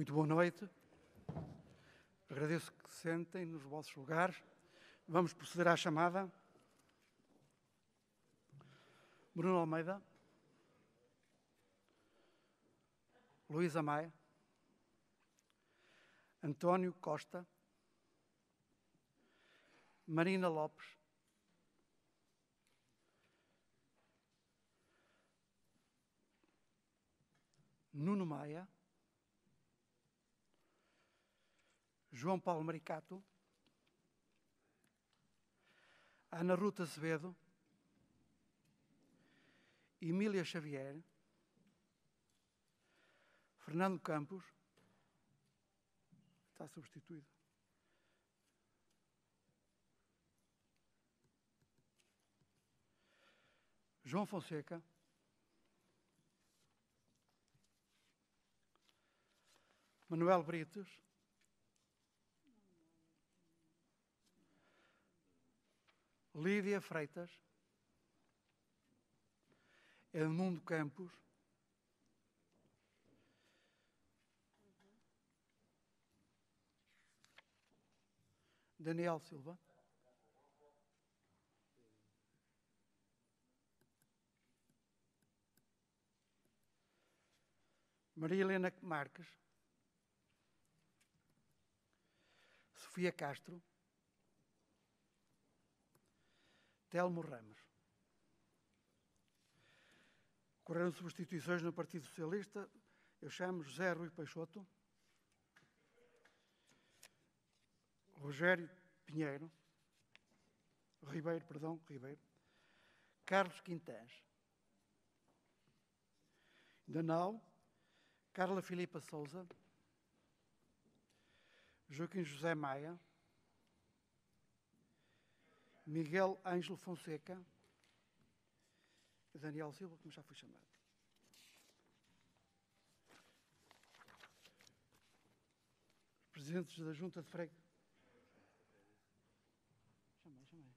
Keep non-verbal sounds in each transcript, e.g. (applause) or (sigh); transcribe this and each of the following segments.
Muito boa noite. Agradeço que sentem nos vossos lugares. Vamos proceder à chamada. Bruno Almeida. Luísa Maia. António Costa. Marina Lopes. Nuno Maia. João Paulo Maricato, Ana Ruta Acevedo, Emília Xavier, Fernando Campos, está substituído. João Fonseca, Manuel Brites, Lídia Freitas, Edmundo Campos, Daniel Silva. Maria Helena Marques, Sofia Castro, Telmo Ramos. Correram substituições no Partido Socialista. Eu chamo José Rui Peixoto, Rogério Pinheiro, Ribeiro, perdão, Ribeiro, Carlos Quintãs, Danal, Carla Filipa Souza, Joaquim José Maia, Miguel Ângelo Fonseca, Daniel Silva, como já foi chamado. Presidentes da Junta de Freguesia. Chamei, chamei.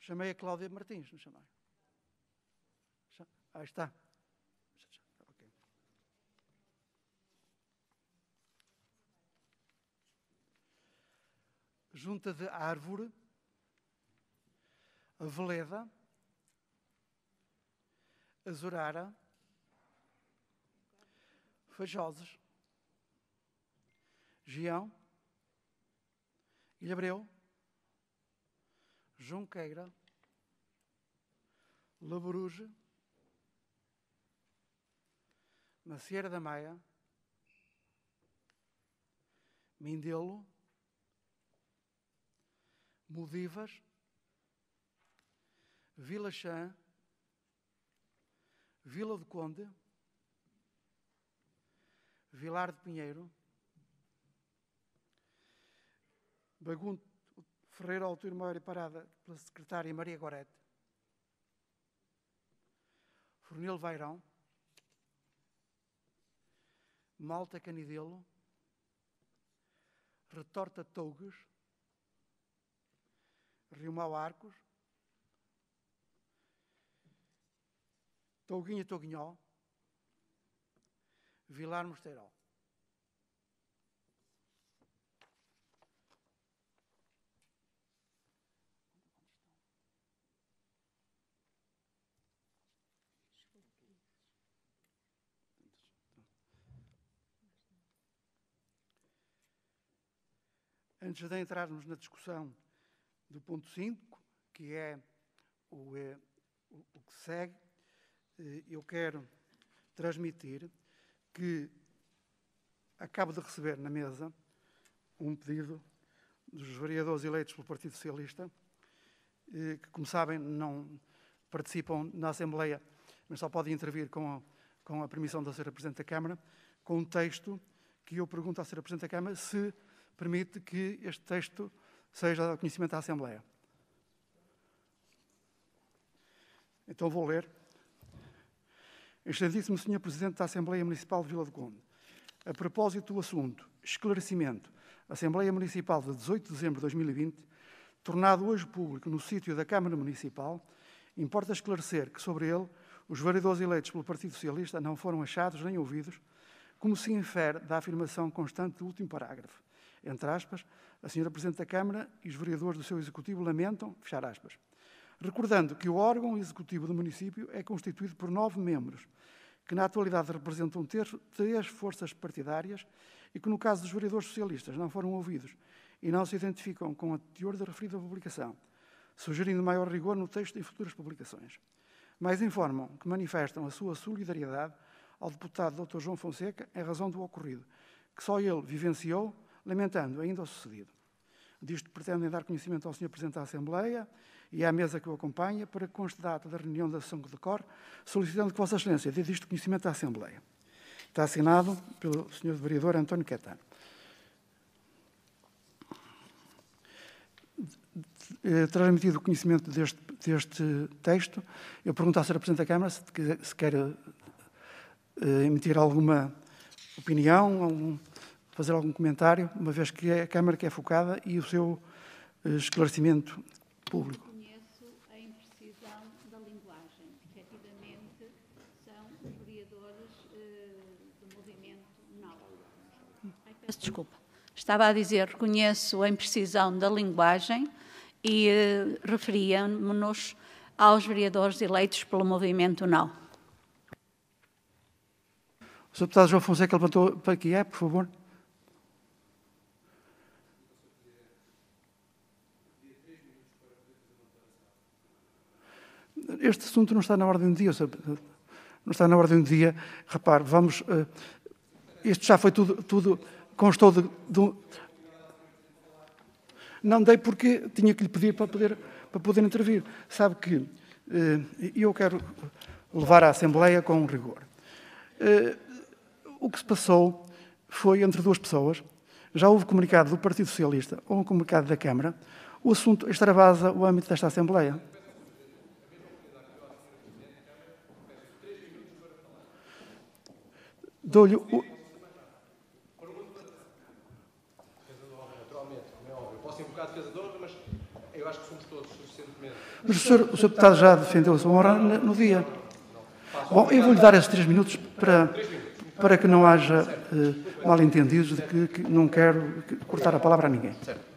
Chamei a Cláudia Martins, não chamei? Aí está. junta de árvore, a veleda, a zorara, Feijoses, Gião, Ilhabreu, Junqueira, Laboruge, Macieira da Maia, Mindelo, Maldivas, Vila Chã, Vila do Conde, Vilar de Pinheiro, Bagunto Ferreira Altura maior e Parada pela secretária Maria Gorete, Fornil Vairão, Malta Canidelo, Retorta Tougues, Rio Mau Arcos, Touguinha Touguinhó, Vilar Mosteirol. Antes de entrarmos na discussão do ponto 5, que é o, é, o, que segue, eh, eu quero transmitir que acabo de receber na mesa um pedido dos vereadores eleitos pelo Partido Socialista, eh, que, como sabem, não participam na Assembleia, mas só podem intervir com a, com a permissão da Sra. Presidente da Câmara, com um texto que eu pergunto à Sra. Presidente da Câmara se permite que este texto seja dado conhecimento da Assembleia. Então vou ler. Excelentíssimo Sr. Presidente da Assembleia Municipal de Vila do Conde, a propósito do assunto, esclarecimento, Assembleia Municipal de 18 de dezembro de 2020, tornado hoje público no sítio da Câmara Municipal, importa esclarecer que sobre ele os vereadores eleitos pelo Partido Socialista não foram achados nem ouvidos, como se infere da afirmação constante do último parágrafo. Entre aspas, a senhora Presidente da Câmara e os vereadores do seu Executivo lamentam, fechar aspas, recordando que o órgão executivo do município é constituído por nove membros, que na atualidade representam um terço, três forças partidárias e que, no caso dos vereadores socialistas, não foram ouvidos e não se identificam com o teor da referida publicação, sugerindo maior rigor no texto em futuras publicações. Mais informam que manifestam a sua solidariedade ao deputado Dr. João Fonseca em razão do ocorrido, que só ele vivenciou lamentando ainda o sucedido. Disto pretendem dar conhecimento ao Sr. Presidente da Assembleia e à mesa que o acompanha para que conste data da reunião da sessão que decorre, solicitando que Vossa Excelência dê disto conhecimento à Assembleia. Está assinado pelo Sr. Vereador António Quetano. Eh, transmitido o conhecimento deste, deste texto, eu pergunto à Sra. Presidente da Câmara se, se quer eh, emitir alguma opinião, algum fazer algum comentário, uma vez que a Câmara que é focada e o seu eh, esclarecimento público. Eh, Peço desculpa. Estava a dizer, reconheço a imprecisão da linguagem e eh, referia-nos aos vereadores eleitos pelo Movimento Não. O Deputado João Fonseca levantou para aqui, é, por favor. Este assunto não está na ordem do dia. Não está na ordem do dia. Repare, vamos. Uh, isto já foi tudo. tudo constou de, de, Não dei porque tinha que lhe pedir para poder, para poder intervir. Sabe que uh, eu quero levar a Assembleia com rigor. Uh, o que se passou foi entre duas pessoas. Já houve comunicado do Partido Socialista ou um comunicado da Câmara. O assunto extravasa o âmbito desta Assembleia. Dou-lhe o. Mas o senhor, o senhor deputado já defendeu a sua honra no dia. Bom, eu vou-lhe dar esses três minutos para, para que não haja uh, mal-entendidos de que, que, não quero cortar a palavra a ninguém. Certo.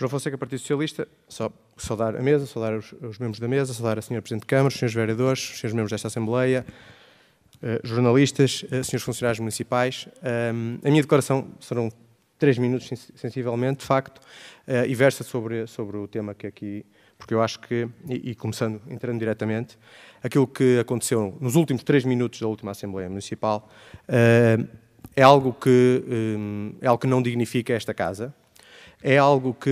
João Fonseca, Partido Socialista, só saudar a mesa, saudar os, os membros da mesa, saudar a Sra. Presidente de Câmara, os Srs. Vereadores, os Srs. Membros desta Assembleia, eh, jornalistas, eh, Srs. Funcionários Municipais. Um, eh, a minha declaração serão três minutos, sensivelmente, de facto, eh, e versa sobre, sobre o tema que aqui porque eu acho que, e, começando, entrando diretamente, aquilo que aconteceu nos últimos três minutos da última Assembleia Municipal eh, é algo que, eh, é algo que não dignifica esta Casa, é algo que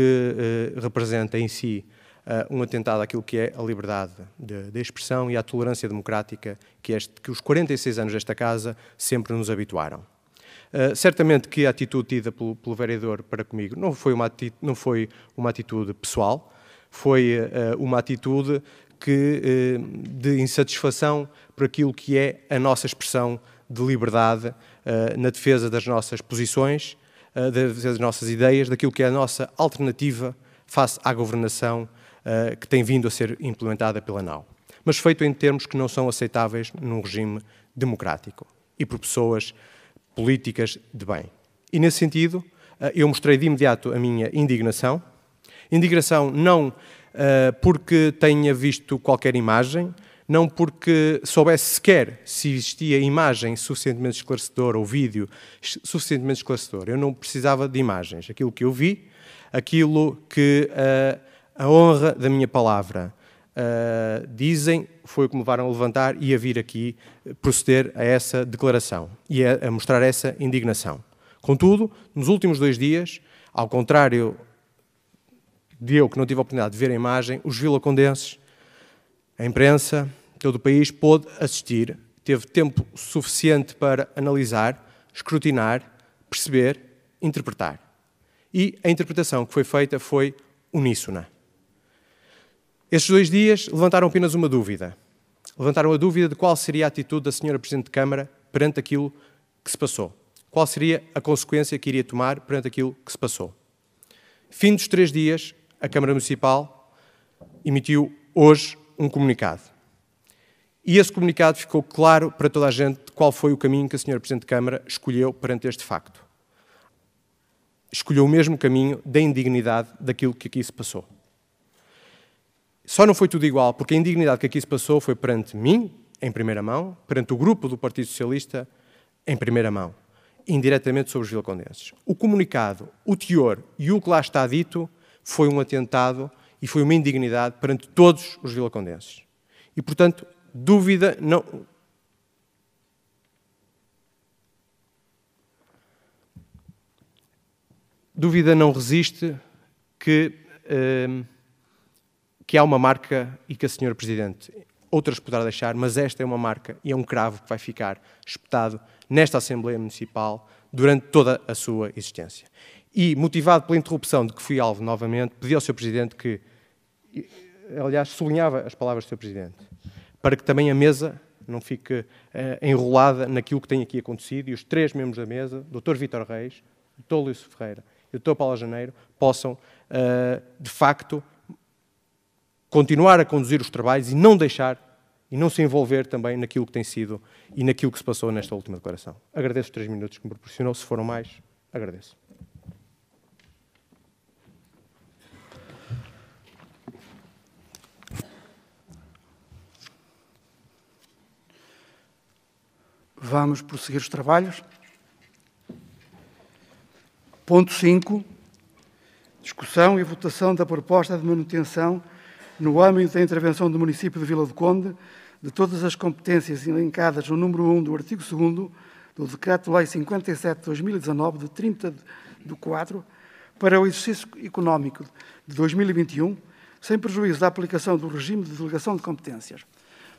uh, representa em si uh, um atentado àquilo que é a liberdade de, de, expressão e à tolerância democrática que, este, que os 46 anos desta Casa sempre nos habituaram. Uh, certamente que a atitude tida pelo, pelo, vereador para comigo não foi uma atitude, não foi uma atitude pessoal, foi uma atitude que, de insatisfação por aquilo que é a nossa expressão de liberdade na defesa das nossas posições, eh, das nossas ideias, daquilo que é a nossa alternativa face à governação eh, que tem vindo a ser implementada pela NAU, mas feito em termos que não são aceitáveis num regime democrático e por pessoas políticas de bem. E nesse sentido, eh, eu mostrei de imediato a minha indignação. Indignação não porque tenha visto qualquer imagem, não porque soubesse sequer se existia imagem suficientemente esclarecedora ou vídeo suficientemente esclarecedor. Eu não precisava de imagens. Aquilo que eu vi, aquilo que uh, a honra da minha palavra uh, dizem, foi o que me levaram a levantar e a vir aqui ah, proceder a essa declaração e a, a mostrar essa indignação. Contudo, nos últimos dois dias, ao contrário de eu que não tive a oportunidade de ver a imagem, os vilacondenses, a imprensa, todo o país, pôde assistir, teve tempo suficiente para analisar, escrutinar, perceber, interpretar. E a interpretação que foi feita foi uníssona. Estes dois dias levantaram apenas uma dúvida. Levantaram a dúvida de qual seria a atitude da senhora Presidente de Câmara perante aquilo que se passou. Qual seria a consequência que iria tomar perante aquilo que se passou. Fim dos três dias, a Câmara Municipal emitiu hoje um comunicado. E esse comunicado ficou claro para toda a gente qual foi o caminho que a Sra. Presidente de Câmara escolheu perante este facto. Escolheu o mesmo caminho da indignidade daquilo que aqui se passou. Só não foi tudo igual, porque a indignidade que aqui se passou foi perante mim, em primeira mão, perante o grupo do Partido Socialista, em primeira mão, indiretamente sobre os vilacondenses. O comunicado, o teor e o que lá está dito foi um atentado e foi uma indignidade perante todos os vilacondenses. E, portanto, dúvida não. Dúvida não resiste que, ehm, que há uma marca e que a Senhora Presidente outras poderá deixar, mas esta é uma marca e é um cravo que vai ficar espetado nesta Assembleia Municipal durante toda a sua existência. E, motivado pela interrupção de que fui alvo novamente, pedi ao Sr. Presidente que, aliás, sublinhava as palavras do Sr. Presidente, para que também a mesa não fique eh, enrolada naquilo que tem aqui acontecido e os três membros da mesa, Dr. Vítor Reis, Dr. Luís Ferreira e Dr. Paulo Janeiro, possam, eh, de facto, continuar a conduzir os trabalhos e não deixar e não se envolver também naquilo que tem sido e naquilo que se passou nesta última declaração. Agradeço os três minutos que me proporcionou, se foram mais, agradeço. Vamos prosseguir os trabalhos. Ponto 5. Discussão e votação da proposta de manutenção no âmbito da intervenção do município de Vila do Conde de todas as competências elencadas no número 1 do artigo 2 do Decreto-Lei 57 de 2019, de 30 de 4, para o exercício económico de 2021, sem prejuízo da aplicação do regime de delegação de competências.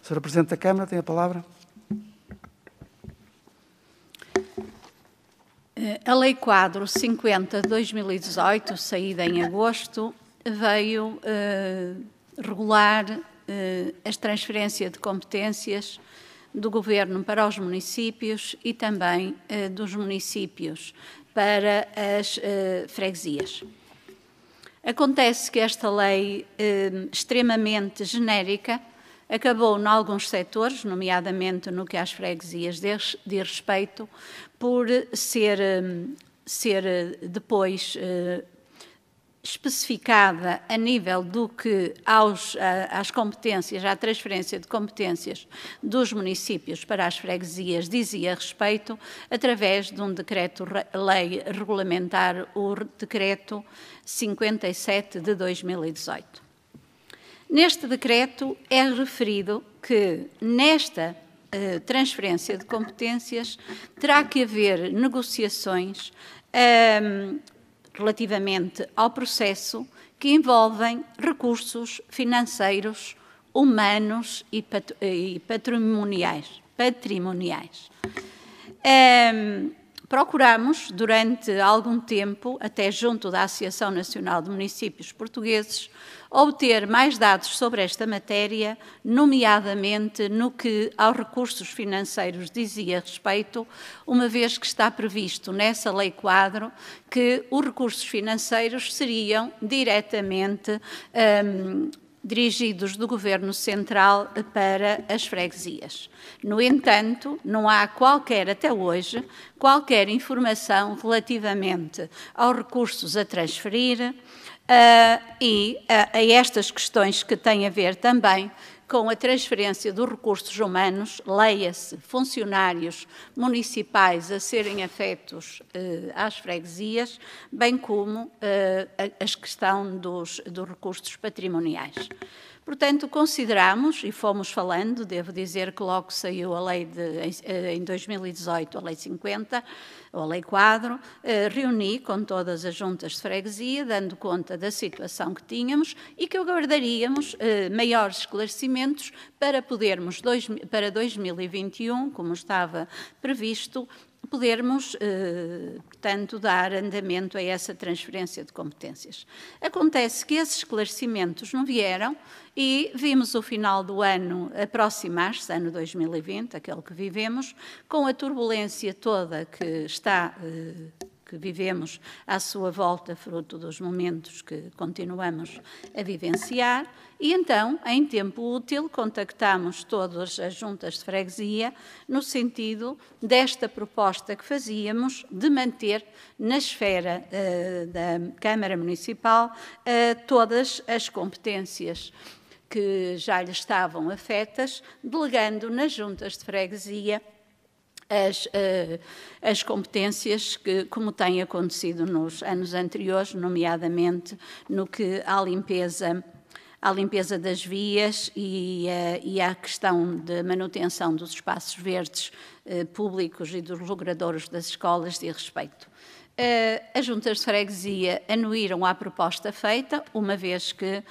Sr. Presidente da Câmara, tem a palavra. Eh, a Lei Quadro 50 de 2018, saída em agosto, veio eh, regular eh, as transferências de competências do Governo para os municípios e também eh, dos municípios para as eh, freguesias. Acontece que esta lei eh, extremamente genérica acabou, em alguns setores, nomeadamente no que às freguesias diz, respeito, por ser, hum, ser eh, depois eh, especificada a nível do que aos, às competências, à transferência de competências dos municípios para as freguesias dizia respeito, através de um decreto-lei regulamentar, o decreto 57 de 2018. Neste decreto é referido que nesta eh, transferência de competências terá que haver negociações ehm, relativamente ao processo que envolvem recursos financeiros, humanos e, pat e patrimoniais. patrimoniais. Um, ehm, procuramos, durante algum tempo, até junto da Associação Nacional de Municípios Portugueses, obter mais dados sobre esta matéria, nomeadamente no que aos recursos financeiros dizia respeito, uma vez que está previsto nessa lei quadro que os recursos financeiros seriam diretamente um, dirigidos do Governo Central para as freguesias. No entanto, não há qualquer, até hoje, qualquer informação relativamente aos recursos a transferir, Uh, e uh, a estas questões que têm a ver também com a transferência dos recursos humanos, leia-se funcionários municipais a serem afetos uh, às freguesias, bem como a, a questão dos, dos recursos patrimoniais. Portanto, consideramos e fomos falando, devo dizer que logo saiu a lei de, em 2018, eh, a lei 50, ou a lei quadro, eh, reuni com todas as juntas de freguesia, dando conta da situação que tínhamos e que aguardaríamos eh, maiores esclarecimentos para podermos, para 2021, como estava previsto, podermos, eh, portanto, dar andamento a essa transferência de competências. Acontece que esses esclarecimentos não vieram e vimos o final do ano aproximar-se, ano 2020, aquele que vivemos, com a turbulência toda que está eh, que vivemos à sua volta, fruto dos momentos que continuamos a vivenciar, e então, em tempo útil, contactamos todas as juntas de freguesia no sentido desta proposta que fazíamos de manter na esfera eh, da Câmara Municipal eh, todas as competências que já lhe estavam afetas, delegando nas juntas de freguesia as, uh, as competências, que, como tem acontecido nos anos anteriores, nomeadamente no que à limpeza à limpeza das vias e, uh, e, à questão de manutenção dos espaços verdes uh, públicos e dos logradouros das escolas de respeito. Uh, as juntas de freguesia anuíram a proposta feita, uma vez que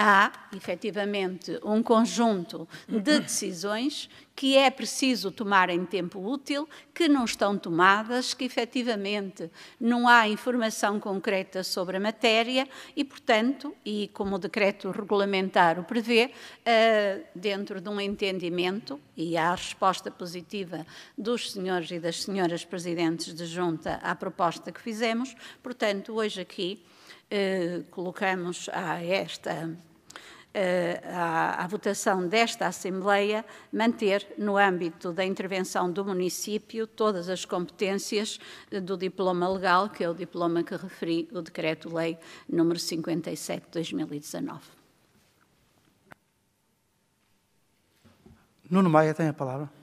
há, efetivamente, um conjunto de decisões que é preciso tomar em tempo útil, que não estão tomadas, que efetivamente não há informação concreta sobre a matéria e, portanto, e como o decreto regulamentar o prevê, eh, dentro de um entendimento e à resposta positiva dos senhores e das senhoras presidentes de junta à proposta que fizemos, portanto, hoje aqui eh, colocamos a esta à, eh, à, votação desta Assembleia manter, no âmbito da intervenção do município, todas as competências do diploma legal, que é o diploma que referi, o Decreto-Lei número 57 de 2019. Nuno Maia tem a palavra.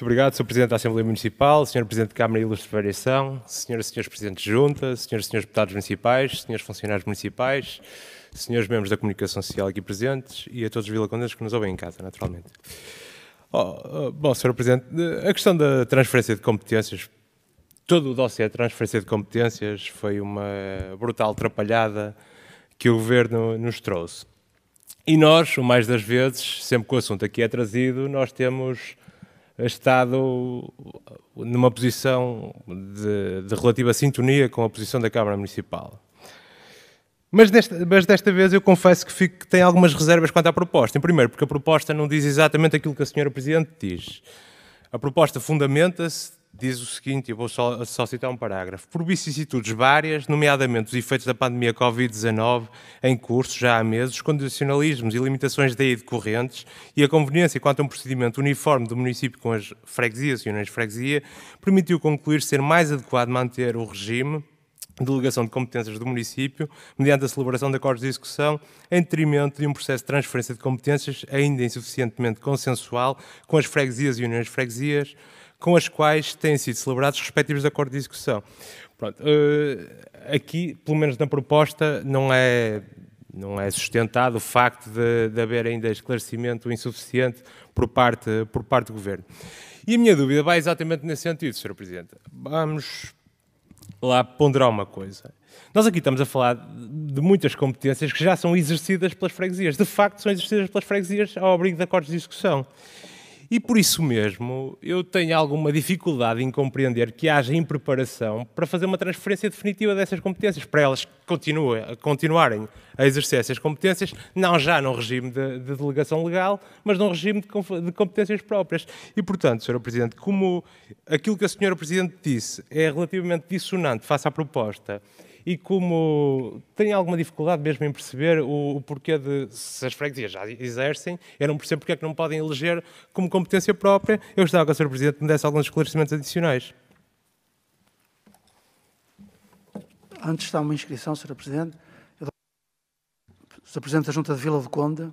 Muito obrigado, Sr. Presidente da Assembleia Municipal, Sr. Presidente de Câmara e Ilustre de Variação, Sras. e Srs. Presidentes de Junta, Srs. e Srs. Deputados Municipais, Srs. Funcionários Municipais, Srs. Membros da Comunicação Social aqui presentes e a todos os vilacondenses que nos ouvem em casa, naturalmente. Oh, oh, bom, Sr. Presidente, a questão da transferência de competências, todo o dossiê de transferência de competências foi uma brutal atrapalhada que o Governo nos trouxe. E nós, o mais das vezes, sempre que o assunto aqui é trazido, nós temos estado numa posição de, de, relativa sintonia com a posição da Câmara Municipal. Mas desta, mas desta vez eu confesso que, fico, que tenho algumas reservas quanto à proposta. Em primeiro, porque a proposta não diz exatamente aquilo que a Sra. Presidente diz. A proposta fundamenta-se diz o seguinte, eu vou só, só citar um parágrafo, por vicissitudes várias, nomeadamente os efeitos da pandemia Covid-19 em curso já há meses, os condicionalismos e limitações daí decorrentes e a conveniência quanto a um procedimento uniforme do município com as freguesias e uniões de freguesia, permitiu concluir ser mais adequado manter o regime delegação de competências do município, mediante a celebração de acordos de execução, em detrimento de um processo de transferência de competências ainda insuficientemente consensual com as freguesias e uniões de freguesias, com as quais têm sido celebrados os respectivos acordos de execução. Pronto, eh, aqui, pelo menos na proposta, não é, não é sustentado o facto de, de haver ainda esclarecimento insuficiente por parte, por parte do Governo. E a minha dúvida vai exatamente nesse sentido, Sr. Presidente. Vamos lá ponderar uma coisa. Nós aqui estamos a falar de muitas competências que já são exercidas pelas freguesias. De facto, são exercidas pelas freguesias ao abrigo de acordos de execução. E por isso mesmo eu tenho alguma dificuldade em compreender que haja impreparação para fazer uma transferência definitiva dessas competências, para elas continuarem a exercer essas competências, não já num regime de, de delegação legal, mas num regime de, de competências próprias. E portanto, Sr. Presidente, como aquilo que a Sra. Presidente disse é relativamente dissonante face à proposta e como tenho alguma dificuldade mesmo em perceber o, o porquê de se as freguesias já exercem, eu não percebo porque é que não podem eleger como competência própria. Eu gostava que o Sr. Presidente me desse alguns esclarecimentos adicionais. Antes está uma inscrição, Sr. Presidente. Eu... Sr. Presidente da Junta de Vila do Conde,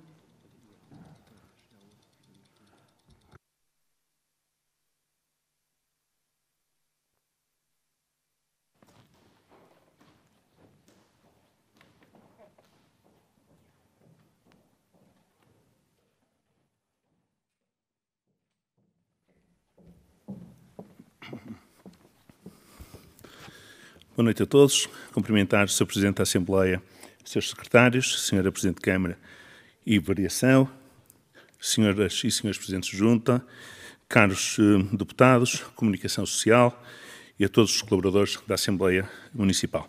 Boa noite a todos. Cumprimentar o Sr. Presidente da Assembleia, Srs. Secretários, Sra. Presidente de Câmara e Variação, Sras. e Srs. Presidentes de Junta, caros eh, deputados, Comunicação Social e a todos os colaboradores da Assembleia Municipal.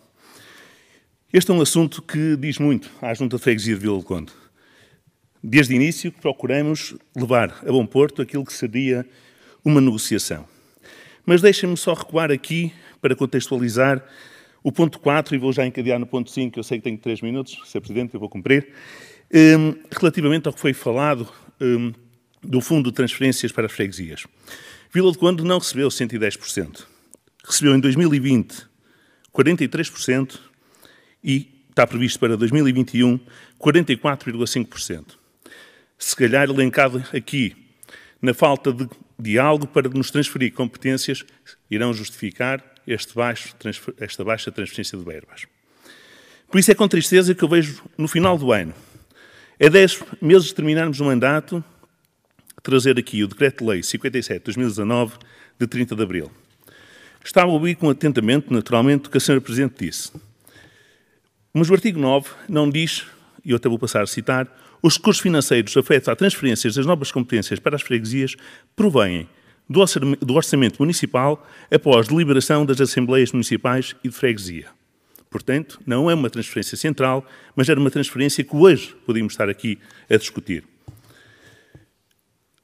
Este é um assunto que diz muito à Junta de Freguesia de Vila do Conde. Desde o início procuramos levar a bom porto aquilo que seria uma negociação mas deixem-me só recuar aqui para contextualizar o ponto 4, e vou já encadear no ponto 5, eu sei que tenho 3 minutos, Sr. É presidente, eu vou cumprir. Um, relativamente ao que foi falado um, do Fundo de Transferências para Freguesias. Vila de Conde não recebeu 110%. Recebeu em 2020 43% e está previsto para 2021 44,5%. Se calhar elencado aqui na falta de diálogo para nos transferir competências irão justificar baixo, esta baixa transferência de verbas. Por isso é com tristeza que eu vejo no final do ano, a 10 meses de terminarmos o mandato, trazer aqui o Decreto-Lei 57 de 2019, de 30 de Abril. Estava a ouvir com atentamente, naturalmente, o que a Sra. Presidente disse. Mas o artigo 9 não diz, e eu até vou passar a citar, os recursos financeiros afetos a transferências das novas competências para as freguesias provêm do Orçamento Municipal após deliberação das Assembleias Municipais e de Freguesia. Portanto, não é uma transferência central, mas era uma transferência que hoje podíamos estar aqui a discutir.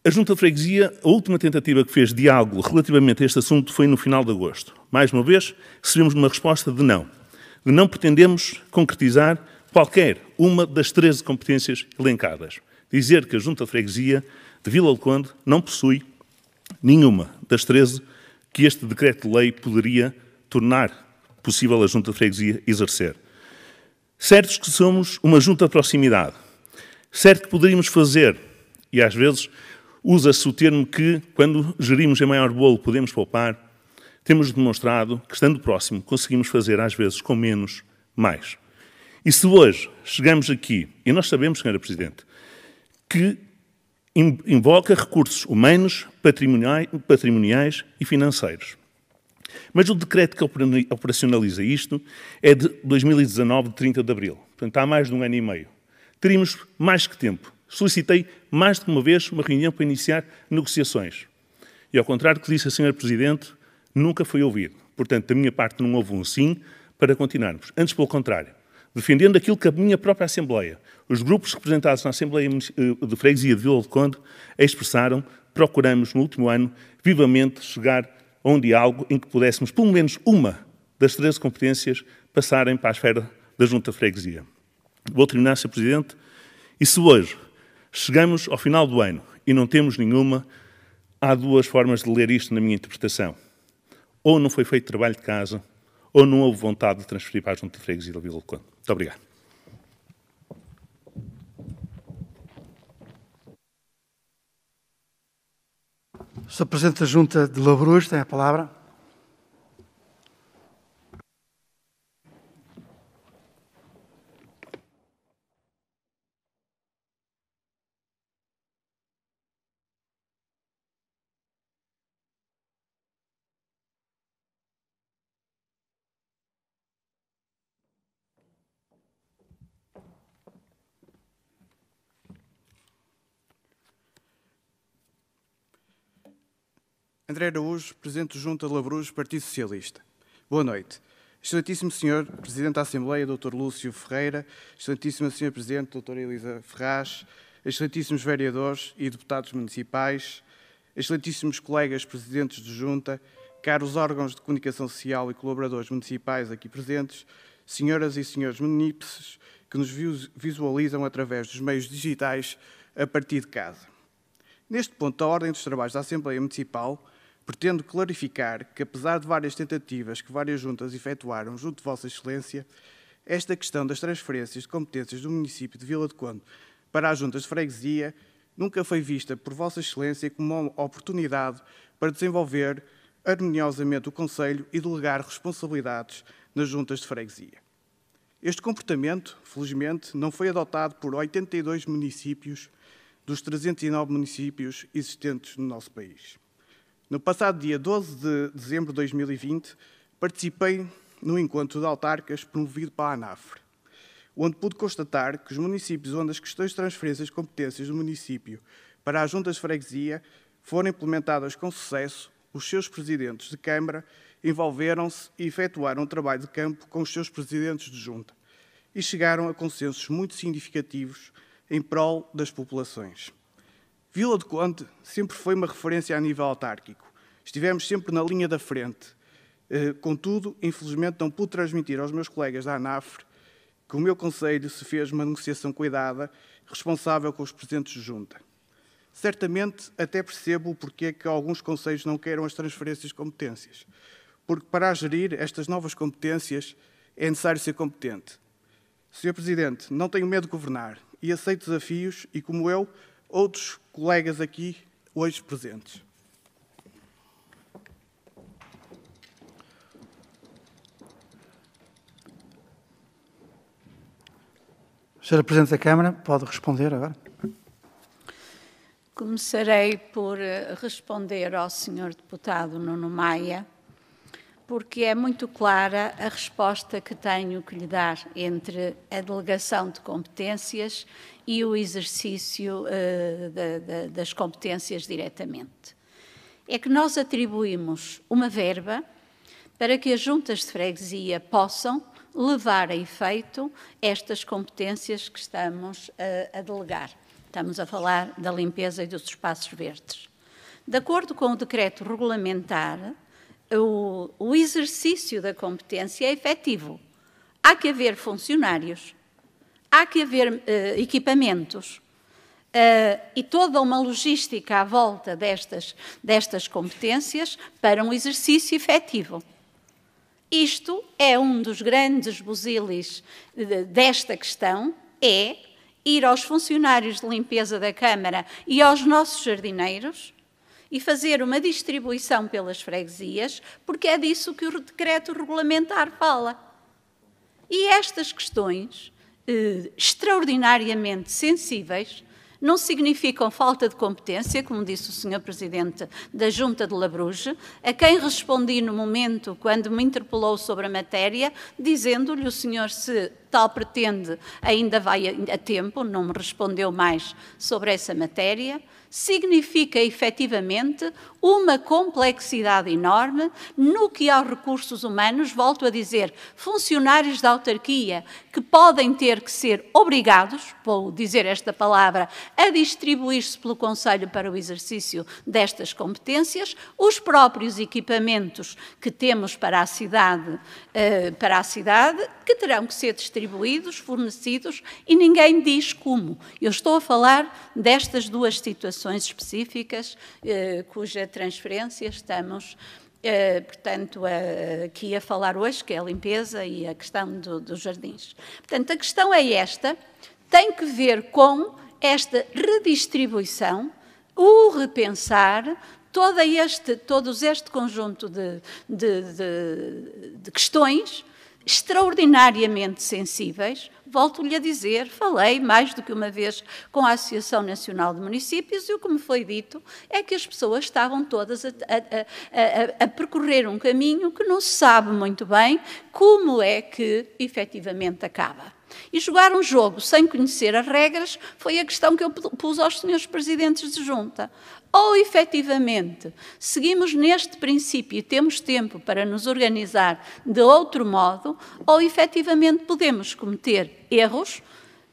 A Junta de Freguesia, a última tentativa que fez diálogo relativamente a este assunto foi no final de agosto. Mais uma vez, recebemos uma resposta de não. De não pretendemos concretizar qualquer uma das 13 competências elencadas. Dizer que a Junta de Freguesia de Vila Leconde não possui nenhuma das 13 que este decreto-lei poderia tornar possível a Junta de Freguesia exercer. Certos que somos uma junta de proximidade. Certo que poderíamos fazer, e às vezes usa-se o termo que, quando gerimos em maior bolo, podemos poupar, temos demonstrado que, estando próximo, conseguimos fazer, às vezes, com menos, mais. E se hoje chegamos aqui, e nós sabemos, Sra. Presidente, que invoca recursos humanos, patrimoniais, e financeiros. Mas o decreto que operacionaliza isto é de 2019, de 30 de abril. Portanto, há mais de um ano e meio. Teríamos mais que tempo. Solicitei mais de uma vez uma reunião para iniciar negociações. E ao contrário do que disse a Sra. Presidente, nunca foi ouvido. Portanto, da minha parte, não houve um sim para continuarmos. Antes, pelo contrário, defendendo aquilo que a minha própria Assembleia, os grupos representados na Assembleia eh, de Freguesia de Vila do Conde, expressaram, procuramos no último ano vivamente chegar a um diálogo em que pudéssemos, pelo menos uma das 13 competências, passarem para a esfera da Junta de Freguesia. Vou terminar, Sr. Presidente, e se hoje chegamos ao final do ano e não temos nenhuma, há duas formas de ler isto na minha interpretação. Ou não foi feito trabalho de casa, ou não houve vontade de transferir para a Junta de Freguesia de Vila do Conde. Muito obrigado. Sr. Presidente da Junta de Labruz tem a palavra. André Araújo, Presidente Junta de Labruz, Partido Socialista. Boa noite. Excelentíssimo Senhor Presidente da Assembleia, Dr. Lúcio Ferreira, Excelentíssima Senhora Presidente, Dr. Elisa Ferraz, Excelentíssimos Vereadores e Deputados Municipais, Excelentíssimos colegas Presidentes de Junta, caros órgãos de comunicação social e colaboradores municipais aqui presentes, senhoras e senhores munícipes que nos visualizam através dos meios digitais a partir de casa. Neste ponto da ordem dos trabalhos da Assembleia Municipal, Pretendo clarificar que, apesar de várias tentativas que várias juntas efetuaram junto de Vossa Excelência, esta questão das transferências de competências do município de Vila de Conde para as juntas de freguesia nunca foi vista por Vossa Excelência como uma oportunidade para desenvolver harmoniosamente o Conselho e delegar responsabilidades nas juntas de freguesia. Este comportamento, felizmente, não foi adotado por 82 municípios dos 309 municípios existentes no nosso país. No passado dia 12 de dezembro de 2020, participei no encontro de autarcas promovido pela ANAFRE, onde pude constatar que os municípios onde as questões de transferências de competências do município para as juntas de freguesia foram implementadas com sucesso, os seus presidentes de Câmara envolveram-se e efetuaram um trabalho de campo com os seus presidentes de junta e chegaram a consensos muito significativos em prol das populações. Vila do Conde sempre foi uma referência a nível autárquico. Estivemos sempre na linha da frente. Eh, contudo, infelizmente, não pude transmitir aos meus colegas da ANAFRE que o meu conselho se fez uma negociação cuidada, responsável com os presentes de junta. Certamente até percebo o porquê que alguns conselhos não queiram as transferências de competências, porque para gerir estas novas competências é necessário ser competente. Sr. Presidente, não tenho medo de governar e aceito desafios e, como eu, outros colegas aqui hoje presentes. Senhora Presidente da Câmara, pode responder agora. Começarei por eh, responder ao Senhor Deputado Nuno Maia, porque é muito clara a resposta que tenho que lhe dar entre a delegação de competências e o exercício uh, da, da, das competências diretamente. É que nós atribuímos uma verba para que as juntas de freguesia possam levar a efeito estas competências que estamos a, eh, a delegar. Estamos a falar da limpeza e dos espaços verdes. De acordo com o decreto regulamentar, o, o exercício da competência é efetivo. Há que haver funcionários há que haver uh, equipamentos uh, e toda uma logística à volta destas, destas competências para um exercício efetivo. Isto é um dos grandes buziles eh, desta questão, é ir aos funcionários de limpeza da Câmara e aos nossos jardineiros e fazer uma distribuição pelas freguesias, porque é disso que o decreto regulamentar fala. E estas questões eh, extraordinariamente sensíveis não significam falta de competência, como disse o Sr. Presidente da Junta de Labruge, a quem respondi no momento quando me interpelou sobre a matéria, dizendo-lhe o senhor se tal pretende, ainda vai a tempo, não me respondeu mais sobre essa matéria, significa efetivamente uma complexidade enorme no que aos recursos humanos, volto a dizer, funcionários da autarquia que podem ter que ser obrigados, vou dizer esta palavra, a distribuir-se pelo Conselho para o exercício destas competências, os próprios equipamentos que temos para a cidade, eh, para a cidade que terão que ser distribuídos distribuídos, fornecidos e ninguém diz como. Eu estou a falar destas duas situações específicas eh, cuja transferência estamos. Eh, portanto, aqui a falar hoje, que é a limpeza e a questão do, dos jardins. Portanto, a questão é esta, tem que ver com esta redistribuição, o repensar, todo este, todo este conjunto de, de, de, de questões extraordinariamente sensíveis. Volto-lhe a dizer, falei mais do que uma vez com a Associação Nacional de Municípios e o que me foi dito é que as pessoas estavam todas a, a, a, a percorrer um caminho que não se sabe muito bem como é que efetivamente acaba. E jogar um jogo sem conhecer as regras foi a questão que eu pus aos senhores presidentes de junta ou efetivamente seguimos neste princípio e temos tempo para nos organizar de outro modo, ou efetivamente podemos cometer erros,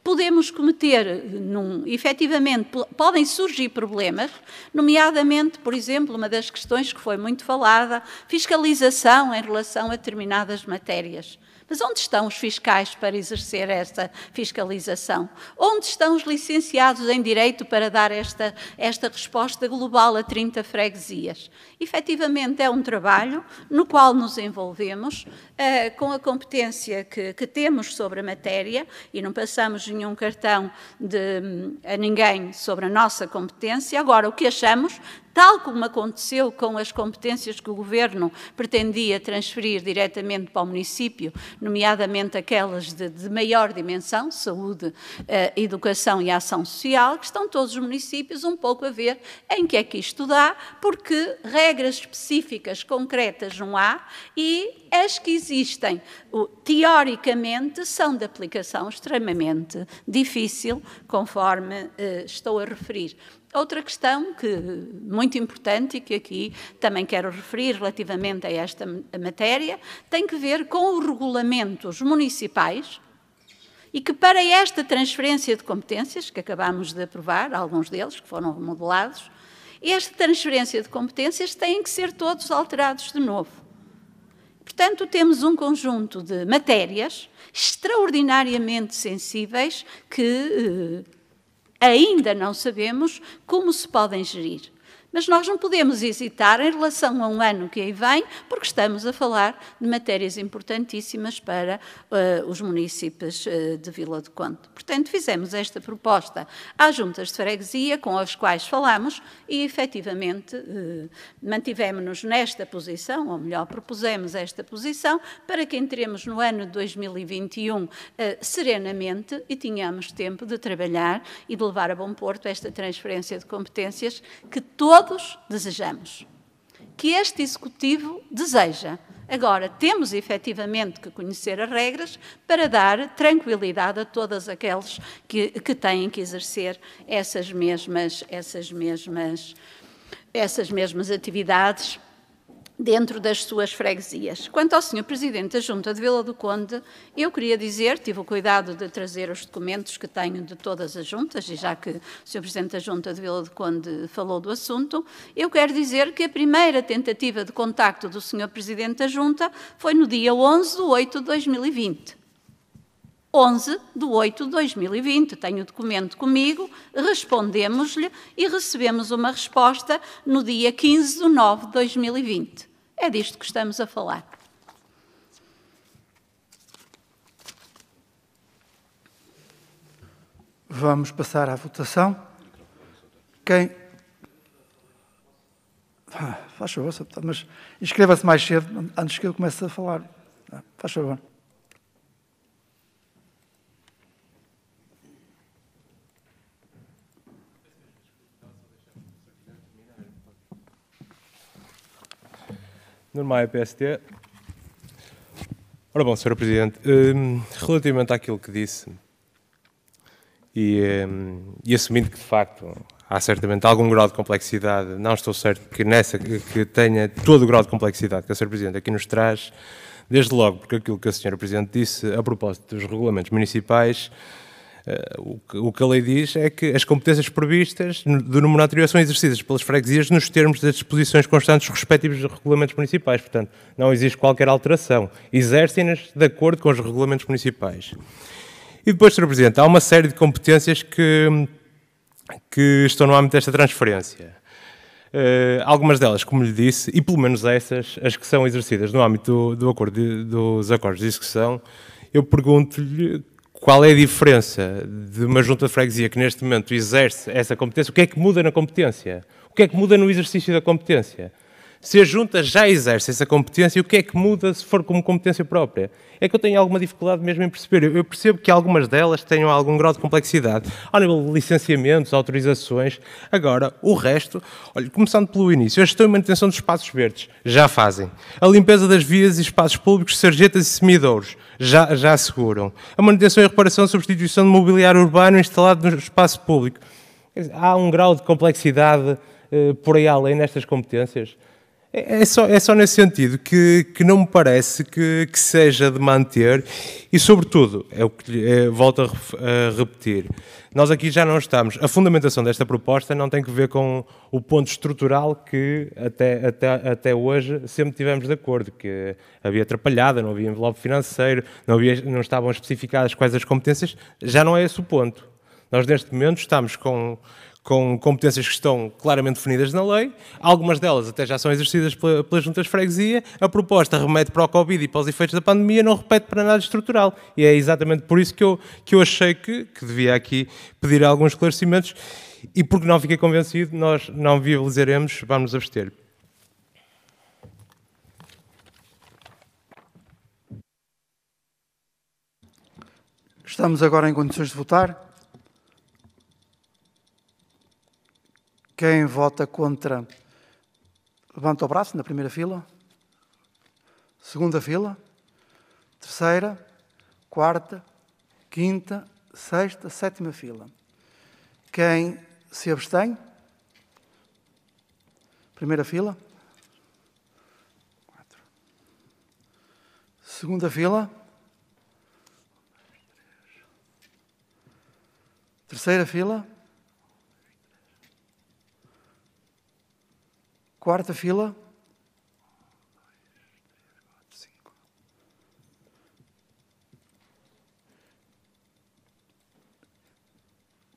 podemos cometer, eh, num, efetivamente, podem surgir problemas, nomeadamente, por exemplo, uma das questões que foi muito falada, fiscalização em relação a determinadas matérias. Mas onde estão os fiscais para exercer esta fiscalização? Onde estão os licenciados em Direito para dar esta, esta resposta global a 30 freguesias? Efetivamente, é um trabalho no qual nos envolvemos, eh, com a competência que, que, temos sobre a matéria, e não passamos nenhum cartão de, a ninguém sobre a nossa competência, agora o que achamos tal como aconteceu com as competências que o governo pretendia transferir diretamente para o município, nomeadamente aquelas de, de maior dimensão, saúde, eh, educação e ação social, que estão todos os municípios um pouco a ver em que é que isto dá, porque regras específicas, concretas, não há, e as que existem existem teoricamente são de aplicação extremamente difícil, conforme eh, estou a referir. Outra questão que muito importante e que aqui também quero referir relativamente a esta matéria tem que ver com os regulamentos municipais e que para esta transferência de competências que acabámos de aprovar, alguns deles que foram remodelados, esta transferência de competências têm que ser todos alterados de novo. Portanto, temos um conjunto de matérias extraordinariamente sensíveis que eh, ainda não sabemos como se podem gerir. Mas nós não podemos hesitar em relação a um ano que aí vem, porque estamos a falar de matérias importantíssimas para uh, os municípios uh, de Vila do Conde. Portanto, fizemos esta proposta às juntas de freguesia com as quais falámos e, efetivamente, uh, mantivemos-nos nesta posição, ou melhor, propusemos esta posição, para que entremos no ano de 2021 serenamente e tenhamos tempo de trabalhar e de levar a bom porto esta transferência de competências que todos todos desejamos, que este Executivo deseja. Agora, temos efetivamente que conhecer as regras para dar tranquilidade a todos aqueles que, que têm que exercer essas mesmas, essas mesmas, essas mesmas atividades dentro das suas freguesias. Quanto ao Sr. Presidente da Junta de Vila do Conde, eu queria dizer, tive o cuidado de trazer os documentos que tenho de todas as juntas, e já que o Sr. Presidente da Junta de Vila do Conde falou do assunto, eu quero dizer que a primeira tentativa de contacto do Sr. Presidente da Junta foi no dia 11 de 8 de 2020. 11 de 8 de 2020. Tenho o documento comigo, respondemos-lhe e recebemos uma resposta no dia 15 de 9 de 2020. É disto que estamos a falar. Vamos passar à votação. Quem. Ah, faz favor, mas inscreva-se mais cedo, antes que eu comece a falar. Ah, faz favor. Normaia, é PST. Ora bom, Sr. Presidente, hum, relativamente àquilo que disse, e, hum, e, assumindo que de facto há certamente algum grau de complexidade, não estou certo que, nessa, que tenha todo o grau de complexidade que a Sra. Presidente aqui nos traz, desde logo, porque aquilo que a Sra. Presidente disse a propósito dos regulamentos municipais Uh, o, o, que a lei diz é que as competências previstas do número anterior são exercidas pelas freguesias nos termos das disposições constantes dos regulamentos municipais. Portanto, não existe qualquer alteração. Exercem-nas de acordo com os regulamentos municipais. E depois, Sr. Presidente, há uma série de competências que, que estão no âmbito desta transferência. Uh, algumas delas, como lhe disse, e pelo menos essas, as que são exercidas no âmbito do, do acordo, de, dos acordos de execução, eu pergunto-lhe qual é a diferença de uma junta de freguesia que neste momento exerce essa competência? O que é que muda na competência? O que é que muda no exercício da competência? Se a junta já exerce essa competência, o que é que muda se for como competência própria? É que eu tenho alguma dificuldade mesmo em perceber. Eu percebo que algumas delas tenham algum grau de complexidade, ao nível de licenciamentos, autorizações. Agora, o resto, olha, começando pelo início, a gestão e manutenção dos espaços verdes já fazem. A limpeza das vias e espaços públicos, sarjetas e semidouros já, já asseguram. A manutenção e reparação, substituição de mobiliário urbano instalado no espaço público. Há um grau de complexidade eh, por aí além nestas competências? É, é só, é só nesse sentido que, que não me parece que, que seja de manter e, sobretudo, é o que é, volto a, a, repetir, nós aqui já não estamos. A fundamentação desta proposta não tem que ver com o ponto estrutural que até, até, até hoje sempre tivemos de acordo, que havia atrapalhada, não havia envelope financeiro, não, havia, não estavam especificadas quais as competências. Já não é esse o ponto. Nós, neste momento, estamos com com competências que estão claramente definidas na lei, algumas delas até já são exercidas pelas juntas de freguesia, a proposta remete para o Covid e para os efeitos da pandemia, não repete para nada estrutural. E é exatamente por isso que eu, que eu achei que, que devia aqui pedir alguns esclarecimentos e porque não fiquei convencido, nós não viabilizaremos, vamos abster. Estamos agora em condições de votar. Quem vota contra, levanta o braço na primeira fila. Segunda fila. Terceira, quarta, quinta, sexta, sétima fila. Quem se abstém? Primeira fila. Segunda fila. Terceira fila. Quarta fila.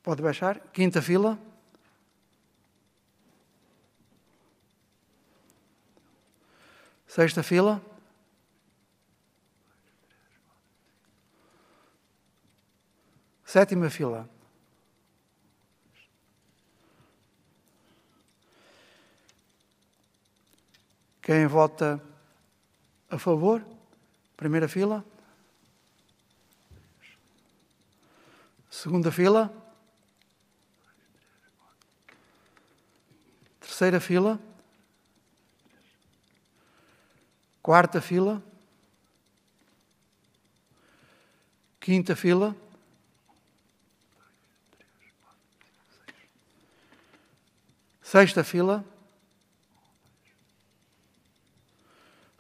Pode baixar. Quinta fila. Sexta fila. Sétima fila. Quem vota a favor? Primeira fila. Segunda fila. Terceira fila. Quarta fila. Quinta fila. Sexta fila.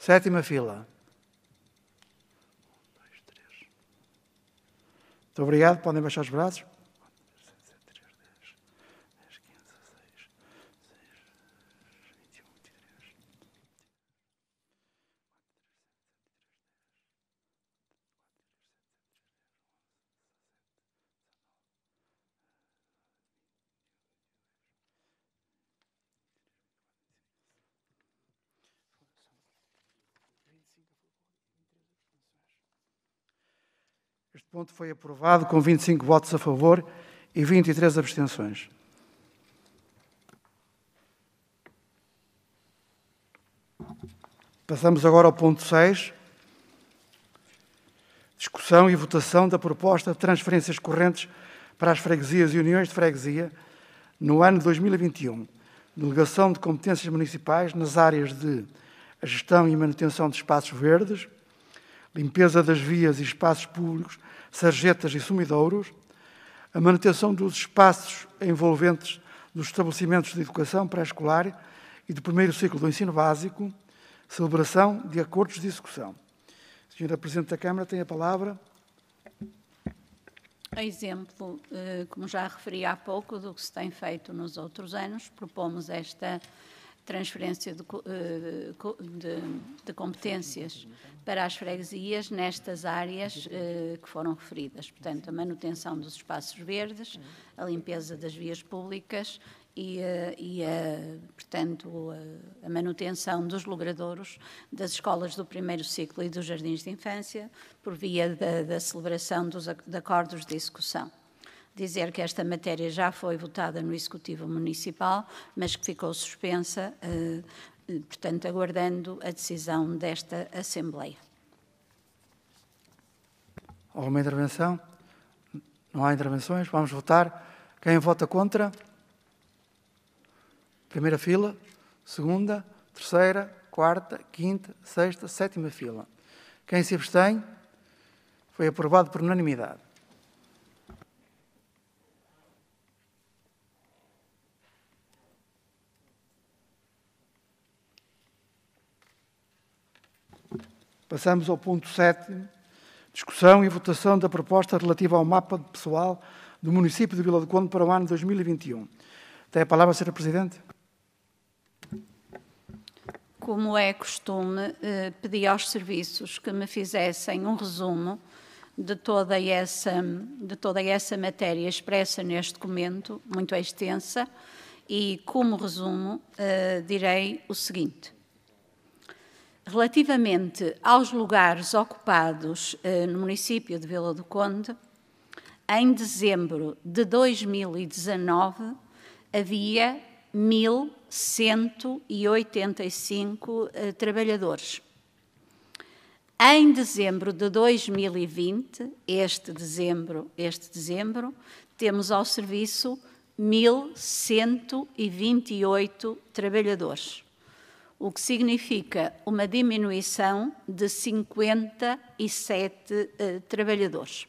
Sétima fila. Muito obrigado. Podem baixar os braços. ponto foi aprovado com 25 votos a favor e 23 abstenções. Passamos agora ao ponto 6. Discussão e votação da proposta de transferências correntes para as freguesias e uniões de freguesia no ano 2021. Delegação de competências municipais nas áreas de gestão e manutenção de espaços verdes, limpeza das vias e espaços públicos, sarjetas e sumidouros, a manutenção dos espaços envolventes dos estabelecimentos de educação pré-escolar e do primeiro ciclo do ensino básico, celebração de acordos de execução. Senhora Presidente da Câmara, tem a palavra. A exemplo, eh, como já referi há pouco, do que se tem feito nos outros anos, propomos esta transferência de, eh, de, de, competências para as freguesias nestas áreas eh, que foram referidas. Portanto, a manutenção dos espaços verdes, a limpeza das vias públicas e, eh, e a, portanto, a, a manutenção dos logradouros das escolas do primeiro ciclo e dos jardins de infância por via da, da celebração dos acordos de execução dizer que esta matéria já foi votada no Executivo Municipal, mas que ficou suspensa, eh, eh, portanto, aguardando a decisão desta Assembleia. Alguma intervenção? Não há intervenções? Vamos votar. Quem vota contra? Primeira fila, segunda, terceira, quarta, quinta, sexta, sétima fila. Quem se abstém? Foi aprovado por unanimidade. Passamos ao ponto 7, discussão e votação da proposta relativa ao mapa pessoal do município de Vila do Conde para o ano 2021. Tem a palavra, Sra. Presidente. Como é costume, eh, pedi aos serviços que me fizessem um resumo de toda essa, de toda essa matéria expressa neste documento, muito extensa, e como resumo, eh, direi o seguinte. Relativamente aos lugares ocupados eh, no município de Vila do Conde, em dezembro de 2019 havia 1.185 eh, trabalhadores. Em dezembro de 2020, este dezembro, este dezembro, temos ao serviço 1.128 trabalhadores o que significa uma diminuição de 57 uh, eh, trabalhadores.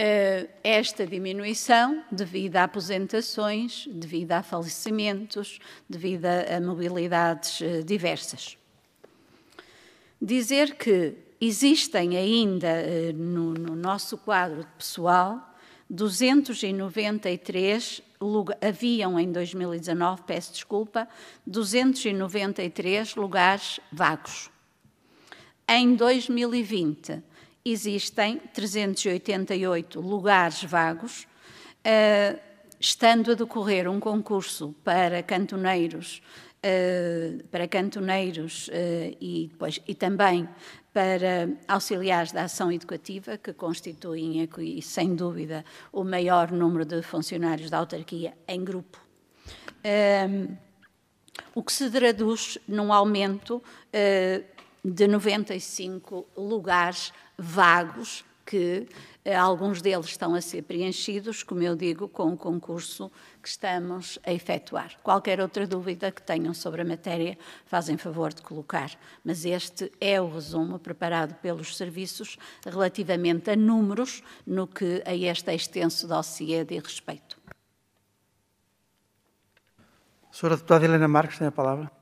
Uh, esta diminuição, devido a aposentações, devido a falecimentos, devido a mobilidades uh, diversas. Dizer que existem ainda no, no nosso quadro pessoal 293 haviam em 2019, peço desculpa, 293 lugares vagos. Em 2020 existem 388 lugares vagos, uh, estando a decorrer um concurso para cantoneiros, uh, para cantoneiros uh, e, depois, e também para auxiliares da ação educativa, que constituem aqui, sem dúvida, o maior número de funcionários da autarquia em grupo. Um, o que se traduz num aumento uh, de 95 lugares vagos que eh, alguns deles estão a ser preenchidos, como eu digo, com o concurso que estamos a efetuar. Qualquer outra dúvida que tenham sobre a matéria, fazem favor de colocar. Mas este é o resumo preparado pelos serviços relativamente a números no que a este extenso dossiê de respeito. Sra. Deputada Helena Marques, tem a palavra.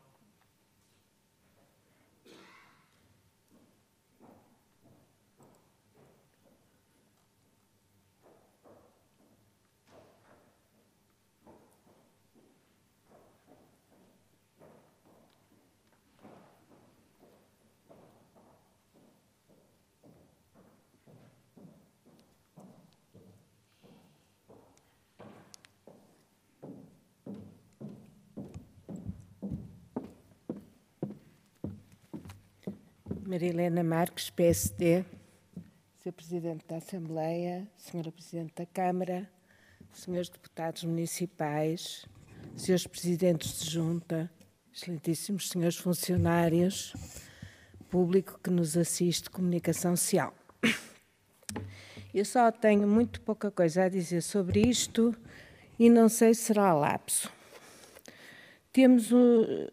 Marilena Marques, PSD. Sr. Presidente da Assembleia, Sra. Presidente da Câmara, Srs. Deputados Municipais, Srs. Presidentes de Junta, excelentíssimos senhores funcionários, público que nos assiste, comunicação social. Eu só tenho muito pouca coisa a dizer sobre isto e não sei se será lapso. Temos, o,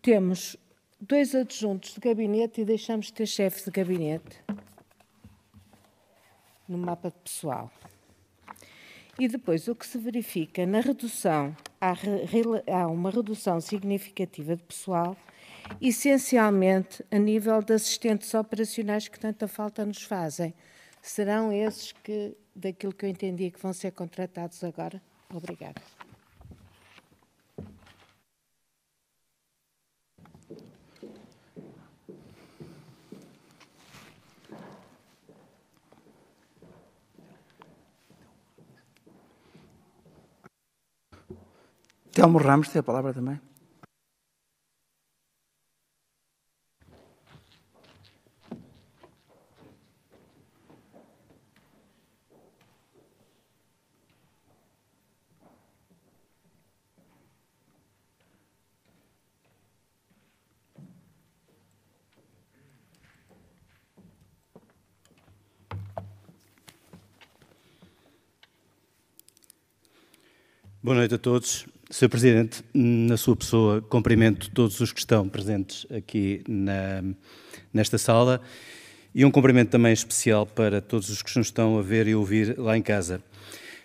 temos dois adjuntos de gabinete e deixamos de ter chefe de gabinete no mapa de pessoal. E depois o que se verifica na redução, há, há uma redução significativa de pessoal, essencialmente a nível de assistentes operacionais que tanta falta nos fazem. Serão esses que, daquilo que eu entendi, que vão ser contratados agora? Obrigada. Telmo Ramos tem a palavra também. Boa noite a todos. Sr. Presidente, na sua pessoa, cumprimento todos os que estão presentes aqui na, nesta sala e um cumprimento também especial para todos os que nos estão a ver e ouvir lá em casa.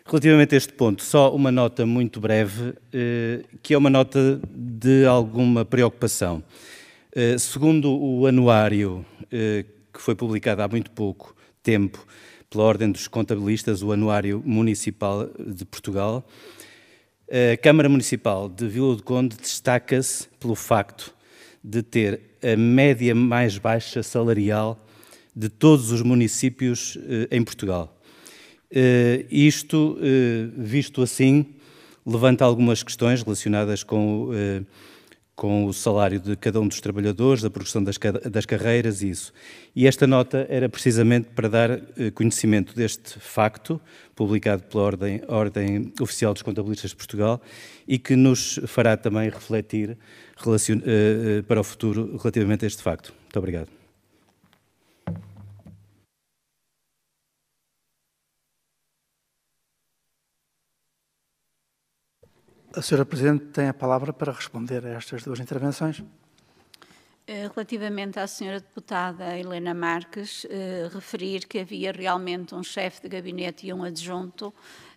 Relativamente a este ponto, só uma nota muito breve, eh, que é uma nota de alguma preocupação. Eh, segundo o anuário, eh, que foi publicado há muito pouco tempo pela Ordem dos Contabilistas, o Anuário Municipal de Portugal, a Câmara Municipal de Vila do Conde destaca-se pelo facto de ter a média mais baixa salarial de todos os municípios eh, em Portugal. Eh, isto, eh, visto assim, levanta algumas questões relacionadas com com o salário de cada um dos trabalhadores, da progressão das, das carreiras e isso. E esta nota era precisamente para dar eh, conhecimento deste facto, publicado pela Ordem, Ordem Oficial dos Contabilistas de Portugal, e que nos fará também refletir relacion, eh, eh, para o futuro relativamente a este facto. Muito obrigado. A senhora Presidente tem a palavra para responder a estas duas intervenções. Eh, relativamente à senhora deputada Helena Marques, eh, referir que havia realmente um chefe de gabinete e um adjunto.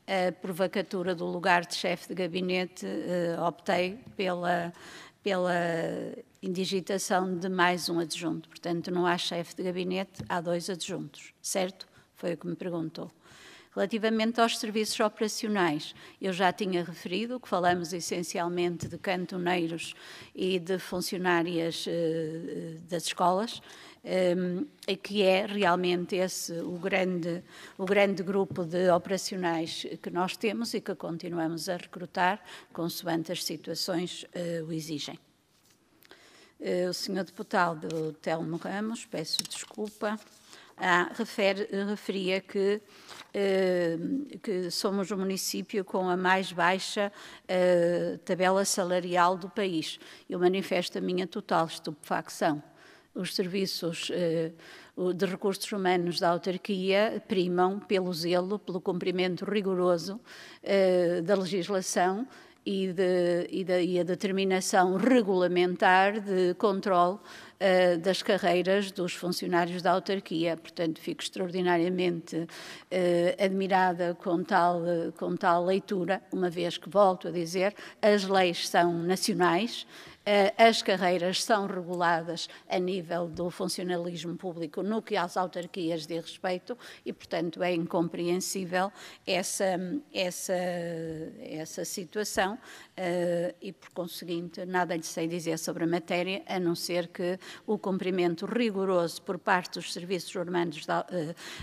Eh, por vacatura do lugar de chefe de gabinete, optei pela, pela indigitação de mais um adjunto. Portanto, não há chefe de gabinete, há dois adjuntos, certo? Foi o que me perguntou. Relativamente aos serviços operacionais, eu já tinha referido que falamos essencialmente de cantoneiros e de funcionárias uh, das escolas, um, ehm, que é realmente esse o grande, o grande grupo de operacionais que nós temos e que continuamos a recrutar, consoante as situações uh, o exigem. Uh, o senhor deputado Telmo Ramos, peço desculpa ah, referia que, eh, que, somos o município com a mais baixa eh, tabela salarial do país. Eu manifesto a minha total estupefacção. Os serviços eh, de recursos humanos da autarquia primam pelo zelo, pelo cumprimento rigoroso eh, da legislação e, de, e, da, e a determinação regulamentar de controle eh, das carreiras dos funcionários da autarquia. Portanto, fico extraordinariamente uh, admirada com tal, com tal leitura, uma vez que, volto a dizer, as leis são nacionais, eh, as carreiras são reguladas a nível do funcionalismo público no que às autarquias diz respeito e, portanto, é incompreensível essa, essa, essa situação eh, e, por conseguinte, nada lhe sei dizer sobre a matéria, a não ser que o cumprimento rigoroso por parte dos serviços humanos, da,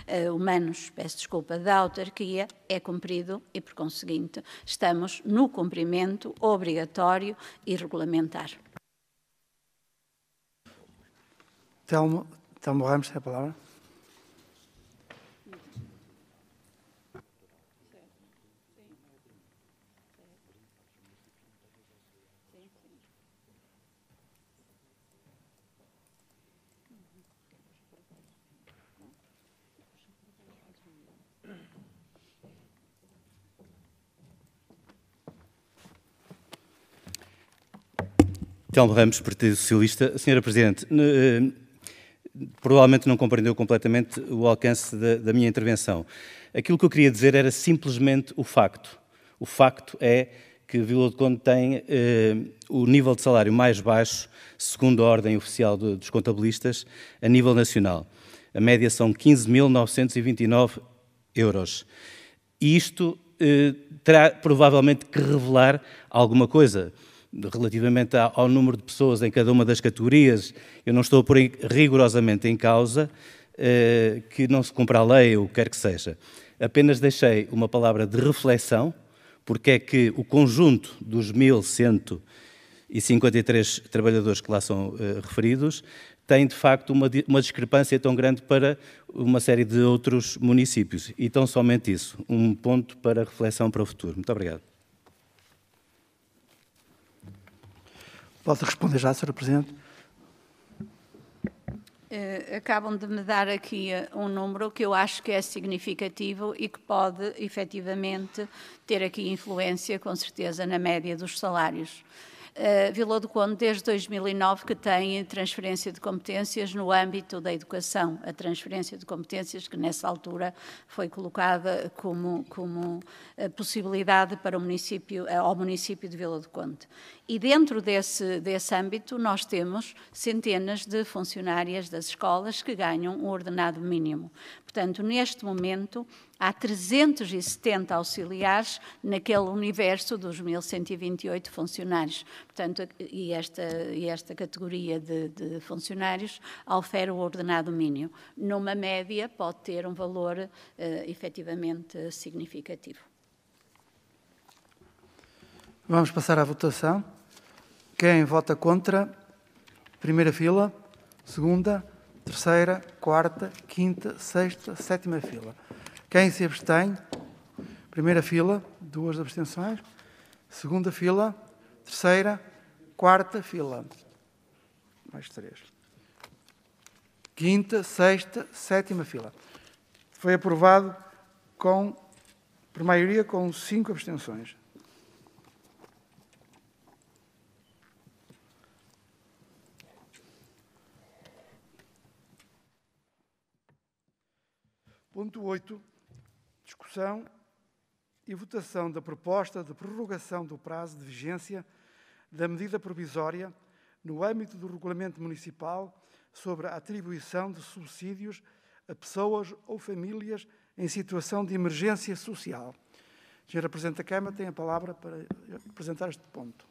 eh, humanos peço desculpa, da autarquia é cumprido e, por conseguinte, estamos no cumprimento obrigatório e regulamentar. Telmo, Telmo Ramos, tem a palavra. Telmo Ramos, Partido Socialista. Senhora Presidente, eh, provavelmente não compreendeu completamente o alcance da, da minha intervenção. Aquilo que eu queria dizer era simplesmente o facto. O facto é que Vila do Conde tem eh, o nível de salário mais baixo, segundo a ordem oficial dos contabilistas, a nível nacional. A média são 15.929 euros. E isto eh, terá provavelmente que revelar alguma coisa relativamente ao número de pessoas em cada uma das categorias, eu não estou a pôr rigorosamente em causa eh, que não se cumpra a lei ou o que quer que seja. Apenas deixei uma palavra de reflexão, porque é que o conjunto dos 1.153 trabalhadores que lá são eh, referidos tem de facto uma, uma, discrepância tão grande para uma série de outros municípios. E tão somente isso. Um ponto para reflexão para o futuro. Muito obrigado. Posso responder já, Sra. Presidente? Eh, acabam de me dar aqui eh, um número que eu acho que é significativo e que pode, efetivamente, ter aqui influência, com certeza, na média dos salários. Eh, Vila do Conde, desde 2009, que tem transferência de competências no âmbito da educação, a transferência de competências que nessa altura foi colocada como, como possibilidade para o município, ao município de Vila do Conde. E dentro desse, desse âmbito, nós temos centenas de funcionárias das escolas que ganham um ordenado mínimo. Portanto, neste momento, há 370 auxiliares naquele universo dos 1.128 funcionários. Portanto, e esta, e esta categoria de, de funcionários oferece o ordenado mínimo. Numa média, pode ter um valor eh, efetivamente significativo. Vamos passar à votação. Quem vota contra? Primeira fila, segunda, terceira, quarta, quinta, sexta, sétima fila. Quem se abstém? Primeira fila, duas abstenções. Segunda fila, terceira, quarta fila. Mais três. Quinta, sexta, sétima fila. Foi aprovado com, por maioria com cinco abstenções. Ponto 8. Discussão e votação da proposta de prorrogação do prazo de vigência da medida provisória no âmbito do Regulamento Municipal sobre a atribuição de subsídios a pessoas ou famílias em situação de emergência social. Senhora Presidente da Câmara, tem a palavra para apresentar este ponto.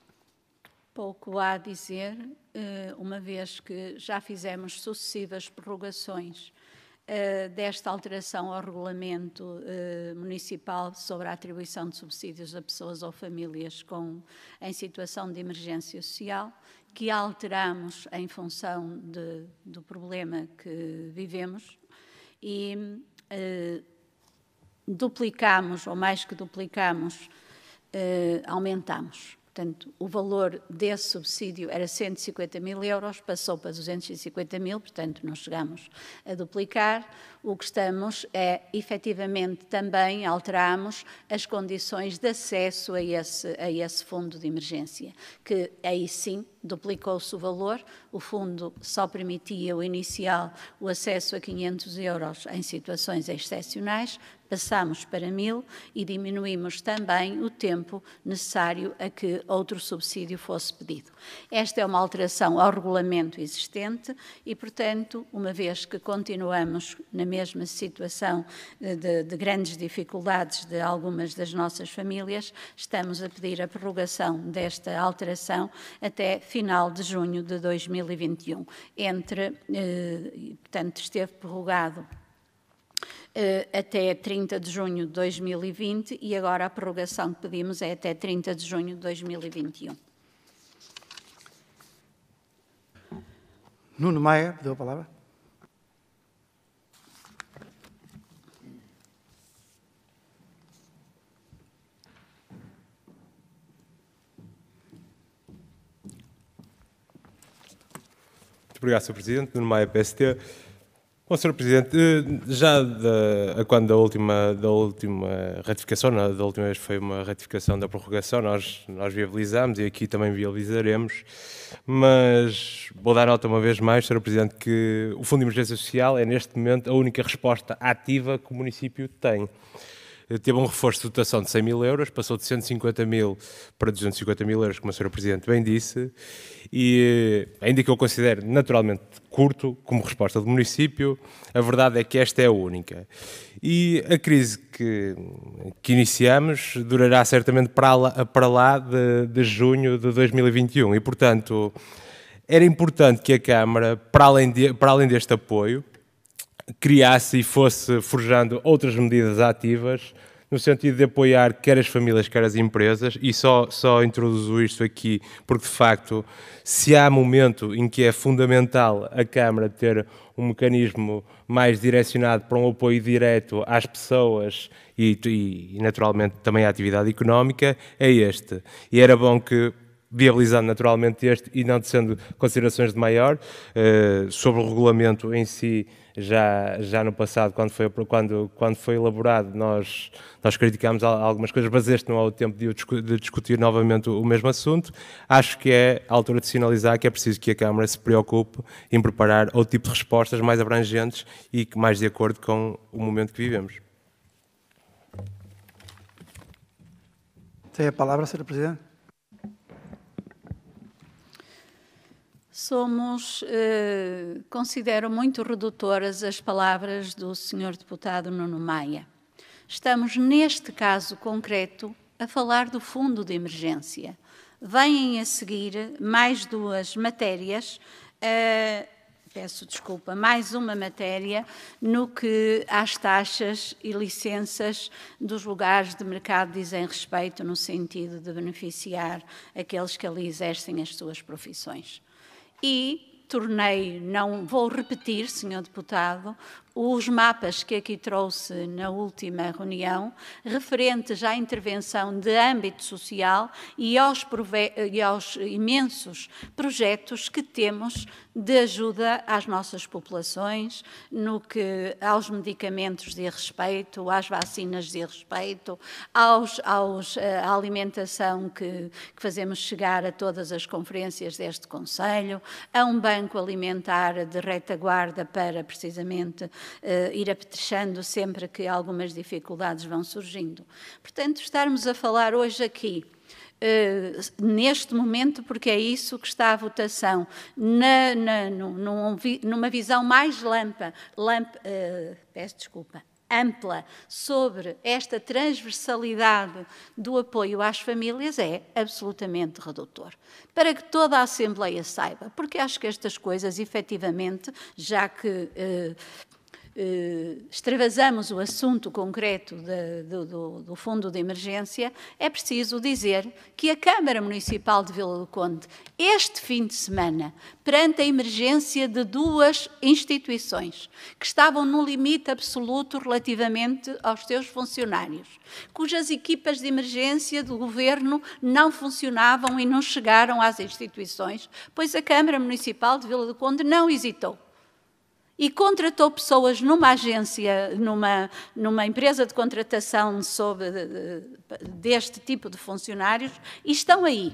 Pouco há a dizer, eh, uma vez que já fizemos sucessivas prorrogações eh, desta alteração ao regulamento eh, municipal sobre a atribuição de subsídios a pessoas ou famílias com, em situação de emergência social, que alteramos em função de, do problema que vivemos e eh, duplicamos, ou mais que duplicamos, aumentamos Portanto, o valor desse subsídio era 150 mil euros, passou para 250 mil, portanto, não chegamos a duplicar. O que estamos é, efetivamente, também alteramos as condições de acesso a esse, a esse fundo de emergência, que aí sim duplicou-se o valor. O fundo só permitia o inicial o acesso a 500 euros em situações excepcionais, passamos para mil e diminuímos também o tempo necessário a que outro subsídio fosse pedido. Esta é uma alteração ao regulamento existente e, portanto, uma vez que continuamos na mesma situação eh, de, de grandes dificuldades de algumas das nossas famílias, estamos a pedir a prorrogação desta alteração até final de junho de 2021. Entre, eh, portanto, esteve prorrogado eh, até 30 de junho de 2020 e agora a prorrogação que pedimos é até 30 de junho de 2021. Nuno Maia, pediu a palavra. Muito obrigado, Sr. Presidente. Nuno Maia, PST. Bom, Sr. Presidente, eh, já da, quando da última, da última ratificação, da última vez foi uma ratificação da prorrogação, nós, nós viabilizámos e aqui também viabilizaremos, mas vou dar nota uma vez mais, Sr. Presidente, que o Fundo de Emergência Social é neste momento a única resposta ativa que o município tem teve um reforço de dotação de 100 mil euros, passou de 150 mil para 250 mil euros, como o Sr. Presidente bem disse, e eh, ainda que eu considere naturalmente curto como resposta do município, a verdade é que esta é a única. E a crise que, que iniciamos durará certamente para lá, para lá de, de junho de 2021 e, portanto, era importante que a Câmara, para além, de, para além deste apoio, criasse e fosse forjando outras medidas ativas no sentido de apoiar quer as famílias, quer as empresas, e só, só introduzo isto aqui porque, de facto, se há momento em que é fundamental a Câmara ter um mecanismo mais direcionado para um apoio direto às pessoas e, e naturalmente, também à atividade económica, é este. E era bom que viabilizando naturalmente este e não sendo considerações de maior, eh, sobre o regulamento em si já, já no passado, quando foi, quando, quando foi elaborado, nós, nós criticámos algumas coisas, mas este não é o tempo de, de discutir novamente o, mesmo assunto. Acho que é a altura de sinalizar que é preciso que a Câmara se preocupe em preparar outro tipo de respostas mais abrangentes e que mais de acordo com o momento que vivemos. Tem a palavra, Sr. Presidente. somos, eh, considero muito redutoras as palavras do senhor deputado Nuno Maia. Estamos, neste caso concreto, a falar do fundo de emergência. Vêm a seguir mais duas matérias. Eh, peço desculpa, mais uma matéria no que às taxas e licenças dos lugares de mercado dizem respeito, no sentido de beneficiar aqueles que ali exercem as suas profissões e tornei, não vou repetir, senhor deputado, os mapas que aqui trouxe na última reunião, referentes à intervenção de âmbito social e aos, e aos, imensos projetos que temos de ajuda às nossas populações, no que aos medicamentos de respeito, às vacinas de respeito, aos, aos eh, à alimentação que, que fazemos chegar a todas as conferências deste Conselho, a um banco alimentar de retaguarda para precisamente eh, ir apetrechando sempre que algumas dificuldades vão surgindo. Portanto, estarmos a falar hoje aqui. Uh, neste momento, porque é isso que está a votação, na, na, num, numa visão mais lampa, lampa uh, eh, peço desculpa, ampla sobre esta transversalidade do apoio às famílias é absolutamente redutor. Para que toda a Assembleia saiba, porque acho que estas coisas, efetivamente, já que eh, eh, extravasamos o assunto concreto de, do, do, Fundo de Emergência, é preciso dizer que a Câmara Municipal de Vila do Conde, este fim de semana, perante a emergência de duas instituições que estavam no limite absoluto relativamente aos seus funcionários, cujas equipas de emergência do governo não funcionavam e não chegaram às instituições, pois a Câmara Municipal de Vila do Conde não hesitou e contratou pessoas numa agência, numa, numa empresa de contratação sobre, deste tipo de funcionários, e estão aí.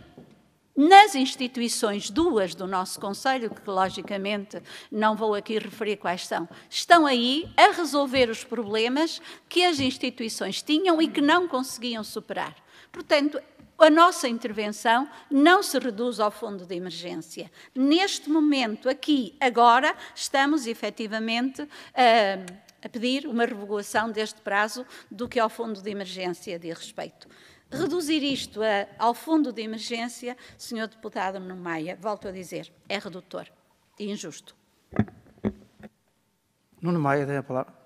Nas instituições, duas do nosso Conselho, que logicamente não vou aqui referir quais são, estão aí a resolver os problemas que as instituições tinham e que não conseguiam superar. Portanto, a nossa intervenção não se reduz ao fundo de emergência. Neste momento, aqui, agora, estamos efetivamente a, eh, a pedir uma revogação deste prazo do que ao fundo de emergência de respeito. Reduzir isto a, eh, ao fundo de emergência, senhor deputado Nuno Maia, volto a dizer, é redutor e injusto. Nuno Maia tem a palavra.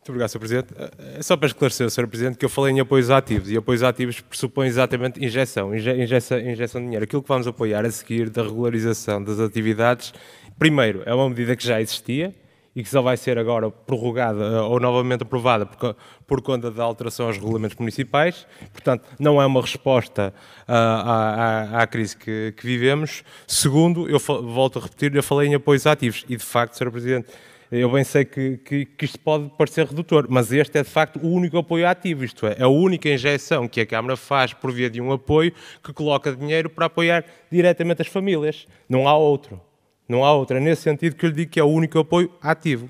Muito obrigado, Sr. Presidente. É só para esclarecer, Sr. Presidente, que eu falei em apoios ativos e apoios ativos pressupõem exatamente injeção, injeção, injeção de dinheiro. Aquilo que vamos apoiar a seguir da regularização das atividades, primeiro, é uma medida que já existia e que só vai ser agora prorrogada eh, ou novamente aprovada por, por conta da alteração aos regulamentos municipais. Portanto, não é uma resposta uh, à, à, à, crise que, que, vivemos. Segundo, eu volto a repetir, eu falei em apoios ativos e, de facto, Sr. Presidente, eu bem sei que, que, que, isto pode parecer redutor, mas este é de facto o único apoio ativo, isto é, a única injeção que a Câmara faz por via de um apoio que coloca dinheiro para apoiar diretamente as famílias. Não há outro. Não há outra. É nesse sentido que eu lhe digo que é o único apoio ativo.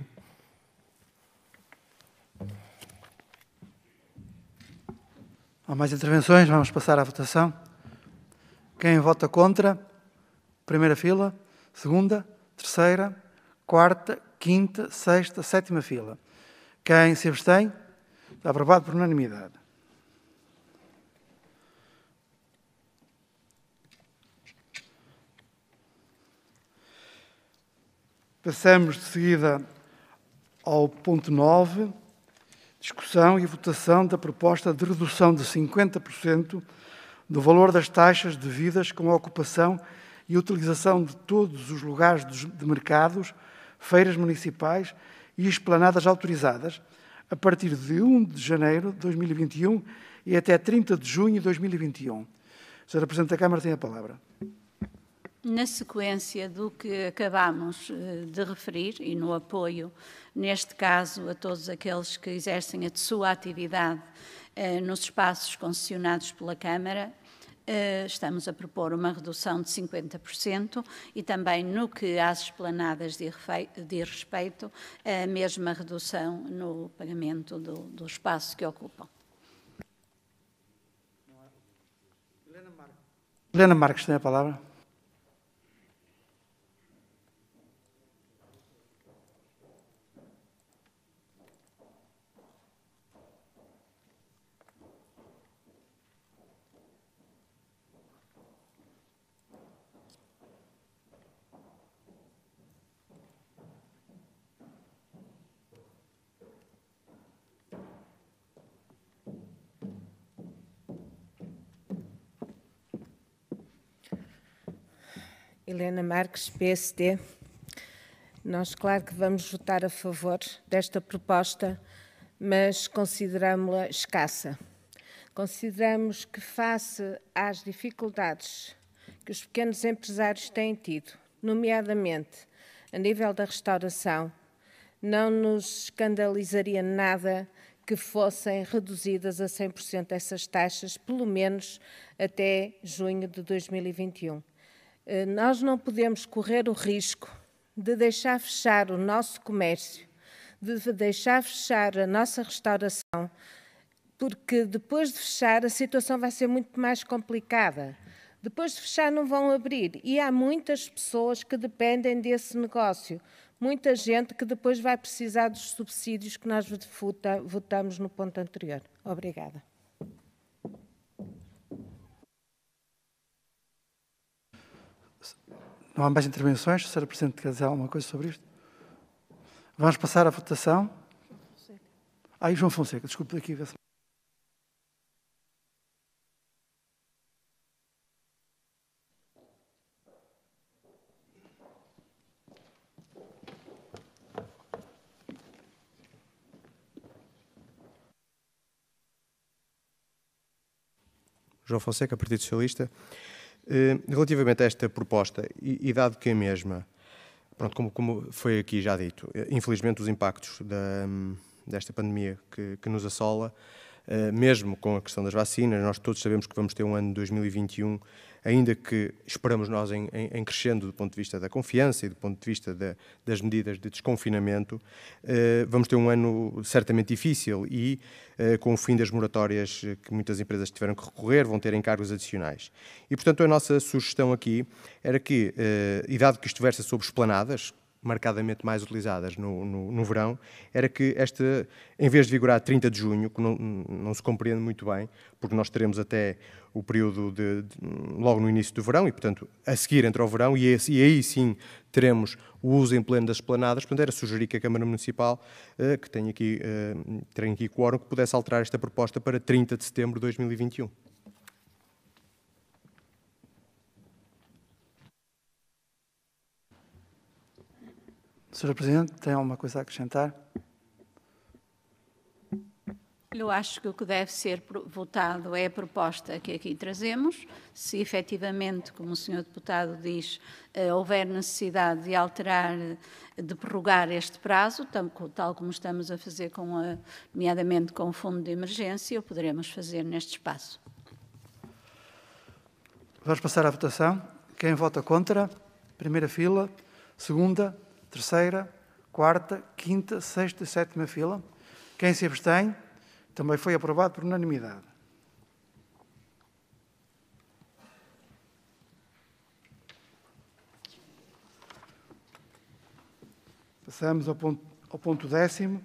Há mais intervenções? Vamos passar à votação. Quem vota contra? Primeira fila. Segunda. Terceira. Quarta quinta, sexta, sétima fila. Quem se abstém, está aprovado por unanimidade. Passamos de seguida ao ponto 9, discussão e votação da proposta de redução de 50% do valor das taxas devidas com a ocupação e utilização de todos os lugares de mercados feiras municipais e esplanadas autorizadas a partir de 1 de janeiro de 2021 e até 30 de junho de 2021. Sra. Presidente da Câmara tem a palavra. Na sequência do que acabamos eh, de referir e no apoio, neste caso, a todos aqueles que exercem a sua atividade eh, nos espaços concessionados pela Câmara, eh, estamos a propor uma redução de 50% e também no que às esplanadas de respeito, a mesma redução no pagamento do, do espaço que ocupam. Helena Marques tem a palavra. Helena Marques, PSD. Nós, claro que vamos votar a favor desta proposta, mas consideramos-la escassa. Consideramos que, face às dificuldades que os pequenos empresários têm tido, nomeadamente a nível da restauração, não nos escandalizaria nada que fossem reduzidas a 100% essas taxas, pelo menos até junho de 2021. Eh, nós não podemos correr o risco de deixar fechar o nosso comércio, de deixar fechar a nossa restauração, porque depois de fechar a situação vai ser muito mais complicada. Depois de fechar, não vão abrir. E há muitas pessoas que dependem desse negócio. Muita gente que depois vai precisar dos subsídios que nós votamos no ponto anterior. Obrigada. Não há mais intervenções? Sra. Presidente, quer dizer alguma coisa sobre isto? Vamos passar à votação. Aí, ah, João Fonseca, desculpe aqui. João Fonseca, Partido Socialista. Eh, relativamente a esta proposta e, dado que a mesma, pronto, como, como foi aqui já dito, eh, infelizmente os impactos da, hum, desta pandemia que, que nos assola eh, mesmo com a questão das vacinas, nós todos sabemos que vamos ter um ano de 2021, ainda que esperamos nós em, em, crescendo do ponto de vista da confiança e do ponto de vista da, das medidas de desconfinamento, eh, vamos ter um ano certamente difícil e eh, com o fim das moratórias que muitas empresas tiveram que recorrer, vão ter encargos adicionais. E, portanto, a nossa sugestão aqui era que, e dado que isto versa sobre esplanadas, marcadamente mais utilizadas no, no, no, verão, era que esta, em vez de vigorar 30 de junho, que não, não se compreende muito bem, porque nós teremos até o período de, de, logo no início do verão e, portanto, a seguir entre o verão, e, esse, e, aí sim teremos o uso em pleno das esplanadas. Portanto, era sugerir que a Câmara Municipal, eh, que tem aqui, eh, tem aqui quórum, que pudesse alterar esta proposta para 30 de setembro de 2021. Sra. Presidente, tem alguma coisa a acrescentar? Eu acho que o que deve ser votado é a proposta que aqui trazemos. Se efetivamente, como o senhor deputado diz, eh, houver necessidade de alterar, de prorrogar este prazo, tal como estamos a fazer, com a, nomeadamente com o Fundo de Emergência, o poderemos fazer neste espaço. Vamos passar à votação. Quem vota contra? Primeira fila. Segunda terceira, quarta, quinta, sexta e sétima fila. Quem se abstém também foi aprovado por unanimidade. Passamos ao ponto, ao ponto décimo,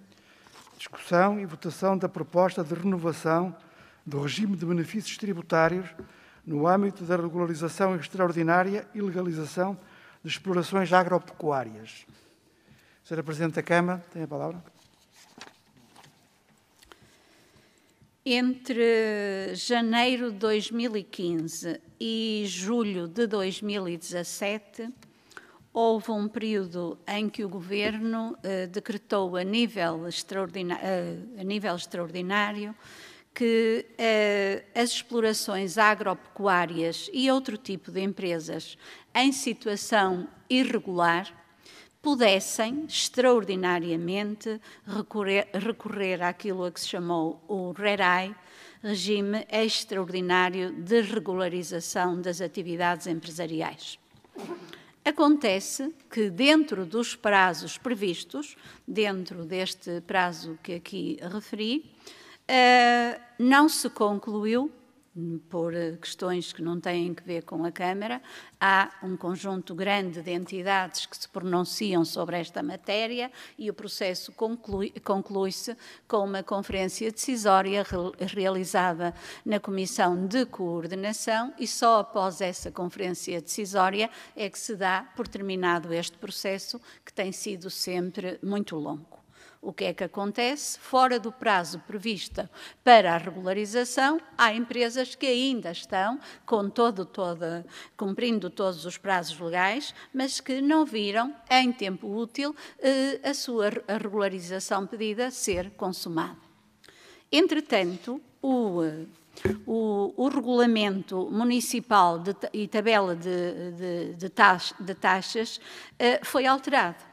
discussão e votação da proposta de renovação do regime de benefícios tributários no âmbito da regularização extraordinária e legalização de explorações agropecuárias. Senhora Presidente da Câmara, tem a palavra. Entre janeiro de 2015 e julho de 2017, houve um período em que o Governo eh, decretou a nível, eh, a nível, extraordinário que eh, as explorações agropecuárias e outro tipo de empresas em situação irregular pudessem extraordinariamente recorrer, recorrer àquilo a que se chamou o RERAI, Regime Extraordinário de Regularização das Atividades Empresariais. Acontece que, dentro dos prazos previstos, dentro deste prazo que aqui referi, eh, não se concluiu por eh, questões que não têm que ver com a Câmara. Há um conjunto grande de entidades que se pronunciam sobre esta matéria e o processo conclui-se conclui com uma conferência decisória realizada na Comissão de Coordenação e só após essa conferência decisória é que se dá por terminado este processo que tem sido sempre muito longo. O que é que acontece? Fora do prazo previsto para a regularização, há empresas que ainda estão com todo, todo, cumprindo todos os prazos legais, mas que não viram em tempo útil eh, a sua regularização pedida ser consumada. Entretanto, o o, o, regulamento municipal de, e tabela de, de, de taxas, de taxas eh, foi alterado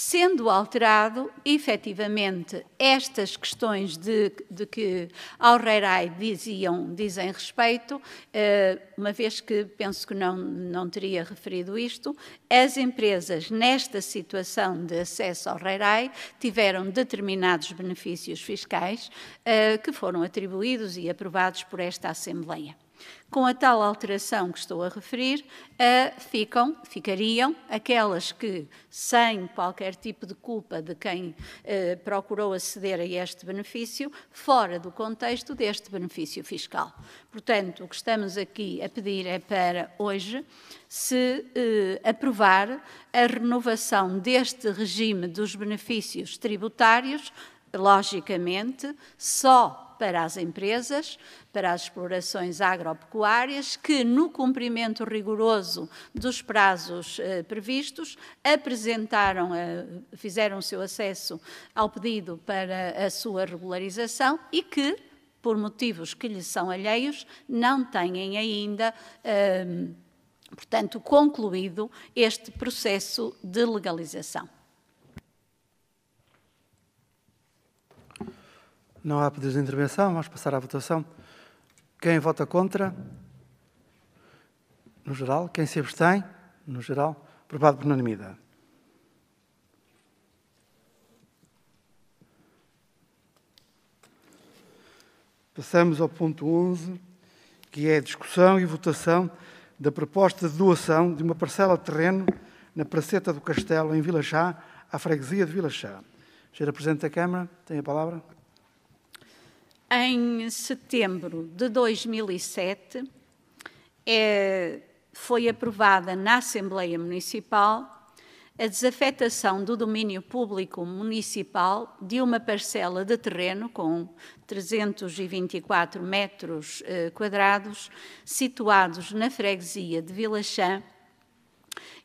sendo alterado, efetivamente, estas questões de, de que ao Reirai diziam, dizem respeito, eh, uma vez que penso que não, não teria referido isto, as empresas nesta situação de acesso ao Reirai tiveram determinados benefícios fiscais eh, que foram atribuídos e aprovados por esta Assembleia. Com a tal alteração que estou a referir, uh, ficam, ficariam aquelas que, sem qualquer tipo de culpa de quem uh, procurou aceder a este benefício, fora do contexto deste benefício fiscal. Portanto, o que estamos aqui a pedir é para hoje se uh, aprovar a renovação deste regime dos benefícios tributários, logicamente, só para as empresas, para as explorações agropecuárias, que, no cumprimento rigoroso dos prazos eh, previstos, apresentaram, eh, fizeram o seu acesso ao pedido para a sua regularização e que, por motivos que lhes são alheios, não têm ainda. Eh, portanto, concluído este processo de legalização. Não há pedidos de intervenção, vamos passar à votação. Quem vota contra? No geral. Quem se abstém? No geral. Aprovado por unanimidade. Passamos ao ponto 11, que é a discussão e votação da proposta de doação de uma parcela de terreno na Praceta do Castelo, em Vila Chá, à freguesia de Vila Chá. Sr. Presidente da Câmara, tem a palavra. Em setembro de 2007, é, foi aprovada na Assembleia Municipal a desafetação do domínio público municipal de uma parcela de terreno com 324 metros eh, quadrados, situados na freguesia de Vilachã,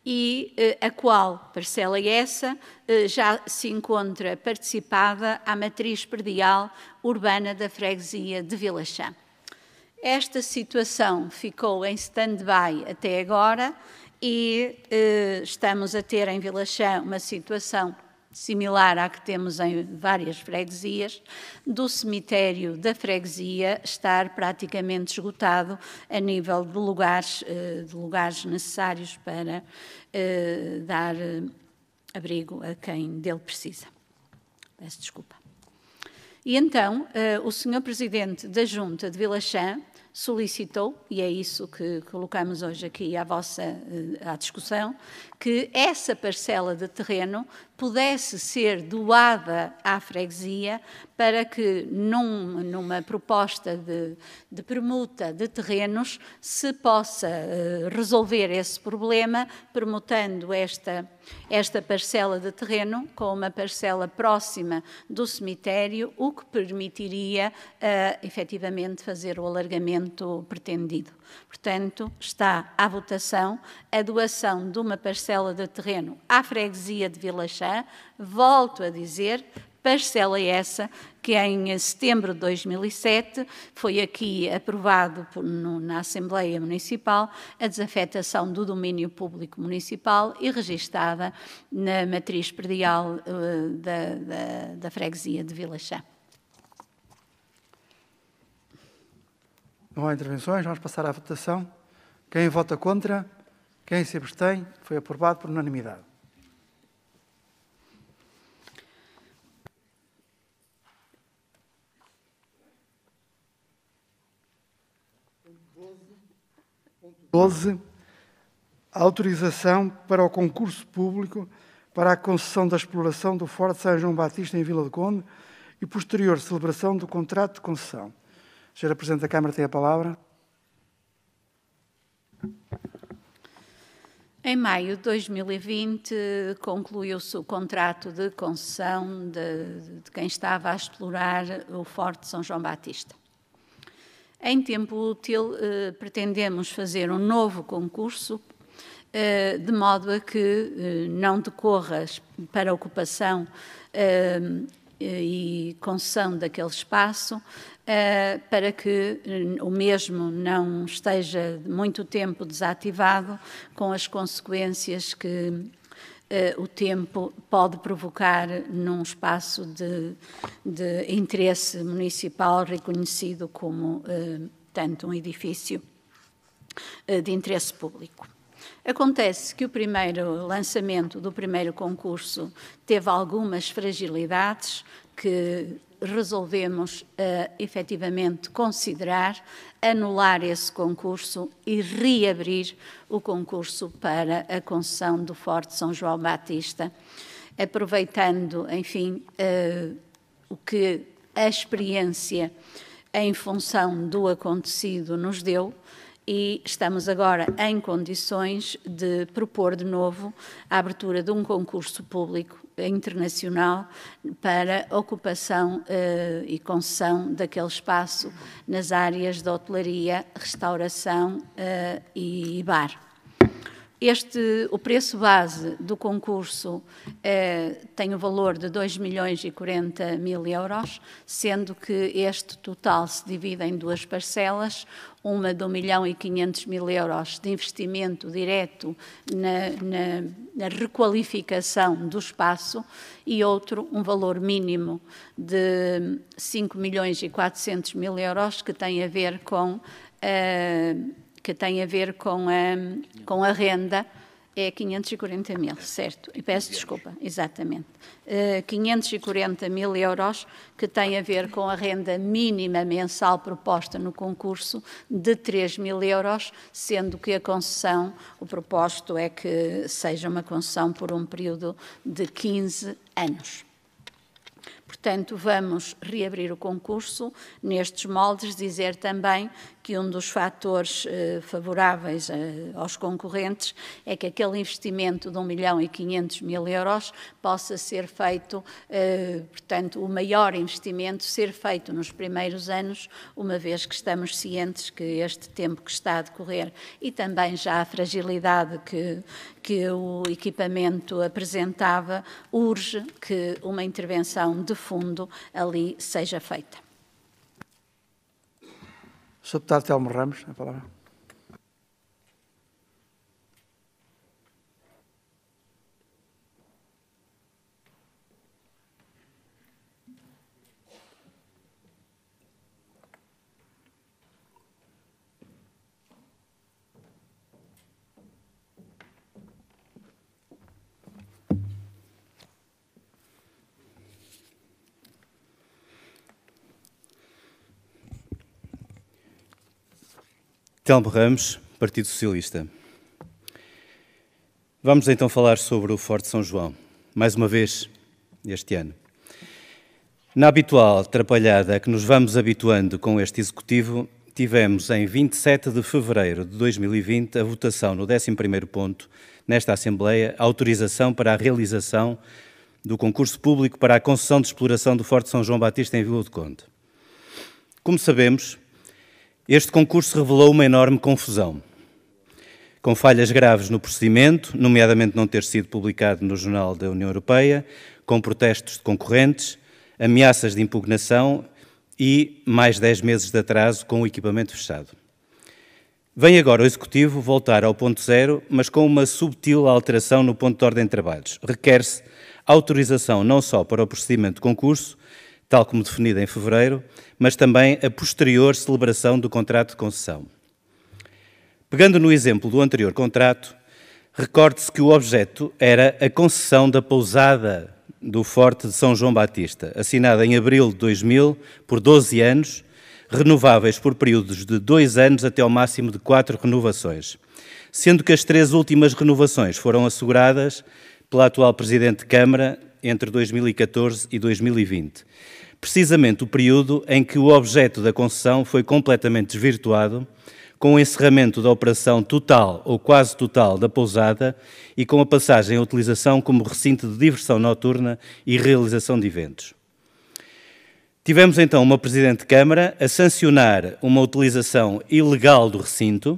e eh, a qual parcela essa eh, já se encontra participada à matriz predial urbana da freguesia de Vila Esta situação ficou em stand-by até agora e eh, estamos a ter em Vila uma situação similar à que temos em várias freguesias, do cemitério da freguesia estar praticamente esgotado a nível de lugares, eh, de lugares necessários para eh, dar eh, abrigo a quem dele precisa. Peço desculpa. E então, o Sr. Presidente da Junta de Vilachã solicitou, e é isso que colocamos hoje aqui à vossa eh, à discussão, que essa parcela de terreno pudesse ser doada à freguesia para que, num, numa proposta de, de permuta de terrenos, se possa eh, resolver esse problema, permutando esta esta parcela de terreno com uma parcela próxima do cemitério, o que permitiria uh, efetivamente fazer o alargamento pretendido. Portanto, está à votação a doação de uma parcela de terreno à freguesia de Vilachã. Volto a dizer, parcela essa que em setembro de 2007 foi aqui aprovado por, no, na Assembleia Municipal a desafetação do domínio público municipal e registada na matriz predial uh, da, da, da, freguesia de Vila Chã. Não há intervenções, vamos passar à votação. Quem vota contra? Quem se abstém? Foi aprovado por unanimidade. 12, autorização para o concurso público para a concessão da exploração do Forte São João Batista em Vila do Conde e posterior celebração do contrato de concessão. Senhora Presidente da Câmara tem a palavra. Em maio de 2020 concluiu-se o contrato de concessão de, de, quem estava a explorar o Forte São João Batista. Em tempo útil, eh, pretendemos fazer um novo concurso eh, de modo a que eh, não decorra para ocupação e concessão daquele espaço, para que o mesmo não esteja muito tempo desativado, com as consequências que eh, o tempo pode provocar num espaço de, de interesse municipal reconhecido como eh, tanto um edifício eh, de interesse público. Acontece que o primeiro lançamento do primeiro concurso teve algumas fragilidades que resolvemos uh, efetivamente considerar anular esse concurso e reabrir o concurso para a concessão do Forte São João Batista, aproveitando, enfim, uh, o que a experiência em função do acontecido nos deu e estamos agora em condições de propor de novo a abertura de um concurso público é internacional para ocupação eh, e concessão daquele espaço nas áreas de hotelaria, restauração eh, e bar. Este, o preço base do concurso eh, tem o valor de 2 milhões e 40 mil euros, sendo que este total se divide em duas parcelas, uma de 1 milhão e 500 mil euros de investimento direto na, na, na requalificação do espaço e outro, um valor mínimo de 5 milhões e 400 mil euros, que tem a ver com... Eh, que tem a ver com a, com a renda, é 540 mil, certo? E peço desculpa, exatamente. Uh, eh, 540 mil euros que tem a ver com a renda mínima mensal proposta no concurso de 3 mil euros, sendo que a concessão, o proposto é que seja uma concessão por um período de 15 anos. Portanto, vamos reabrir o concurso nestes moldes, dizer também que um dos fatores eh, favoráveis eh, aos concorrentes é que aquele investimento de 1 milhão e 500 mil euros possa ser feito, eh, portanto, o maior investimento ser feito nos primeiros anos, uma vez que estamos cientes que este tempo que está a decorrer e também já a fragilidade que que o equipamento apresentava, urge que uma intervenção de fundo ali seja feita. Sr. Deputado Telmo Ramos, é a palavra. Telmo Ramos, Partido Socialista. Vamos então falar sobre o Forte São João, mais uma vez este ano. Na habitual atrapalhada que nos vamos habituando com este Executivo, tivemos em 27 de fevereiro de 2020 a votação no 11º ponto, nesta Assembleia, a autorização para a realização do concurso público para a concessão de exploração do Forte São João Batista em Vila do Conde. Como sabemos, este concurso revelou uma enorme confusão, com falhas graves no procedimento, nomeadamente não ter sido publicado no Jornal da União Europeia, com protestos de concorrentes, ameaças de impugnação e mais 10 meses de atraso com o equipamento fechado. Vem agora o Executivo voltar ao ponto zero, mas com uma subtil alteração no ponto de ordem de trabalhos. Requer-se autorização não só para o procedimento de concurso, tal como definida em fevereiro, mas também a posterior celebração do contrato de concessão. Pegando no exemplo do anterior contrato, recorde-se que o objeto era a concessão da pousada do Forte de São João Batista, assinada em abril de 2000 por 12 anos, renováveis por períodos de dois anos até ao máximo de quatro renovações, sendo que as três últimas renovações foram asseguradas pela atual Presidente de Câmara, entre 2014 e 2020, precisamente o período em que o objeto da concessão foi completamente desvirtuado, com o encerramento da operação total ou quase total da pousada e com a passagem à utilização como recinto de diversão noturna e realização de eventos. Tivemos então uma Presidente de Câmara a sancionar uma utilização ilegal do recinto,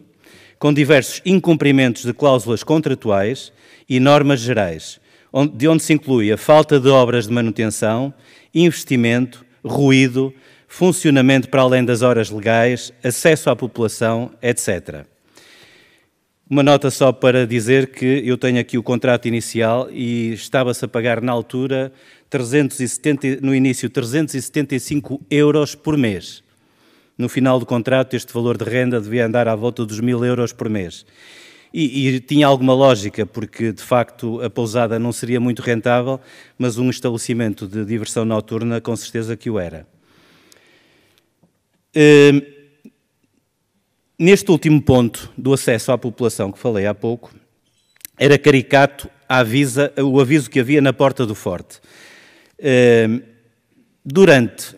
com diversos incumprimentos de cláusulas contratuais e normas gerais, de onde se inclui a falta de obras de manutenção, investimento, ruído, funcionamento para além das horas legais, acesso à população, etc. Uma nota só para dizer que eu tenho aqui o contrato inicial e estava-se a pagar na altura 370, no início 375 euros por mês. No final do contrato, este valor de renda devia andar à volta dos 1000 euros por mês. E, e, tinha alguma lógica, porque de facto a pousada não seria muito rentável, mas um estabelecimento de diversão noturna com certeza que o era. Hum, neste último ponto do acesso à população que falei há pouco, era caricato avisa, o aviso que havia na porta do forte. Hum, durante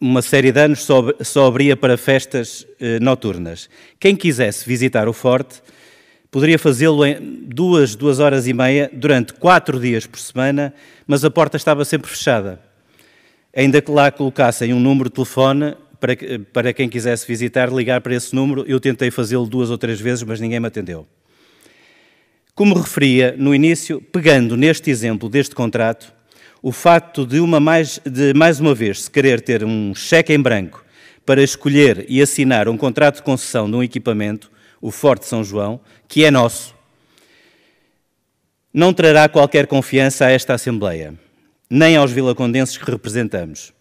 uma série de anos só, só abria para festas uh, noturnas. Quem quisesse visitar o forte Poderia fazê-lo em duas, duas horas e meia, durante quatro dias por semana, mas a porta estava sempre fechada. Ainda que lá colocassem um número de telefone para, para quem quisesse visitar, ligar para esse número, eu tentei fazê-lo duas ou três vezes, mas ninguém me atendeu. Como referia no início, pegando neste exemplo deste contrato, o facto de, uma mais, de mais uma vez se querer ter um cheque em branco para escolher e assinar um contrato de concessão de um equipamento o Forte São João, que é nosso, não trará qualquer confiança a esta Assembleia, nem aos vilacondenses que representamos.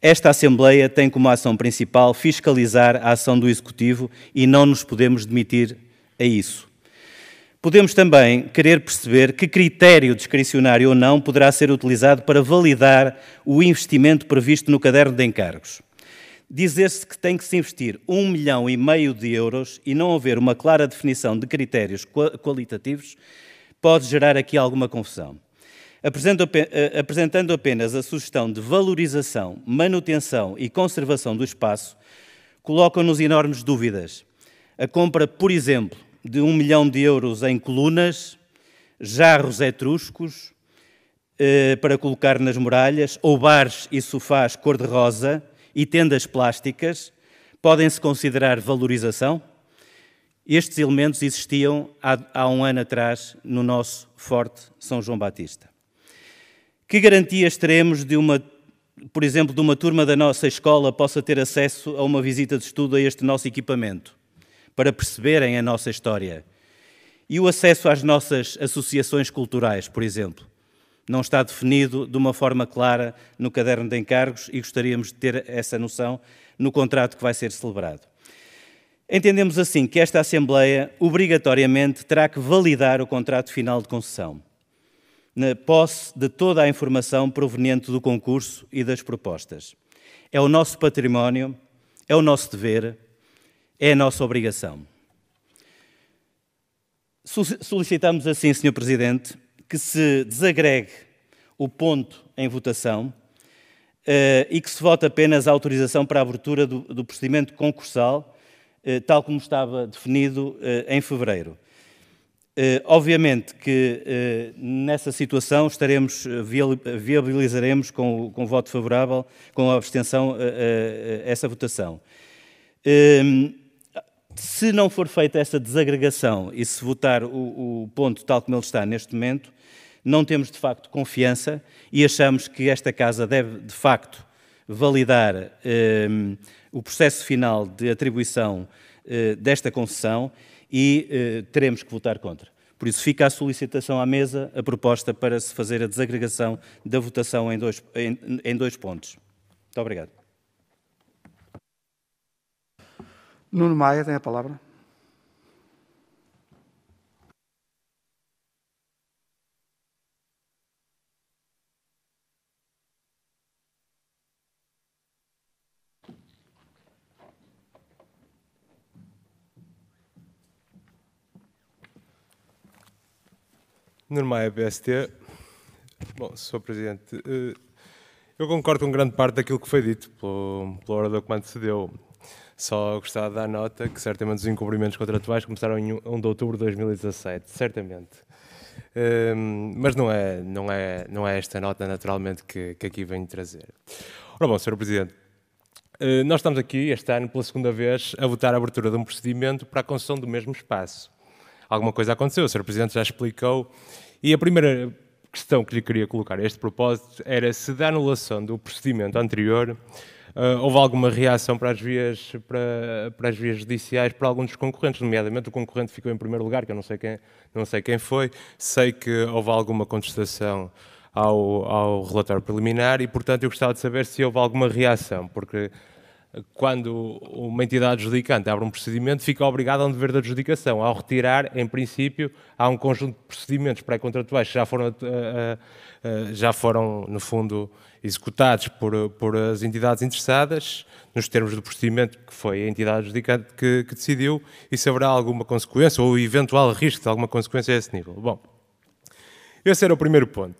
Esta Assembleia tem como ação principal fiscalizar a ação do Executivo e não nos podemos demitir a isso. Podemos também querer perceber que critério discricionário ou não poderá ser utilizado para validar o investimento previsto no caderno de encargos. Dizer-se que tem que se investir um milhão e meio de euros e não haver uma clara definição de critérios qualitativos pode gerar aqui alguma confusão. Eh, apresentando apenas a sugestão de valorização, manutenção e conservação do espaço, colocam-nos enormes dúvidas. A compra, por exemplo, de um milhão de euros em colunas, jarros etruscos eh, para colocar nas muralhas, ou bares e sofás cor-de-rosa, e tendas plásticas podem-se considerar valorização? Estes elementos existiam há, há, um ano atrás no nosso Forte São João Batista. Que garantias teremos de uma, por exemplo, de uma turma da nossa escola possa ter acesso a uma visita de estudo a este nosso equipamento, para perceberem a nossa história? E o acesso às nossas associações culturais, por exemplo? não está definido de uma forma clara no caderno de encargos e gostaríamos de ter essa noção no contrato que vai ser celebrado. Entendemos assim que esta Assembleia obrigatoriamente terá que validar o contrato final de concessão, na posse de toda a informação proveniente do concurso e das propostas. É o nosso património, é o nosso dever, é a nossa obrigação. Solicitamos assim, Sr. Presidente, que se desagregue o ponto em votação eh, e que se vote apenas a autorização para a abertura do, do procedimento concursal, eh, tal como estava definido eh, em fevereiro. Obviamente que nessa situação estaremos, viabilizaremos com, com voto favorável, com a abstenção, essa votação. Ehm, se não for feita essa desagregação e se votar o, o ponto tal como ele está neste momento, não temos de facto confiança e achamos que esta Casa deve de facto validar eh, o processo final de atribuição eh, desta concessão e eh, teremos que votar contra. Por isso, fica a solicitação à mesa, a proposta para se fazer a desagregação da votação em dois, em, em dois pontos. Muito obrigado. Nuno Maia tem a palavra. Normal é PST. Bom, Sr. Presidente, eh, eu concordo com grande parte daquilo que foi dito pelo, pelo orador que me antecedeu. Só gostava de dar nota que certamente os incumprimentos contratuais começaram em 1 de outubro de 2017, certamente. Um, eh, mas não é, não, é, não é esta nota, naturalmente, que, que aqui venho trazer. Ora bom, Sr. Presidente, eh, nós estamos aqui este ano pela segunda vez a votar a abertura de um procedimento para a concessão do mesmo espaço. Alguma coisa aconteceu, o Sr. Presidente já explicou e a primeira questão que lhe queria colocar a este propósito era se da anulação do procedimento anterior uh, houve alguma reação para as, vias, para, para as vias judiciais para alguns dos concorrentes, nomeadamente o concorrente ficou em primeiro lugar, que eu não sei quem, não sei quem foi, sei que houve alguma contestação ao, ao relatório preliminar e, portanto, eu gostava de saber se houve alguma reação, porque quando uma entidade adjudicante abre um procedimento, fica obrigada a um dever de adjudicação. Ao retirar, em princípio, há um conjunto de procedimentos pré-contratuais que já foram, eh, eh, eh, já foram, no fundo, executados por, por as entidades interessadas, nos termos do procedimento que foi a entidade adjudicante que, que decidiu, e se haverá alguma consequência ou eventual risco de alguma consequência a esse nível. Bom, esse era o primeiro ponto.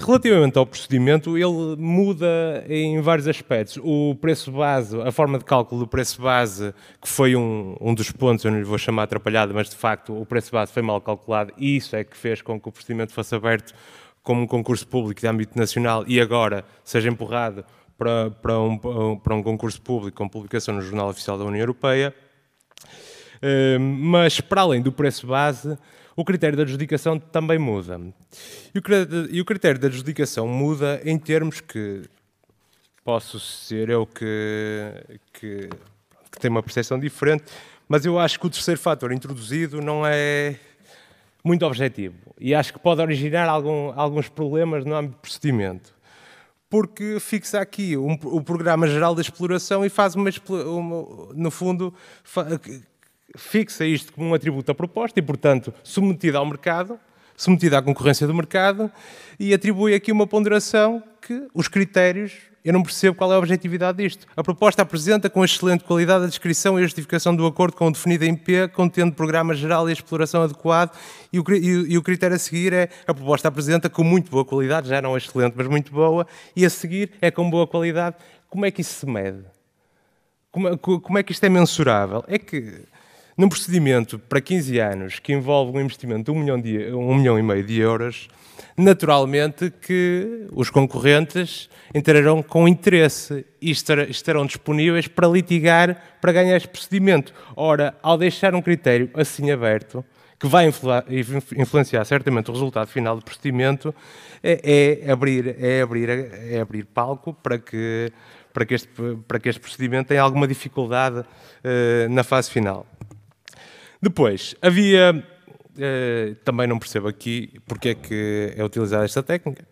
Relativamente ao procedimento, ele muda em vários aspectos. O preço base, a forma de cálculo do preço base, que foi um, um dos pontos, eu não lhe vou chamar atrapalhado, mas de facto o preço base foi mal calculado e isso é que fez com que o procedimento fosse aberto como um concurso público de âmbito nacional e agora seja empurrado para, para, um, para um concurso público com publicação no Jornal Oficial da União Europeia. Ehm, mas, para além do preço base, o critério da adjudicação também muda. E o critério da adjudicação muda em termos que posso ser eu que, que, que tenho uma percepção diferente, mas eu acho que o terceiro fator introduzido não é muito objetivo e acho que pode originar algum, alguns problemas no âmbito do procedimento. Porque fixa aqui um, o programa geral da exploração e faz uma, uma no fundo, fixa isto como um atributo à proposta e, portanto, submetida ao mercado, submetida à concorrência do mercado, e atribui aqui uma ponderação que os critérios, eu não percebo qual é a objetividade disto. A proposta apresenta com excelente qualidade a descrição e a justificação do acordo com o definido em P, contendo programa geral e exploração adequado, e o, e, e o critério a seguir é a proposta apresenta com muito boa qualidade, já não excelente, mas muito boa, e a seguir é com boa qualidade. Como é que isso se mede? Como, é, como é que isto é mensurável? É que num procedimento para 15 anos que envolve um investimento de 1 milhão, milhão e meio de euros, naturalmente que os concorrentes entrarão com interesse e estarão disponíveis para litigar para ganhar este procedimento. Ora, ao deixar um critério assim aberto, que vai influenciar certamente o resultado final do procedimento, é, é abrir, é, abrir, é abrir palco para que, para, que este, para que este procedimento tenha alguma dificuldade uh, na fase final. Depois, havia. Uh, também não percebo aqui porque é que é utilizada esta técnica.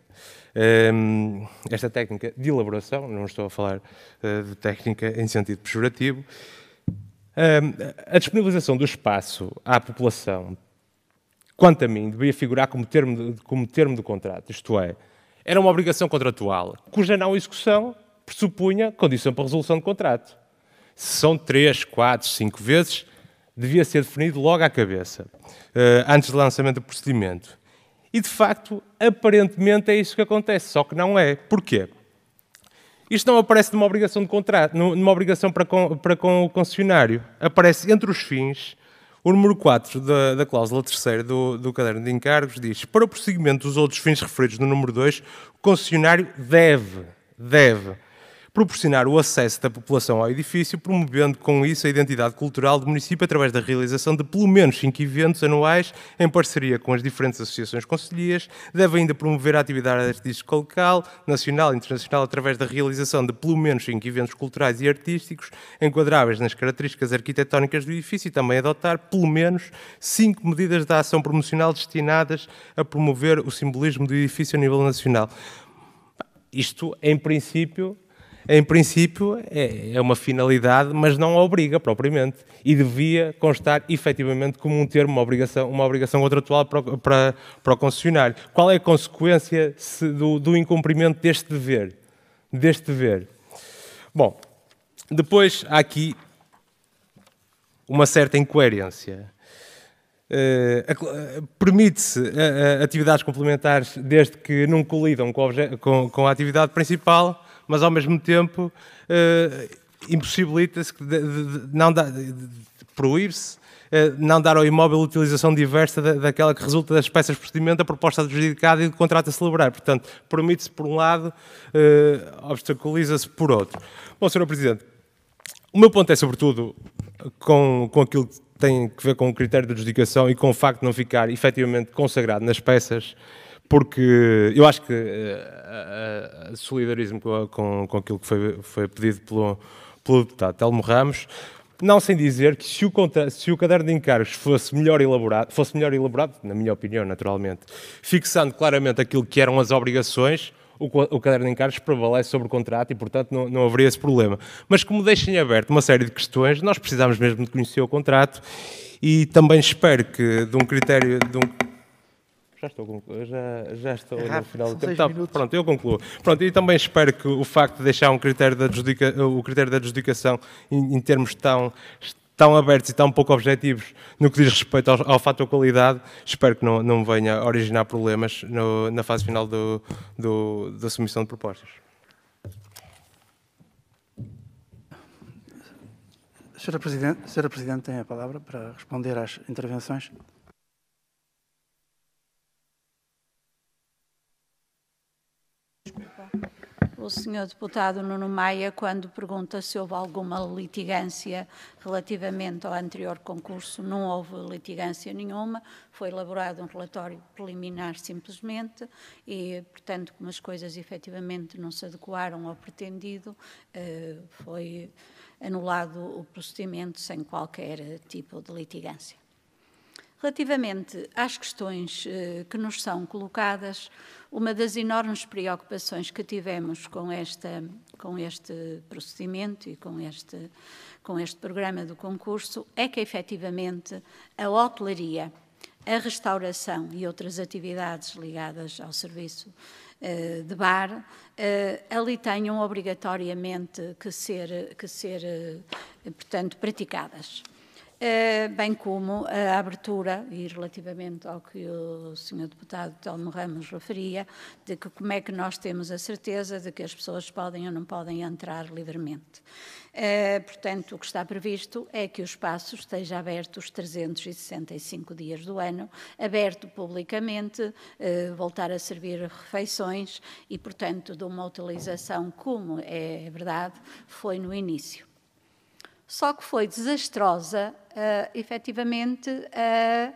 Um, ehm, esta técnica de elaboração, não estou a falar uh, de técnica em sentido pejorativo. Um, ehm, a disponibilização do espaço à população, quanto a mim, devia figurar como termo, de, como termo do contrato, isto é, era uma obrigação contratual, cuja não execução pressupunha condição para resolução de contrato. Se são três, quatro, cinco vezes, devia ser definido logo à cabeça, eh, antes do lançamento do procedimento. E, de facto, aparentemente é isso que acontece, só que não é. Porquê? Isto não aparece numa obrigação de contrato, numa obrigação para com, para com o concessionário. Aparece entre os fins, o número 4 da, da cláusula 3 do, do caderno de encargos diz: para o prosseguimento dos outros fins referidos no número 2, o concessionário deve, deve proporcionar o acesso da população ao edifício, promovendo com isso a identidade cultural do município através da realização de pelo menos cinco eventos anuais em parceria com as diferentes associações conselhias, deve ainda promover a atividade artística local, nacional e internacional através da realização de pelo menos cinco eventos culturais e artísticos enquadráveis nas características arquitetónicas do edifício e também adotar pelo menos cinco medidas da ação promocional destinadas a promover o simbolismo do edifício a nível nacional. Isto, em princípio, em princípio, é, é uma finalidade, mas não obriga propriamente. E devia constar efetivamente como um termo, uma obrigação, uma obrigação contratual para, para, para o concessionário. Qual é a consequência se, do, do incumprimento deste dever? Deste dever. Bom, depois há aqui uma certa incoerência. Uh, Permite-se uh, atividades complementares desde que não colidam com, com, com a atividade principal, mas ao mesmo tempo uh, impossibilita-se, não dá, proíbe-se eh, não dar ao imóvel utilização diversa daquela que resulta das peças de procedimento, da proposta adjudicada e do contrato a celebrar. Portanto, permite-se por um lado, eh, obstaculiza-se por outro. Bom, Sr. Presidente, o meu ponto é sobretudo com, com aquilo que tem a ver com o critério de adjudicação e com o facto de não ficar efetivamente consagrado nas peças porque eu acho que uh, uh, solidarismo com, com, com, aquilo que foi, foi pedido pelo, pelo deputado Telmo Ramos, não sem dizer que se o, contra, se o caderno de encargos fosse melhor elaborado, fosse melhor elaborado, na minha opinião, naturalmente, fixando claramente aquilo que eram as obrigações, o, o caderno de encargos prevalece sobre o contrato e, portanto, não, não haveria esse problema. Mas como deixem aberto uma série de questões, nós precisamos mesmo de conhecer o contrato e também espero que de um critério, de um, já estou, já, já estou é no final do tempo. Então, pronto, eu concluo. Pronto, e também espero que o facto de deixar um critério da o critério da adjudicação em, em termos tão tão abertos e tão pouco objetivos no que diz respeito ao, ao fator qualidade, espero que não, não venha originar problemas no, na fase final do, do, da submissão de propostas. Senhora Presidente, Senhora Presidente, tem a palavra para responder às intervenções. Desculpa. O senhor deputado Nuno Maia, quando pergunta se houve alguma litigância relativamente ao anterior concurso, não houve litigância nenhuma, foi elaborado um relatório preliminar simplesmente e, portanto, como as coisas efetivamente não se adequaram ao pretendido, eh, foi anulado o procedimento sem qualquer tipo de litigância. Relativamente às questões eh, que nos são colocadas, uma das enormes preocupações que tivemos com, esta, com este procedimento e com este, com este programa do concurso é que, efetivamente, a hotelaria, a restauração e outras atividades ligadas ao serviço eh, de bar, eh, ali tenham obrigatoriamente que ser, que ser portanto, praticadas. Eh, bem como a abertura, e relativamente ao que o Sr. Deputado Telmo Ramos referia, de que como é que nós temos a certeza de que as pessoas podem ou não podem entrar livremente. Eh, portanto, o que está previsto é que o espaço esteja aberto os 365 dias do ano, aberto publicamente, eh, voltar a servir refeições e, portanto, de uma utilização como é verdade, foi no início. Só que foi desastrosa uh, efetivamente a,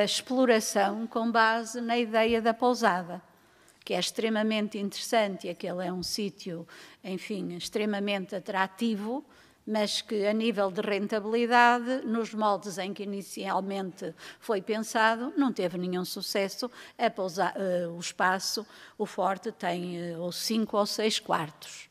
a exploração com base na ideia da pousada que é extremamente interessante e aquele é um sítio, enfim, extremamente atrativo, mas que a nível de rentabilidade, nos moldes em que inicialmente foi pensado, não teve nenhum sucesso. Pousar, uh, eh, o espaço, o forte, tem uh, cinco ou seis quartos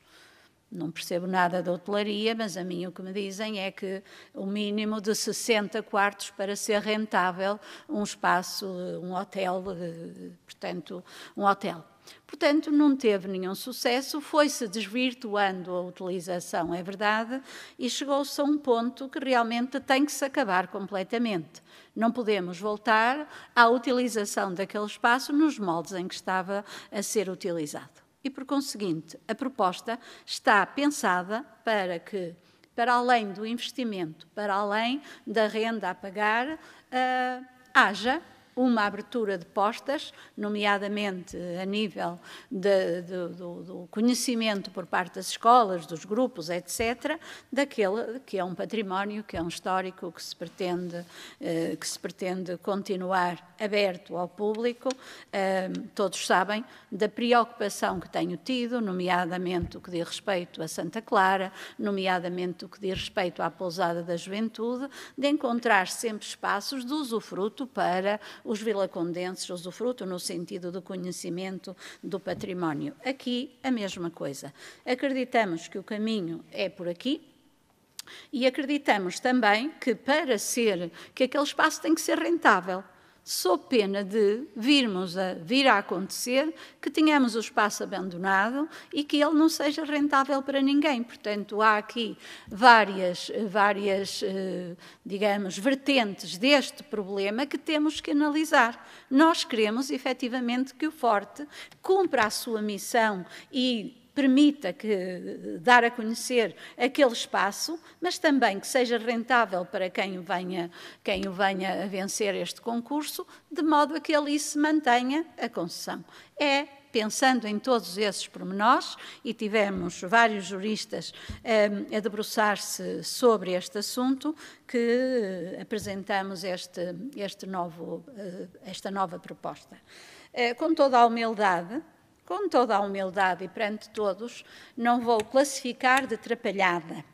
não percebo nada da hotelaria, mas a mim o que me dizem é que o mínimo de 60 quartos para ser rentável um espaço, um hotel, eh, portanto, um hotel. Portanto, não teve nenhum sucesso, foi-se desvirtuando a utilização, é verdade, e chegou-se a um ponto que realmente tem que se acabar completamente. Não podemos voltar à utilização daquele espaço nos moldes em que estava a ser utilizado. E, por conseguinte, a proposta está pensada para que, para além do investimento, para além da renda a pagar, uh, haja uma abertura de postas, nomeadamente eh, a nível de, de, do, do, conhecimento por parte das escolas, dos grupos, etc., daquele que é um património, que é um histórico que se pretende, eh, que se pretende continuar aberto ao público. Eh, todos sabem da preocupação que tenho tido, nomeadamente o que diz respeito a Santa Clara, nomeadamente o que diz respeito à pousada da juventude, de encontrar sempre espaços de usufruto para os vilacondenses usufruto no sentido do conhecimento do património. Aqui a mesma coisa. Acreditamos que o caminho é por aqui, e acreditamos também que para ser, que aquele espaço tem que ser rentável sob pena de virmos a vir a acontecer que tenhamos o espaço abandonado e que ele não seja rentável para ninguém. Portanto, há aqui várias, várias eh, digamos, vertentes deste problema que temos que analisar. Nós queremos, efetivamente, que o Forte cumpra a sua missão e permita que dar a conhecer aquele espaço, mas também que seja rentável para quem venha, quem venha a vencer este concurso, de modo a que ali se mantenha a concessão. É pensando em todos esses pormenores, e tivemos vários juristas um, ehm, a debruçar-se sobre este assunto, que eh, apresentamos este, este novo, eh, esta nova proposta. Eh, com toda a humildade, com toda a humildade e perante todos, não vou classificar de trapalhada,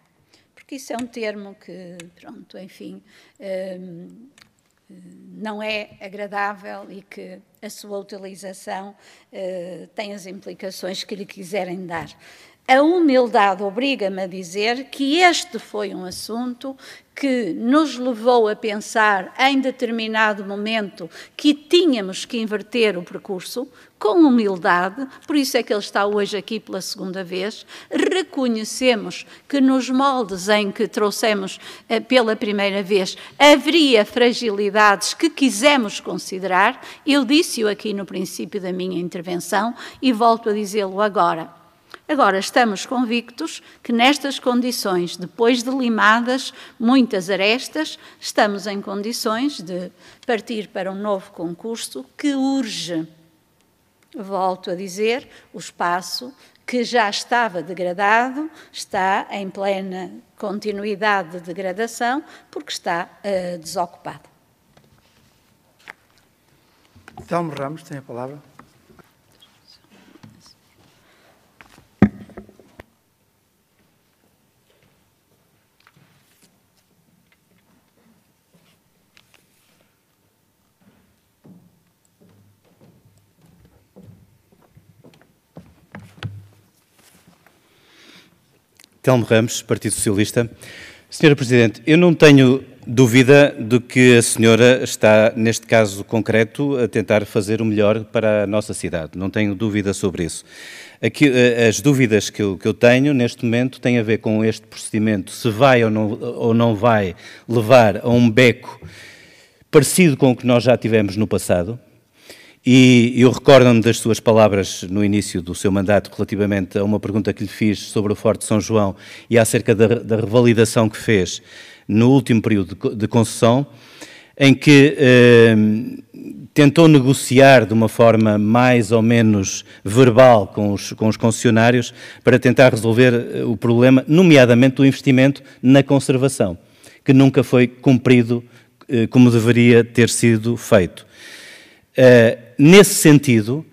porque isso é um termo que, pronto, enfim, hum, hum, não é agradável e que a sua utilização eh, tem as implicações que lhe quiserem dar. A humildade obriga-me a dizer que este foi um assunto que nos levou a pensar em determinado momento que tínhamos que inverter o percurso, com humildade, por isso é que ele está hoje aqui pela segunda vez. Reconhecemos que nos moldes em que trouxemos eh, pela primeira vez haveria fragilidades que quisemos considerar. Eu disse-o aqui no princípio da minha intervenção e volto a dizê-lo agora. Agora, estamos convictos que nestas condições, depois de limadas muitas arestas, estamos em condições de partir para um novo concurso que urge, volto a dizer, o espaço que já estava degradado, está em plena continuidade de degradação, porque está uh, desocupado. Telmo Ramos tem a palavra. Telmo Ramos, Partido Socialista. Senhora Presidente, eu não tenho dúvida de que a senhora está, neste caso concreto, a tentar fazer o melhor para a nossa cidade. Não tenho dúvida sobre isso. Aqui, eh, as dúvidas que eu, que eu, tenho neste momento têm a ver com este procedimento, se vai ou não, ou não vai levar a um beco parecido com o que nós já tivemos no passado, e eu recordo-me das suas palavras no início do seu mandato relativamente a uma pergunta que lhe fiz sobre o Forte São João e acerca da, da revalidação que fez no último período de, concessão, em que eh, tentou negociar de uma forma mais ou menos verbal com os, com os concessionários para tentar resolver eh, o problema, nomeadamente do investimento na conservação, que nunca foi cumprido eh, como deveria ter sido feito. Eh, nesse sentido,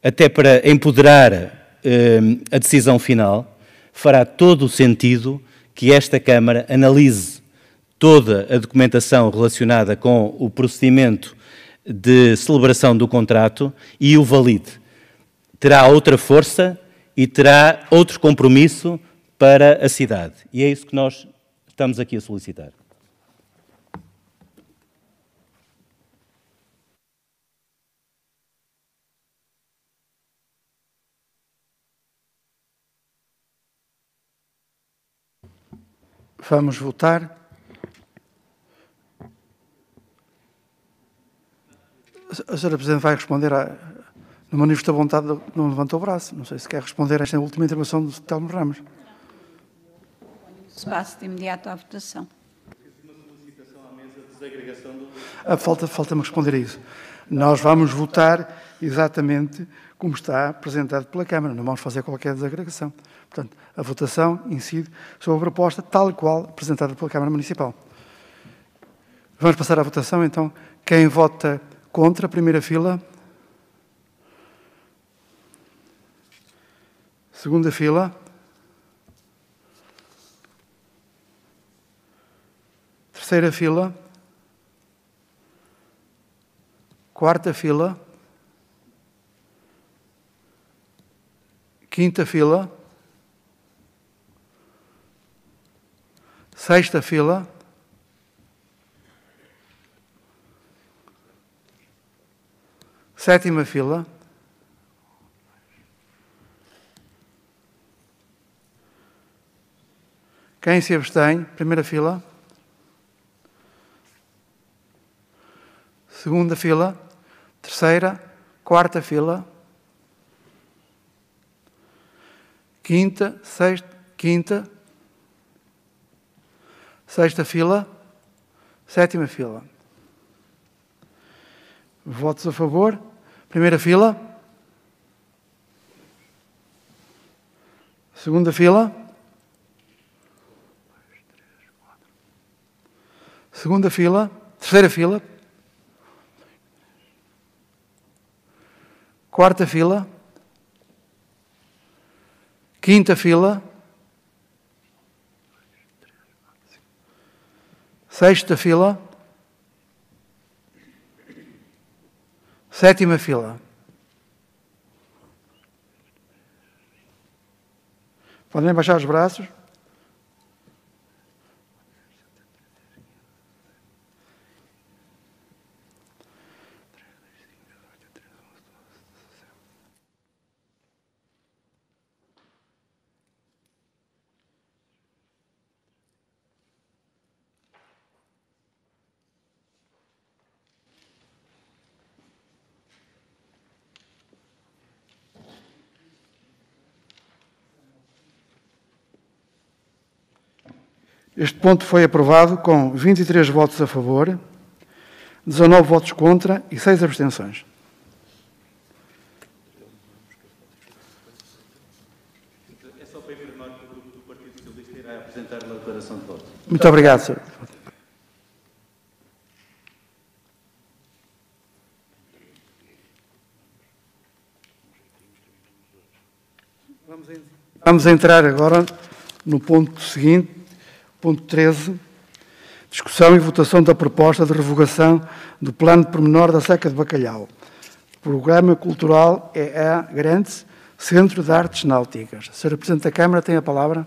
até para empoderar ehm, a decisão final, fará todo o sentido que esta Câmara analise toda a documentação relacionada com o procedimento de celebração do contrato e o valide. Terá outra força e terá outro compromisso para a cidade. E é isso que nós estamos aqui a solicitar. Vamos votar. A senhora Presidente vai responder à. No manifesto da vontade, não levantou o braço. Não sei se quer responder a esta última intervenção do Telmo Ramos. Espaço de imediato à votação. A ah, falta, falta-me responder a isso. Nós vamos votar exatamente como está apresentado pela Câmara. Não vamos fazer qualquer desagregação. Portanto, a votação incide sobre a proposta tal e qual apresentada pela Câmara Municipal. Vamos passar à votação, então. Quem vota contra, primeira fila. Segunda fila. Terceira fila. Quarta fila. Quinta fila. sexta fila, sétima fila, quem se abstém, primeira fila, segunda fila, terceira, quarta fila, quinta, sexta, quinta, Sexta fila, sétima fila. Votos a favor? Primeira fila. Segunda fila. Segunda fila. Terceira fila. Quarta fila. Quinta fila. Sexta fila. Sétima fila. Podem baixar os braços. Este ponto foi aprovado com 23 votos a favor, 19 votos contra e 6 abstenções. É só para informar que o Partido Socialista irá apresentar uma declaração de voto. Muito obrigado, Sr. Vamos entrar agora no ponto seguinte. Ponto 13. Discussão e votação da proposta de revogação do plano pormenor da seca de bacalhau. Programa Cultural EA é Grandes, Centro de Artes Náuticas. Sra. Presidente da Câmara tem a palavra.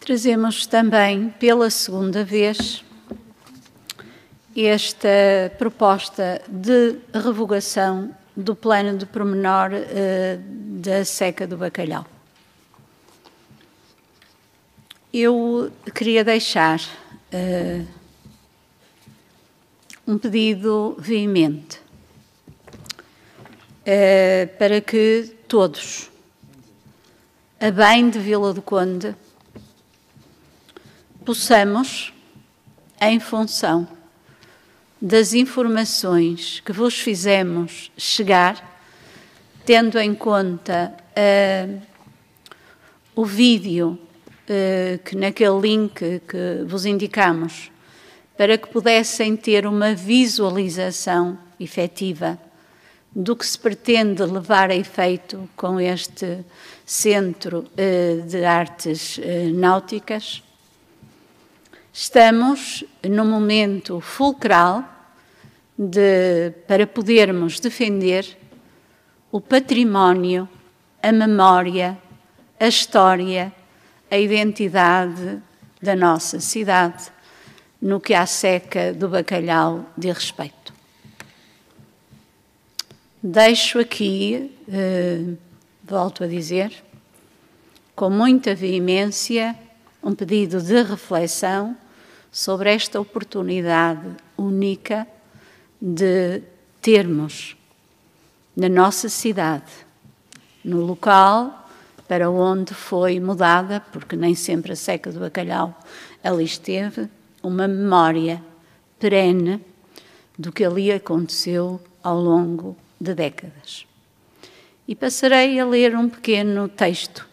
Trazemos também, pela segunda vez, esta proposta de revogação do plano de promenor eh, da seca do bacalhau. Eu queria deixar eh, um pedido veemente eh, para que todos, a bem de Vila do Conde, possamos, em função das informações que vos fizemos chegar, tendo em conta uh, o vídeo uh, que naquele link que vos indicamos, para que pudessem ter uma visualização efetiva do que se pretende levar a efeito com este Centro uh, de Artes Náuticas. Estamos no momento fulcral de, para podermos defender o património, a memória, a história, a identidade da nossa cidade no que à seca do bacalhau de respeito. Deixo aqui, eh, volto a dizer, com muita veemência, um pedido de reflexão sobre esta oportunidade única de termos na nossa cidade, no local para onde foi mudada, porque nem sempre a seca do bacalhau ali esteve, uma memória perene do que ali aconteceu ao longo de décadas. E passarei a ler um pequeno texto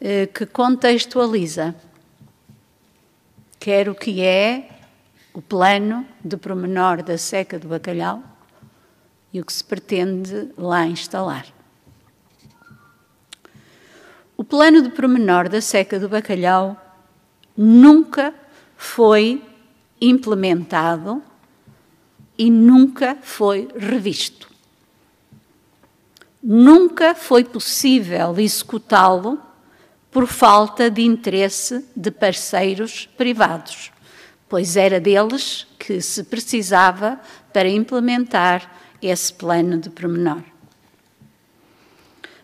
eh, que contextualiza quer o que é o plano de promenor da seca do bacalhau e o que se pretende lá instalar. O plano de promenor da seca do bacalhau nunca foi implementado e nunca foi revisto. Nunca foi possível executá-lo por falta de interesse de parceiros privados pois era deles que se precisava para implementar esse plano de pormenor.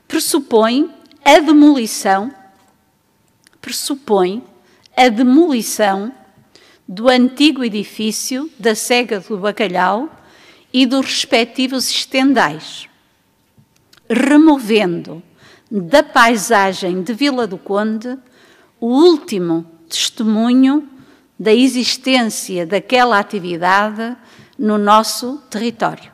Pressupõe a demolição, pressupõe a demolição do antigo edifício da Cega do Bacalhau e dos respectivos estendais, removendo da paisagem de Vila do Conde o último testemunho da existência daquela atividade no nosso território.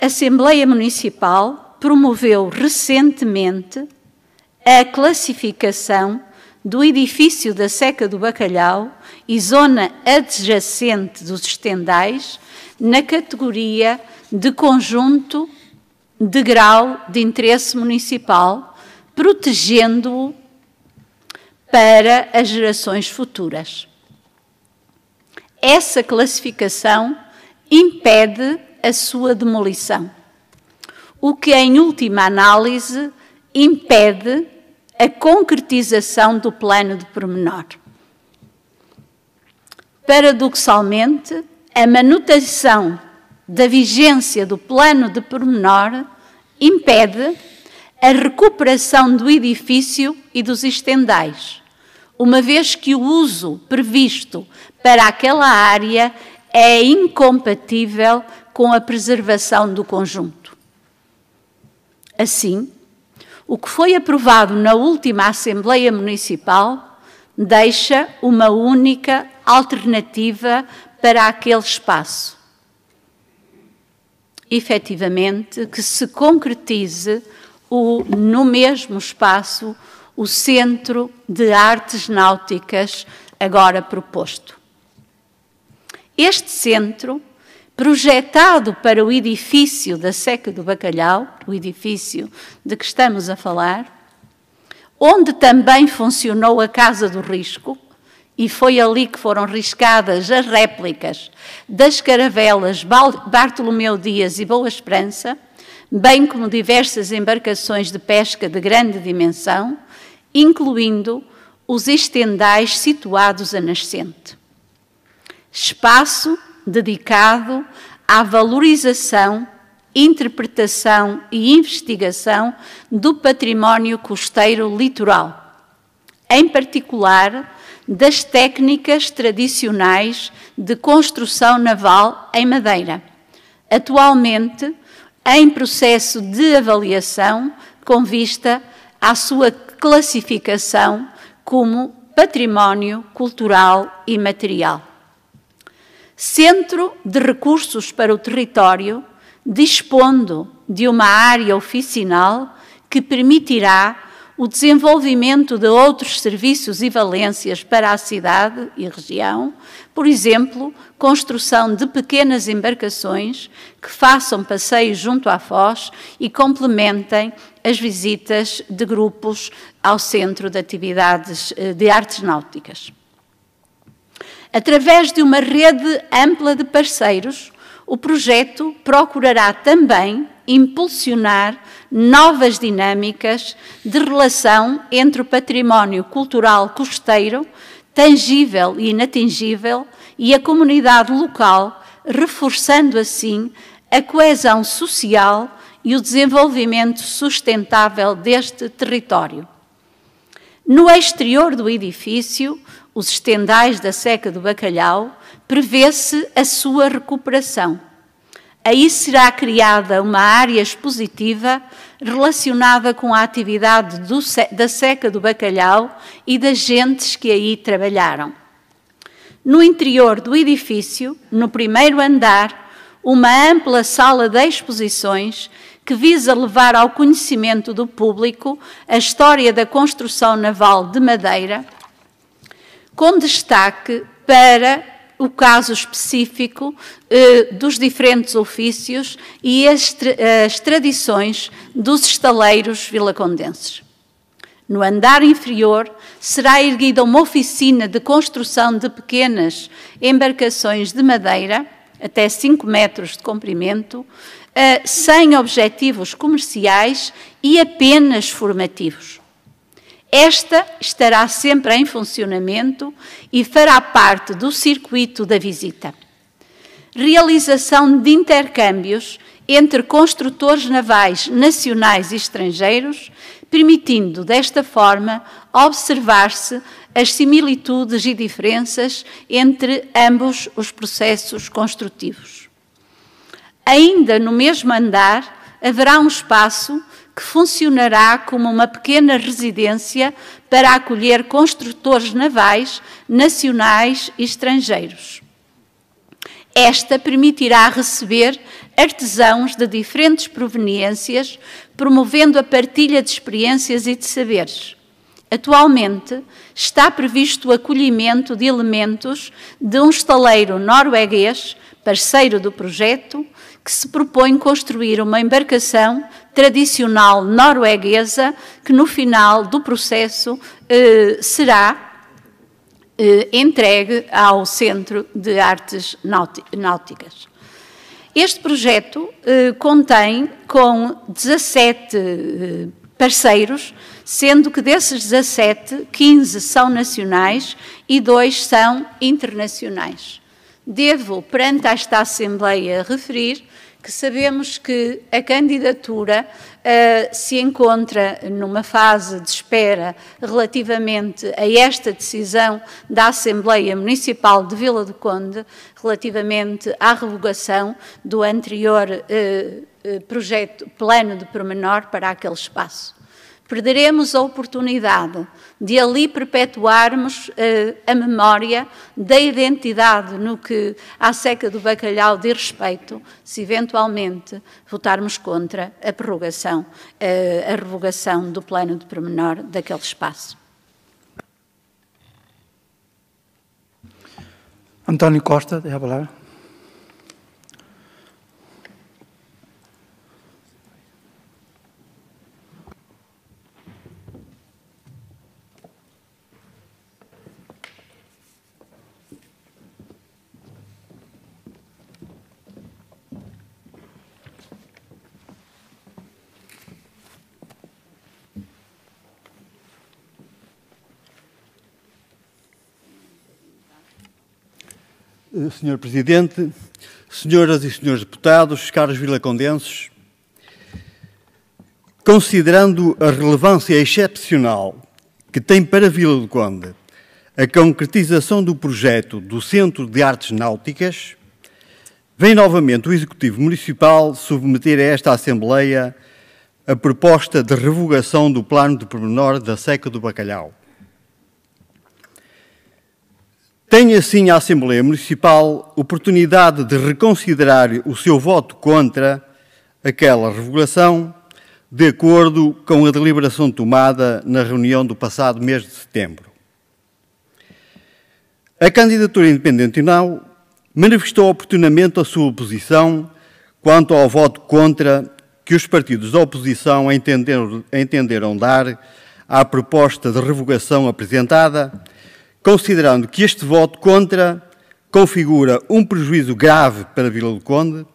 A Assembleia Municipal promoveu recentemente a classificação do edifício da Seca do Bacalhau e zona adjacente dos estendais na categoria de conjunto de grau de interesse municipal, protegendo-o para as gerações futuras. Essa classificação impede a sua demolição, o que, em última análise, impede a concretização do plano de pormenor. Paradoxalmente, a manutenção da vigência do plano de pormenor impede a recuperação do edifício e dos estendais, uma vez que o uso previsto para aquela área é incompatível com a preservação do conjunto. Assim, o que foi aprovado na última Assembleia Municipal deixa uma única alternativa para aquele espaço. Efetivamente, que se concretize o, no mesmo espaço o Centro de Artes Náuticas agora proposto. Este centro, projetado para o edifício da Seca do Bacalhau, o edifício de que estamos a falar, onde também funcionou a Casa do Risco, e foi ali que foram riscadas as réplicas das caravelas Bartolomeu Dias e Boa Esperança, bem como diversas embarcações de pesca de grande dimensão, incluindo os estendais situados a nascente. Espaço dedicado à valorização, interpretação e investigação do património costeiro litoral, em particular das técnicas tradicionais de construção naval em madeira, atualmente em processo de avaliação com vista à sua classificação como património cultural e material. Centro de Recursos para o Território, dispondo de uma área oficinal que permitirá o desenvolvimento de outros serviços e valências para a cidade e região, por exemplo, construção de pequenas embarcações que façam passeios junto à foz e complementem as visitas de grupos ao Centro de Atividades eh, de Artes Náuticas. Através de uma rede ampla de parceiros, o projeto procurará também impulsionar novas dinâmicas de relação entre o património cultural costeiro, tangível e inatingível, e a comunidade local, reforçando assim a coesão social e o desenvolvimento sustentável deste território. No exterior do edifício, os estendais da seca do bacalhau, prevê-se a sua recuperação. Aí será criada uma área expositiva relacionada com a atividade do, da seca do bacalhau e das gentes que aí trabalharam. No interior do edifício, no primeiro andar, uma ampla sala de exposições que visa levar ao conhecimento do público a história da construção naval de Madeira, com destaque para o caso específico eh, dos diferentes ofícios e as, as tradições dos estaleiros vilacondenses. No andar inferior será erguida uma oficina de construção de pequenas embarcações de madeira, até 5 metros de comprimento, sem objetivos comerciais e apenas formativos. Esta estará sempre em funcionamento e fará parte do circuito da visita. Realização de intercâmbios entre construtores navais nacionais e estrangeiros, permitindo desta forma observar-se as similitudes e diferenças entre ambos os processos construtivos. Ainda no mesmo andar haverá um espaço que funcionará como uma pequena residência para acolher construtores navais nacionais e estrangeiros. Esta permitirá receber artesãos de diferentes proveniências, promovendo a partilha de experiências e de saberes. Atualmente, está previsto o acolhimento de elementos de um estaleiro norueguês, parceiro do projeto, que se propõe construir uma embarcação tradicional norueguesa que no final do processo eh, será eh, entregue ao Centro de Artes Náuticas. Este projeto eh, contém com 17 eh, parceiros, sendo que desses 17, 15 são nacionais e dois são internacionais. Devo, perante esta Assembleia, referir que sabemos que a candidatura uh, se encontra numa fase de espera relativamente a esta decisão da Assembleia Municipal de Vila do Conde, relativamente à revogação do anterior uh, projeto, plano de promenor para aquele espaço. Perderemos a oportunidade de ali perpetuarmos uh, a memória da identidade no que à seca do bacalhau de respeito, se eventualmente votarmos contra a prorrogação, uh, a revogação do plano de pormenor daquele espaço. António Costa, tem a palavra. Senhor Presidente, Senhoras e Senhores Deputados, caros vilacondenses, considerando a relevância excepcional que tem para Vila do Conde a concretização do projeto do Centro de Artes Náuticas, vem novamente o Executivo Municipal submeter a esta Assembleia a proposta de revogação do plano de pormenor da seca do bacalhau. Tem assim a Assembleia Municipal oportunidade de reconsiderar o seu voto contra aquela revogação, de acordo com a deliberação tomada na reunião do passado mês de setembro. A candidatura independente não manifestou oportunamente a sua oposição quanto ao voto contra que os partidos da oposição entenderam, entenderam dar à proposta de revogação apresentada considerando que este voto contra configura um prejuízo grave para Vila do Conde,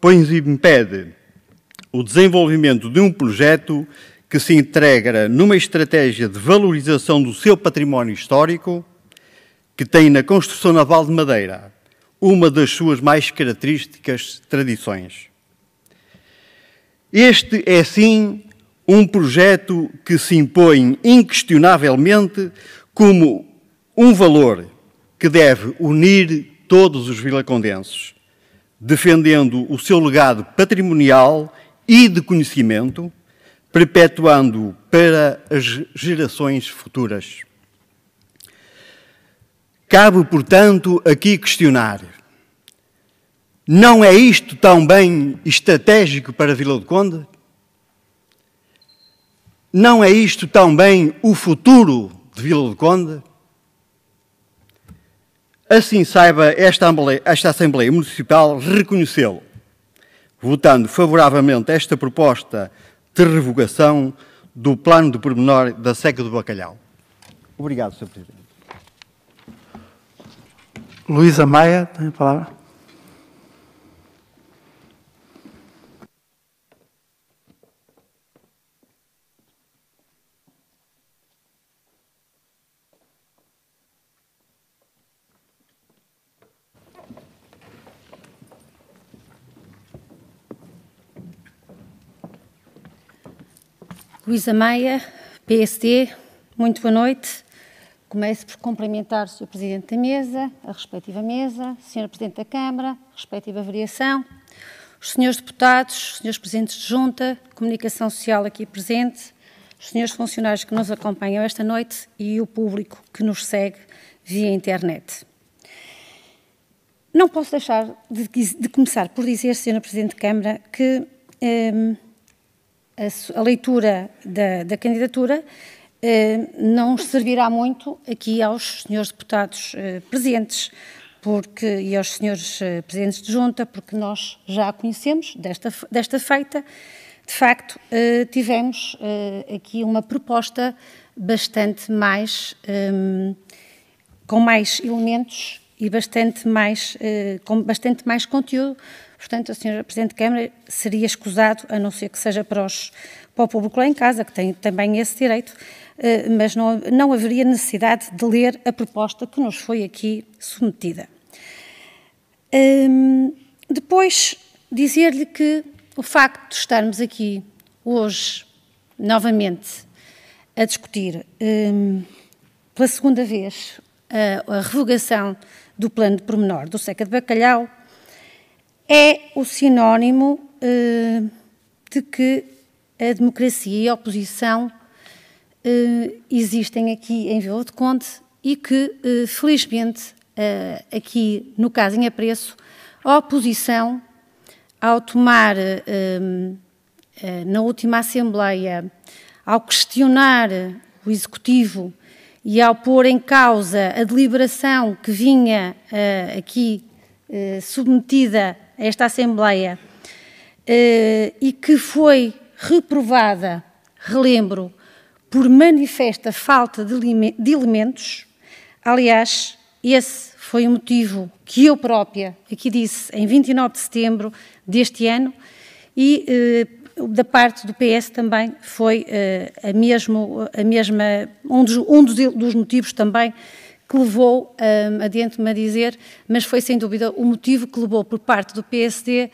pois impede o desenvolvimento de um projeto que se integra numa estratégia de valorização do seu património histórico, que tem na construção naval de Madeira uma das suas mais características tradições. Este é, sim, um projeto que se impõe inquestionavelmente como um valor que deve unir todos os vilacondenses, defendendo o seu legado patrimonial e de conhecimento, perpetuando-o para as gerações futuras. Cabe, portanto, aqui questionar: não é isto tão bem estratégico para Vila do Conde? Não é isto tão bem o futuro de Vila do Conde? Assim saiba esta Assembleia, esta Assembleia Municipal reconhecê-lo, votando favoravelmente esta proposta de revogação do plano de pormenor da seca do bacalhau. Obrigado, Sr. Presidente. Luísa Maia, tem a palavra. Luísa Maia, PSD, muito boa noite. Começo por cumprimentar o Sr. Presidente da Mesa, a respectiva Mesa, Sr. Presidente da Câmara, a respectiva Variação, os Srs. Deputados, os Srs. Presidentes de Junta, Comunicação Social aqui presente, os Srs. Funcionários que nos acompanham esta noite e o público que nos segue via internet. Não posso deixar de, de começar por dizer, Sra. Presidente da Câmara, que ehm, a, a leitura da, da candidatura eh, não servirá muito aqui aos senhores deputados eh, presentes porque, e aos senhores eh, presidentes de junta, porque nós já a conhecemos desta, desta feita. De facto, tivemos aqui uma proposta bastante mais, ehm, com mais elementos e bastante mais, com bastante mais conteúdo Portanto, a senhora Presidente de Câmara seria escusado, a não ser que seja para, os, para o público lá em casa, que tem também esse direito, eh, mas não, não haveria necessidade de ler a proposta que nos foi aqui submetida. Hum, depois, dizer-lhe que o facto de estarmos aqui hoje, novamente, a discutir hum, pela segunda vez a, a revogação do plano de pormenor do seca de bacalhau é o sinónimo eh, de que a democracia e a oposição eh, existem aqui em Vila de Conde e que, eh, felizmente, eh, aqui no caso em apreço, a oposição, ao tomar eh, eh, na última Assembleia, ao questionar o Executivo e ao pôr em causa a deliberação que vinha aqui submetida esta Assembleia, eh, e que foi reprovada, relembro, por manifesta falta de elementos. Aliás, esse foi o motivo que eu própria aqui disse em 29 de setembro deste ano e eh, da parte do PS também foi eh, a mesmo, a mesma, um dos, um dos motivos também que levou, um, adiante-me a dizer, mas foi sem dúvida o motivo que levou por parte do PSD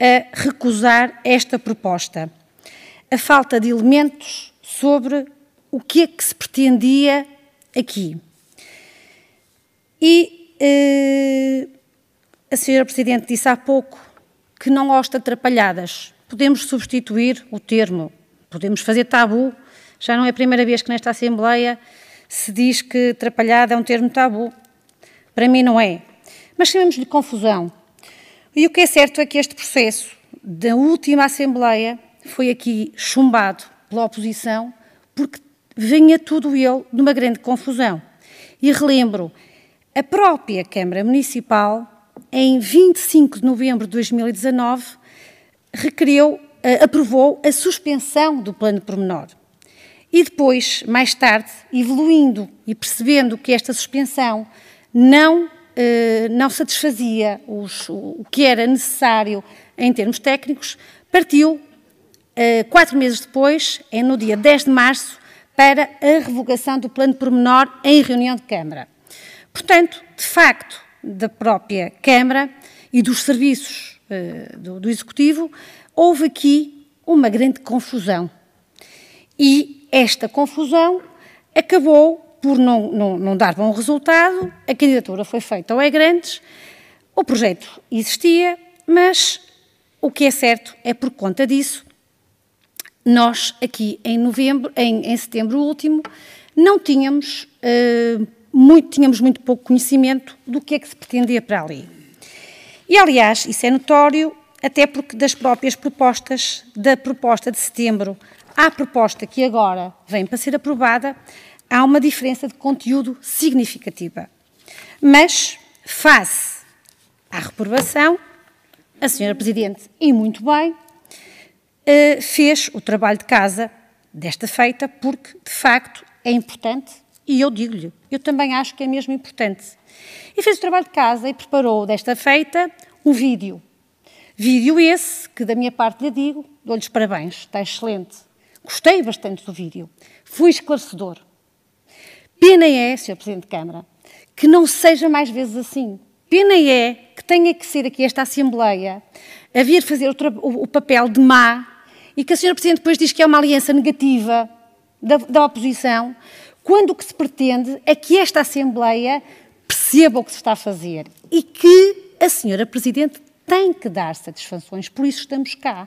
a recusar esta proposta. A falta de elementos sobre o que é que se pretendia aqui. E uh, a senhora Presidente disse há pouco que não gosta de atrapalhadas. Podemos substituir o termo, podemos fazer tabu. Já não é a primeira vez que nesta Assembleia se diz que atrapalhada é um termo tabu. Para mim não é. Mas chamamos-lhe confusão. E o que é certo é que este processo da última Assembleia foi aqui chumbado pela oposição, porque vinha tudo ele numa grande confusão. E relembro, a própria Câmara Municipal, em 25 de novembro de 2019, eh, aprovou a suspensão do plano pormenor. E depois, mais tarde, evoluindo e percebendo que esta suspensão não, eh, não satisfazia os, o que era necessário em termos técnicos, partiu, eh, quatro meses depois, é no dia 10 de março, para a revogação do plano pormenor em reunião de Câmara. Portanto, de facto, da própria Câmara e dos serviços eh, do, do Executivo, houve aqui uma grande confusão. E esta confusão acabou por não, não, não dar bom resultado, a candidatura foi feita ao E-Grandes, o projeto existia, mas o que é certo é por conta disso, nós aqui em novembro, em, em setembro último, não tínhamos, uh, muito, tínhamos muito pouco conhecimento do que é que se pretendia para ali. E aliás, isso é notório, até porque das próprias propostas, da proposta de setembro à proposta que agora vem para ser aprovada, há uma diferença de conteúdo significativa. Mas, face à reprovação, a senhora Presidente, e muito bem, eh, fez o trabalho de casa desta feita, porque, de facto, é importante, e eu digo-lhe, eu também acho que é mesmo importante. E fez o trabalho de casa e preparou desta feita um vídeo. Vídeo esse que, da minha parte, lhe digo, dou-lhes parabéns, está excelente. Gostei bastante do vídeo. Fui esclarecedor. Pena é, Sr. Presidente de Câmara, que não seja mais vezes assim. Pena é que tenha que ser aqui esta Assembleia a vir fazer o, o papel de má e que a Sra. Presidente depois diz que é uma aliança negativa da, da oposição, quando o que se pretende é que esta Assembleia perceba o que se está a fazer e que a Sra. Presidente tem que dar satisfações, por isso estamos cá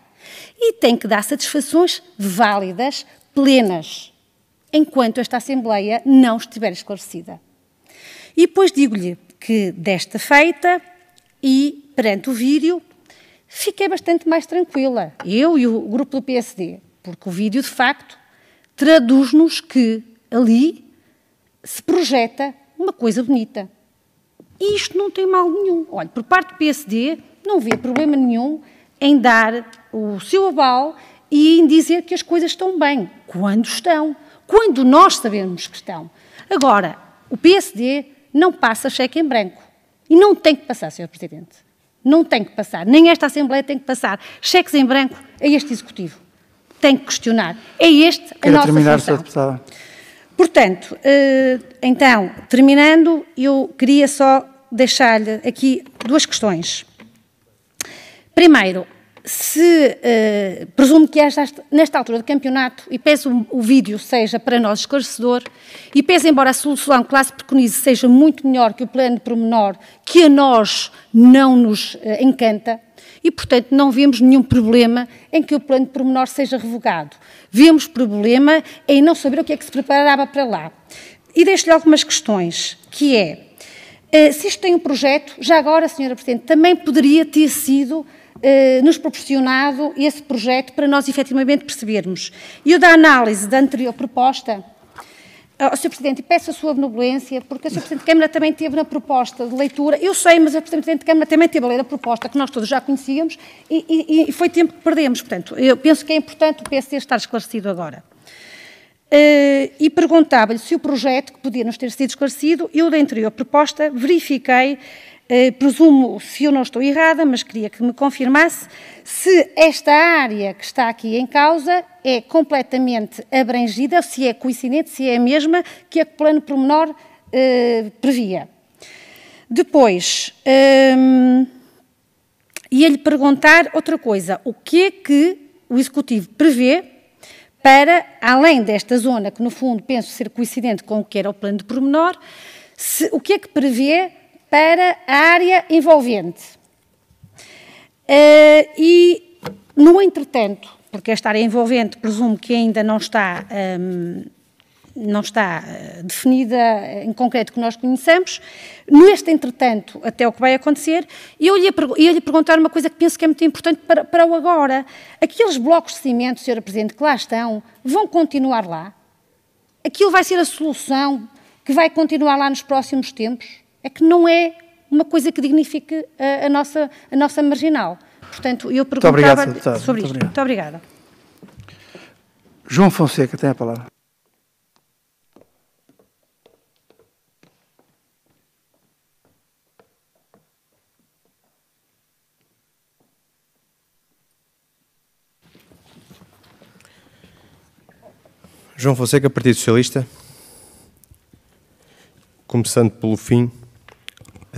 e tem que dar satisfações válidas, plenas, enquanto esta Assembleia não estiver esclarecida. E depois digo-lhe que, desta feita e perante o vídeo, fiquei bastante mais tranquila, eu e o grupo do PSD, porque o vídeo, de facto, traduz-nos que ali se projeta uma coisa bonita. E isto não tem mal nenhum. Olha, por parte do PSD, não vê problema nenhum em dar o seu aval e em dizer que as coisas estão bem, quando estão, quando nós sabemos que estão. Agora, o PSD não passa cheque em branco. E não tem que passar, Sr. Presidente. Não tem que passar. Nem esta Assembleia tem que passar cheques em branco a este Executivo. Tem que questionar. É este Quero a nossa terminar, função. Deputada. Portanto, eh, então, terminando, eu queria só deixar-lhe aqui duas questões. Primeiro, se uh, presumo que esta, nesta altura do campeonato, e peço o, vídeo seja para nós esclarecedor, e peço embora a solução que lá se preconize seja muito melhor que o plano pormenor, que a nós não nos uh, encanta, e portanto não vemos nenhum problema em que o plano pormenor seja revogado. Vemos problema em não saber o que é que se preparava para lá. E deixo-lhe algumas questões, que é, uh, se isto tem um projeto, já agora, Sra. Presidente, também poderia ter sido eh, nos proporcionado esse projeto para nós efetivamente percebermos. E o da análise da anterior proposta, oh, Sr. Presidente, peço a sua benevolência, porque o Sr. Presidente de Câmara também teve na proposta de leitura, eu sei, mas o Sr. Presidente de Câmara também teve a ler a proposta que nós todos já conhecíamos e, e, e foi tempo que perdemos. Portanto, eu penso que é importante o PSD estar esclarecido agora. Uh, e perguntava-lhe se o projeto, que podia nos ter sido esclarecido, eu da anterior proposta verifiquei eh, presumo, se eu não estou errada, mas queria que me confirmasse, se esta área que está aqui em causa é completamente abrangida, se é coincidente, se é a mesma que a que o plano promenor eh, previa. Depois, hum, ia-lhe perguntar outra coisa, o que é que o Executivo prevê para, além desta zona, que no fundo penso ser coincidente com o que era o plano de pormenor, se, o que é que prevê para a área envolvente. Uh, e, no entretanto, porque esta área envolvente presumo que ainda não está, um, ehm, não está eh, definida em concreto que nós conheçamos, neste entretanto, até o que vai acontecer, eu ia, ia lhe perguntar uma coisa que penso que é muito importante para, para o agora. Aqueles blocos de cimento, Sra. Presidente, que lá estão, vão continuar lá? Aquilo vai ser a solução que vai continuar lá nos próximos tempos? é que não é uma coisa que dignifique a, a nossa, a nossa marginal. Portanto, eu perguntava muito obrigado, sobre isto. Muito obrigada. João Fonseca tem a palavra. João Fonseca, Partido Socialista. Começando pelo fim,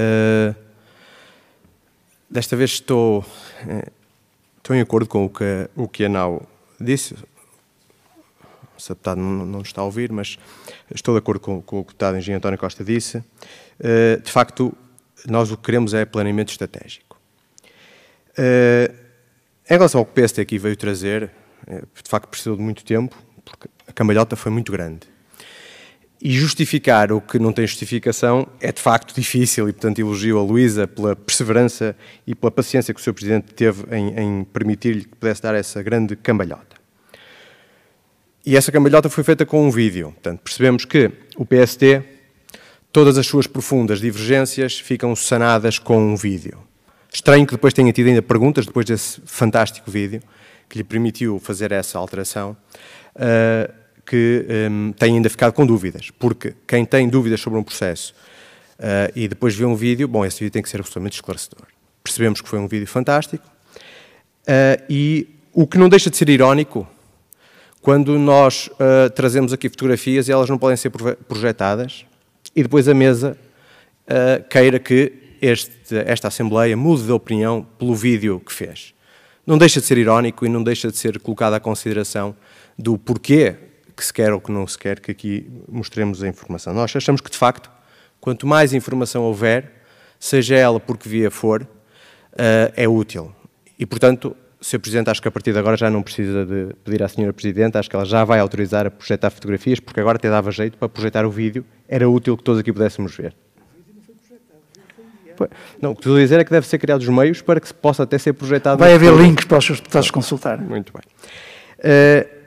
eh, desta vez estou, eh, estou em acordo com o que, o que a Nau disse. O deputado não, não está a ouvir, mas estou de acordo com, com o que o deputado engenheiro António Costa disse. Eh, de facto, nós o que queremos é planeamento estratégico. em relação ao que o PST aqui veio trazer, de facto precisou de muito tempo, porque a cambalhota foi muito grande. E justificar o que não tem justificação é de facto difícil, e portanto elogio a Luísa pela perseverança e pela paciência que o Sr. Presidente teve em, em permitir-lhe que pudesse dar essa grande cambalhota. E essa cambalhota foi feita com um vídeo. Portanto, percebemos que o PST, todas as suas profundas divergências ficam sanadas com um vídeo. Estranho que depois tenha tido ainda perguntas, depois desse fantástico vídeo, que lhe permitiu fazer essa alteração. Uh, que um, têm ainda ficado com dúvidas, porque quem tem dúvidas sobre um processo uh, e depois vê um vídeo, bom, esse vídeo tem que ser absolutamente esclarecedor. Percebemos que foi um vídeo fantástico uh, e o que não deixa de ser irónico quando nós uh, trazemos aqui fotografias e elas não podem ser projetadas e depois a mesa queira que este, esta Assembleia mude de opinião pelo vídeo que fez. Não deixa de ser irónico e não deixa de ser colocado à consideração do porquê que se quer ou que não se quer, que aqui mostremos a informação. Nós achamos que, de facto, quanto mais informação houver, seja ela por que via for, eh, é útil. E, portanto, Sr. Presidente, acho que a partir de agora já não precisa de pedir à Sra. Presidente, acho que ela já vai autorizar a projetar fotografias, porque agora até dava jeito para projetar o vídeo, era útil que todos aqui pudéssemos ver. Não, o que estou a dizer é que deve ser criados meios para que se possa até ser projetado. Vai haver links para os seus deputados consultar. Muito bem. Uh,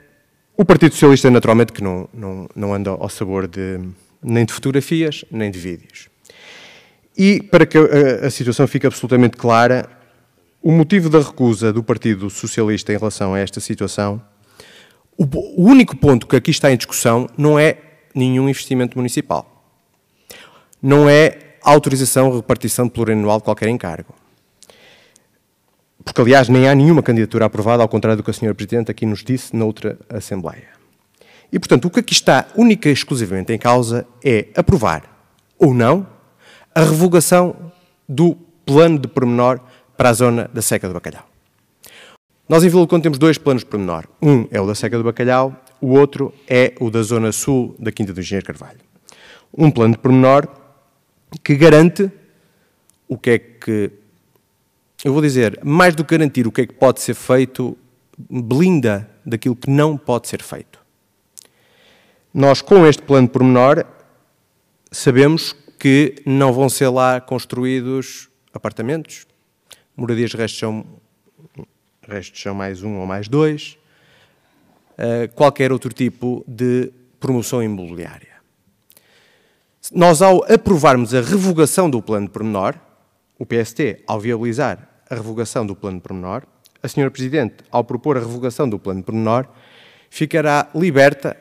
o Partido Socialista, naturalmente, que não, não, não anda ao sabor de, nem de fotografias, nem de vídeos. E, para que a, a situação fique absolutamente clara, o motivo da recusa do Partido Socialista em relação a esta situação, o, o único ponto que aqui está em discussão não é nenhum investimento municipal. Não é autorização ou repartição de plurianual de qualquer encargo porque aliás nem há nenhuma candidatura aprovada, ao contrário do que a senhora Presidente aqui nos disse na outra Assembleia. E portanto, o que aqui está única e exclusivamente em causa é aprovar ou não a revogação do plano de pormenor para a zona da seca do bacalhau. Nós em Vila Conde temos dois planos de pormenor. Um é o da seca do bacalhau, o outro é o da zona sul da Quinta do Engenheiro Carvalho. Um plano de pormenor que garante o que é que eu vou dizer, mais do que garantir o que é que pode ser feito, blinda daquilo que não pode ser feito. Nós, com este plano de pormenor, sabemos que não vão ser lá construídos apartamentos, moradias de são, restos são mais um ou mais dois, eh, qualquer outro tipo de promoção imobiliária. Nós, ao aprovarmos a revogação do plano de pormenor, o PST, ao viabilizar a revogação do plano pormenor, a Sra. Presidente, ao propor a revogação do plano pormenor, ficará liberta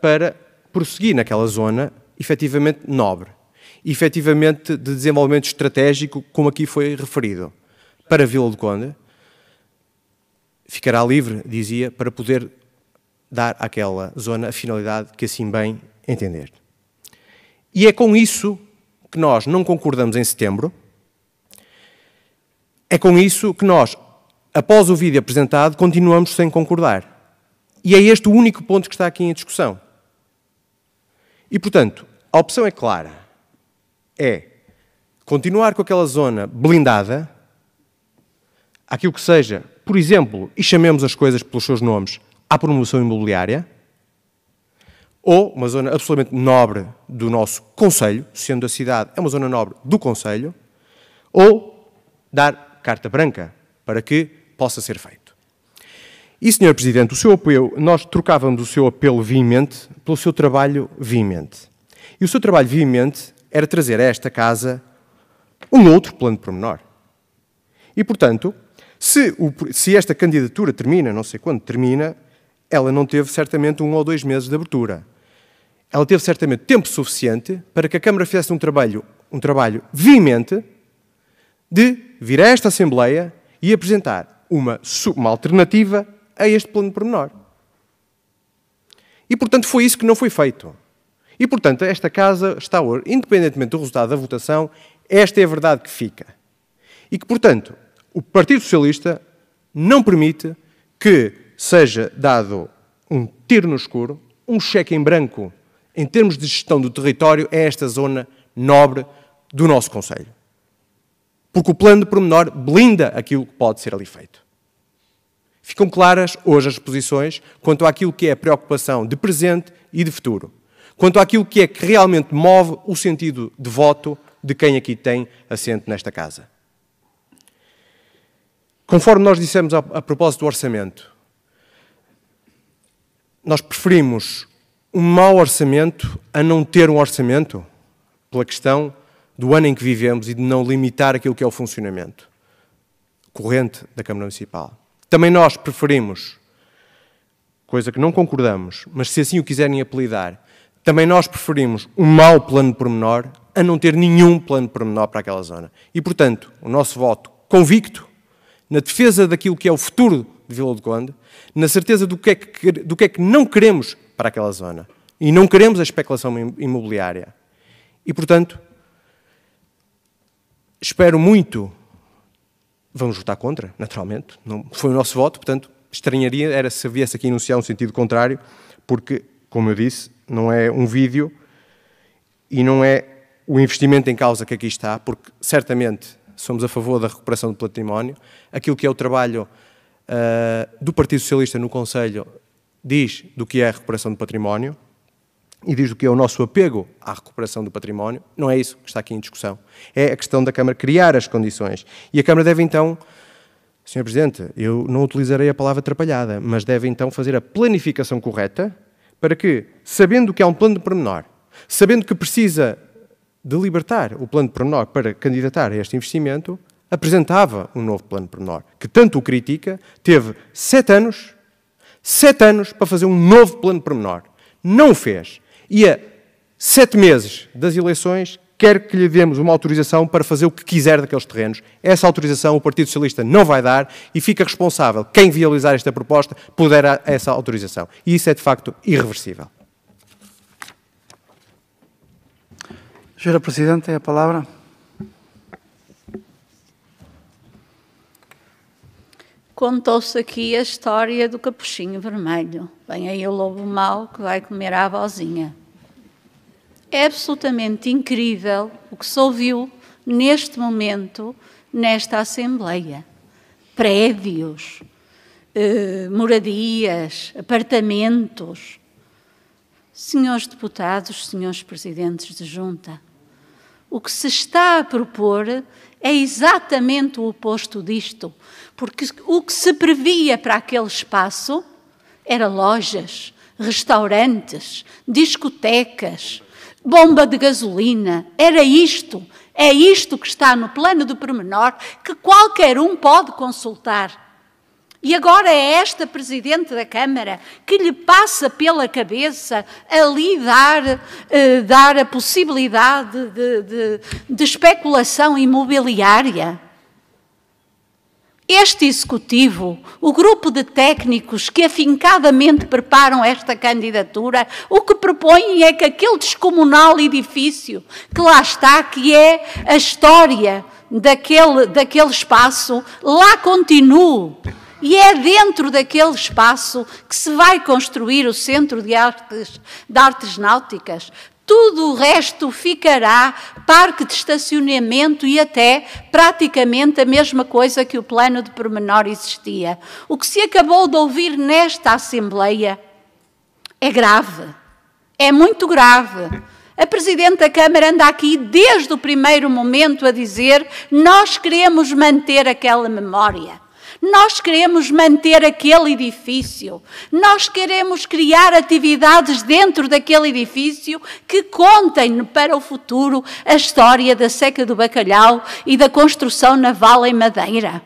para prosseguir naquela zona efetivamente nobre, efetivamente de desenvolvimento estratégico, como aqui foi referido, para Vila do Conde, ficará livre, dizia, para poder dar àquela zona a finalidade que assim bem entender. E é com isso que nós não concordamos em setembro, é com isso que nós, após o vídeo apresentado, continuamos sem concordar. E é este o único ponto que está aqui em discussão. E, portanto, a opção é clara. É continuar com aquela zona blindada, aquilo que seja, por exemplo, e chamemos as coisas pelos seus nomes, à promoção imobiliária, ou uma zona absolutamente nobre do nosso Conselho, sendo a cidade é uma zona nobre do Conselho, ou dar carta branca para que possa ser feito. E, Sr. Presidente, o seu apoio, nós trocávamos o seu apelo veemente pelo seu trabalho veemente. E o seu trabalho veemente era trazer a esta casa um outro plano de pormenor. E, portanto, se, o, se, esta candidatura termina, não sei quando termina, ela não teve certamente um ou dois meses de abertura. Ela teve certamente tempo suficiente para que a Câmara fizesse um trabalho, um trabalho veemente de vir a esta Assembleia e apresentar uma, uma alternativa a este plano pormenor. E, portanto, foi isso que não foi feito. E, portanto, esta Casa está hoje, independentemente do resultado da votação, esta é a verdade que fica. E que, portanto, o Partido Socialista não permite que seja dado um tiro no escuro, um cheque em branco, em termos de gestão do território, a esta zona nobre do nosso Conselho porque o plano de pormenor blinda aquilo que pode ser ali feito. Ficam claras hoje as posições quanto àquilo que é a preocupação de presente e de futuro, quanto àquilo que é que realmente move o sentido de voto de quem aqui tem assento nesta casa. Conforme nós dissemos a, a propósito do orçamento, nós preferimos um mau orçamento a não ter um orçamento pela questão do ano em que vivemos e de não limitar aquilo que é o funcionamento corrente da Câmara Municipal. Também nós preferimos, coisa que não concordamos, mas se assim o quiserem apelidar, também nós preferimos um mau plano pormenor a não ter nenhum plano pormenor para aquela zona. E, portanto, o nosso voto convicto na defesa daquilo que é o futuro de Vila do Conde, na certeza do que, é que, do que é que não queremos para aquela zona. E não queremos a especulação imobiliária. E, portanto, espero muito. Vamos votar contra, naturalmente. Não, foi o nosso voto, portanto, estranharia era se viesse aqui enunciar um sentido contrário, porque, como eu disse, não é um vídeo e não é o investimento em causa que aqui está, porque certamente somos a favor da recuperação do património. Aquilo que é o trabalho uh, do Partido Socialista no Conselho diz do que é a recuperação do património e diz o que é o nosso apego à recuperação do património, não é isso que está aqui em discussão. É a questão da Câmara criar as condições. E a Câmara deve então, Sr. Presidente, eu não utilizarei a palavra atrapalhada, mas deve então fazer a planificação correta para que, sabendo que há um plano de pormenor, sabendo que precisa de libertar o plano de pormenor para candidatar a este investimento, apresentava um novo plano de pormenor, que tanto o critica, teve sete anos, sete anos para fazer um novo plano de pormenor. Não o fez e a sete meses das eleições quer que lhe demos uma autorização para fazer o que quiser daqueles terrenos. Essa autorização o Partido Socialista não vai dar e fica responsável quem viabilizar esta proposta puder dar essa autorização. E isso é de facto irreversível. Senhora Presidente, tem a palavra. contou-se aqui a história do capuchinho vermelho. Vem aí o lobo mau que vai comer a avózinha. É absolutamente incrível o que se ouviu neste momento, nesta Assembleia. Prédios, eh, moradias, apartamentos. Senhores deputados, senhores presidentes de junta, o que se está a propor é exatamente o oposto disto. Porque o que se previa para aquele espaço era lojas, restaurantes, discotecas, bomba de gasolina. Era isto. É isto que está no plano do pormenor que qualquer um pode consultar. E agora é esta Presidente da Câmara que lhe passa pela cabeça ali dar, eh, dar a possibilidade de, de, de especulação imobiliária. Este executivo, o grupo de técnicos que afincadamente preparam esta candidatura, o que propõem é que aquele descomunal edifício que lá está, que é a história daquele, daquele espaço, lá continue. E é dentro daquele espaço que se vai construir o Centro de Artes, de Artes Náuticas, tudo o resto ficará parque de estacionamento e até praticamente a mesma coisa que o plano de pormenor existia. O que se acabou de ouvir nesta Assembleia é grave, é muito grave. A Presidente da Câmara anda aqui desde o primeiro momento a dizer: nós queremos manter aquela memória. Nós queremos manter aquele edifício, nós queremos criar atividades dentro daquele edifício que contem para o futuro a história da seca do bacalhau e da construção naval em Madeira.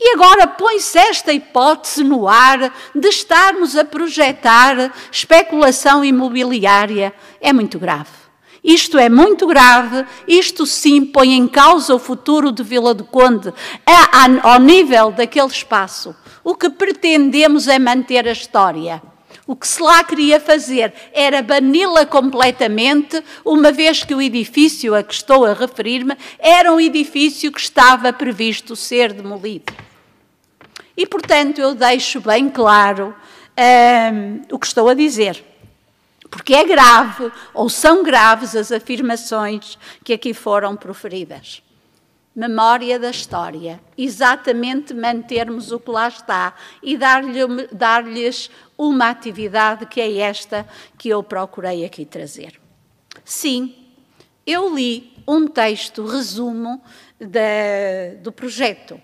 E agora põe-se esta hipótese no ar de estarmos a projetar especulação imobiliária. É muito grave. Isto é muito grave, isto sim põe em causa o futuro de Vila do Conde é ao nível daquele espaço. O que pretendemos é manter a história. O que se lá queria fazer era bani-la completamente, uma vez que o edifício a que estou a referir-me era um edifício que estava previsto ser demolido. E, portanto, eu deixo bem claro hum, o que estou a dizer porque é grave, ou são graves, as afirmações que aqui foram proferidas. Memória da história, exatamente mantermos o que lá está e dar-lhes dar uma atividade que é esta que eu procurei aqui trazer. Sim, eu li um texto resumo do projeto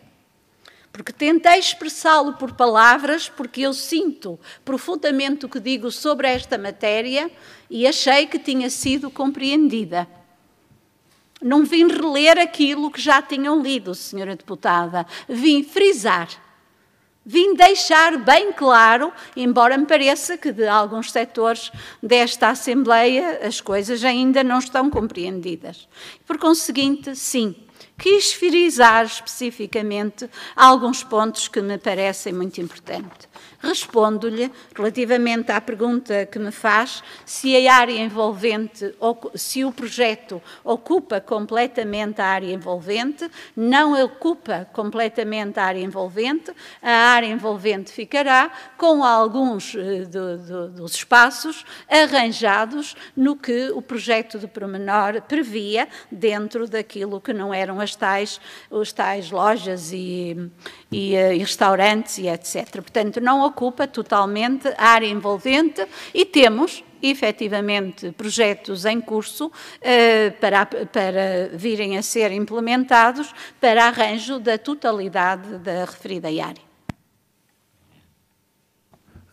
porque tentei expressá-lo por palavras, porque eu sinto profundamente o que digo sobre esta matéria e achei que tinha sido compreendida. Não vim reler aquilo que já tinham lido, senhora deputada, vim frisar. Vim deixar bem claro, embora me pareça que de alguns setores desta Assembleia as coisas ainda não estão compreendidas. Por conseguinte, sim, quis frisar especificamente alguns pontos que me parecem muito importantes. Respondo-lhe, relativamente à pergunta que me faz, se a área envolvente, se o projeto ocupa completamente a área envolvente, não ocupa completamente a área envolvente, a área envolvente ficará com alguns eh, do, do, dos espaços arranjados no que o projeto de promenor previa dentro daquilo que não eram as tais, tais lojas e, e, e eh, restaurantes e etc. Portanto, não ocupa totalmente a área envolvente e temos efetivamente projetos em curso eh, para, para virem a ser implementados para arranjo da totalidade da referida área.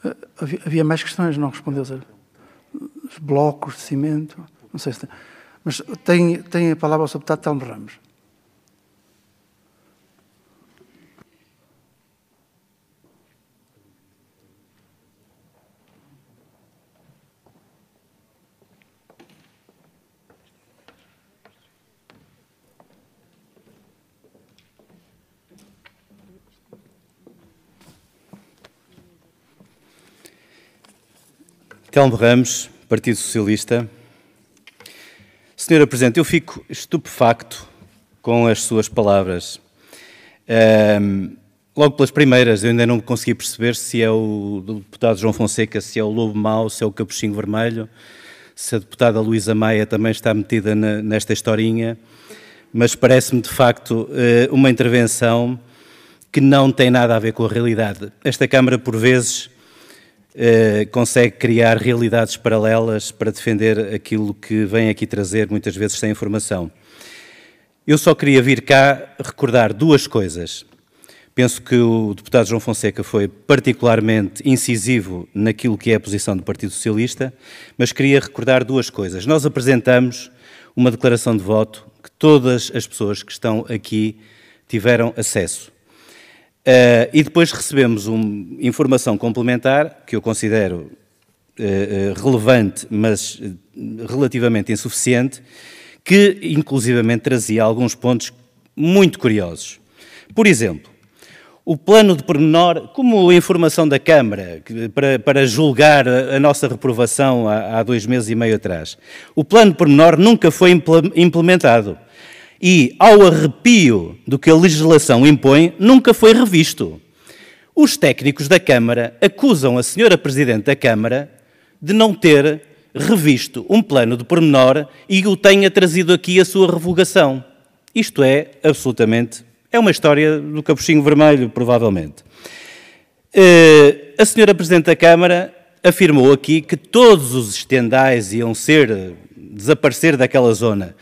Eh, havia mais questões, não respondeu? Os blocos de cimento, não sei se tem. Mas tem, tem a palavra o Deputado Telmo Ramos. Telmo Ramos, Partido Socialista. Senhora Presidente, eu fico estupefacto com as suas palavras. Um, logo pelas primeiras, eu ainda não consegui perceber se é o deputado João Fonseca, se é o Lobo Mau, se é o Capuchinho Vermelho, se a deputada Luísa Maia também está metida na, nesta historinha, mas parece-me de facto eh, uma intervenção que não tem nada a ver com a realidade. Esta Câmara, por vezes, eh, consegue criar realidades paralelas para defender aquilo que vem aqui trazer, muitas vezes sem informação. Eu só queria vir cá recordar duas coisas. Penso que o deputado João Fonseca foi particularmente incisivo naquilo que é a posição do Partido Socialista, mas queria recordar duas coisas. Nós apresentamos uma declaração de voto que todas as pessoas que estão aqui tiveram acesso. Uh, e depois recebemos uma informação complementar, que eu considero uh, relevante, mas relativamente insuficiente, que inclusivamente trazia alguns pontos muito curiosos. Por exemplo, o plano de pormenor, como informação da Câmara para, para julgar a nossa reprovação há, há, dois meses e meio atrás, o plano de pormenor nunca foi implementado e ao arrepio do que a legislação impõe, nunca foi revisto. Os técnicos da Câmara acusam a senhora Presidente da Câmara de não ter revisto um plano de pormenor e o tenha trazido aqui a sua revogação. Isto é absolutamente. É uma história do capuchinho vermelho, provavelmente. Uh, a senhora Presidente da Câmara afirmou aqui que todos os estendais iam ser desaparecer daquela zona.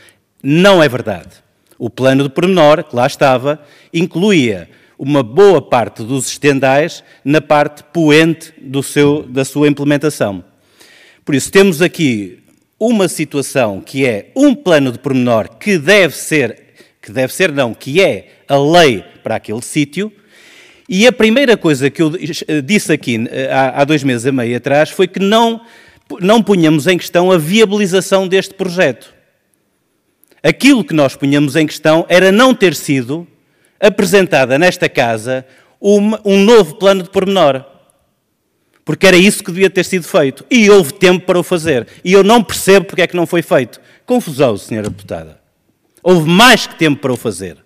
Não é verdade. O plano de pormenor, que lá estava, incluía uma boa parte dos estendais na parte poente seu, da sua implementação. Por isso, temos aqui uma situação que é um plano de pormenor que deve ser, que deve ser não, que é a lei para aquele sítio, e a primeira coisa que eu disse aqui eh, há dois meses e meio atrás foi que não, não punhamos em questão a viabilização deste projeto. Aquilo que nós punhamos em questão era não ter sido apresentada nesta casa uma, um novo plano de pormenor. Porque era isso que devia ter sido feito. E houve tempo para o fazer. E eu não percebo porque é que não foi feito. Confusão, senhora deputada. Houve mais que tempo para o fazer.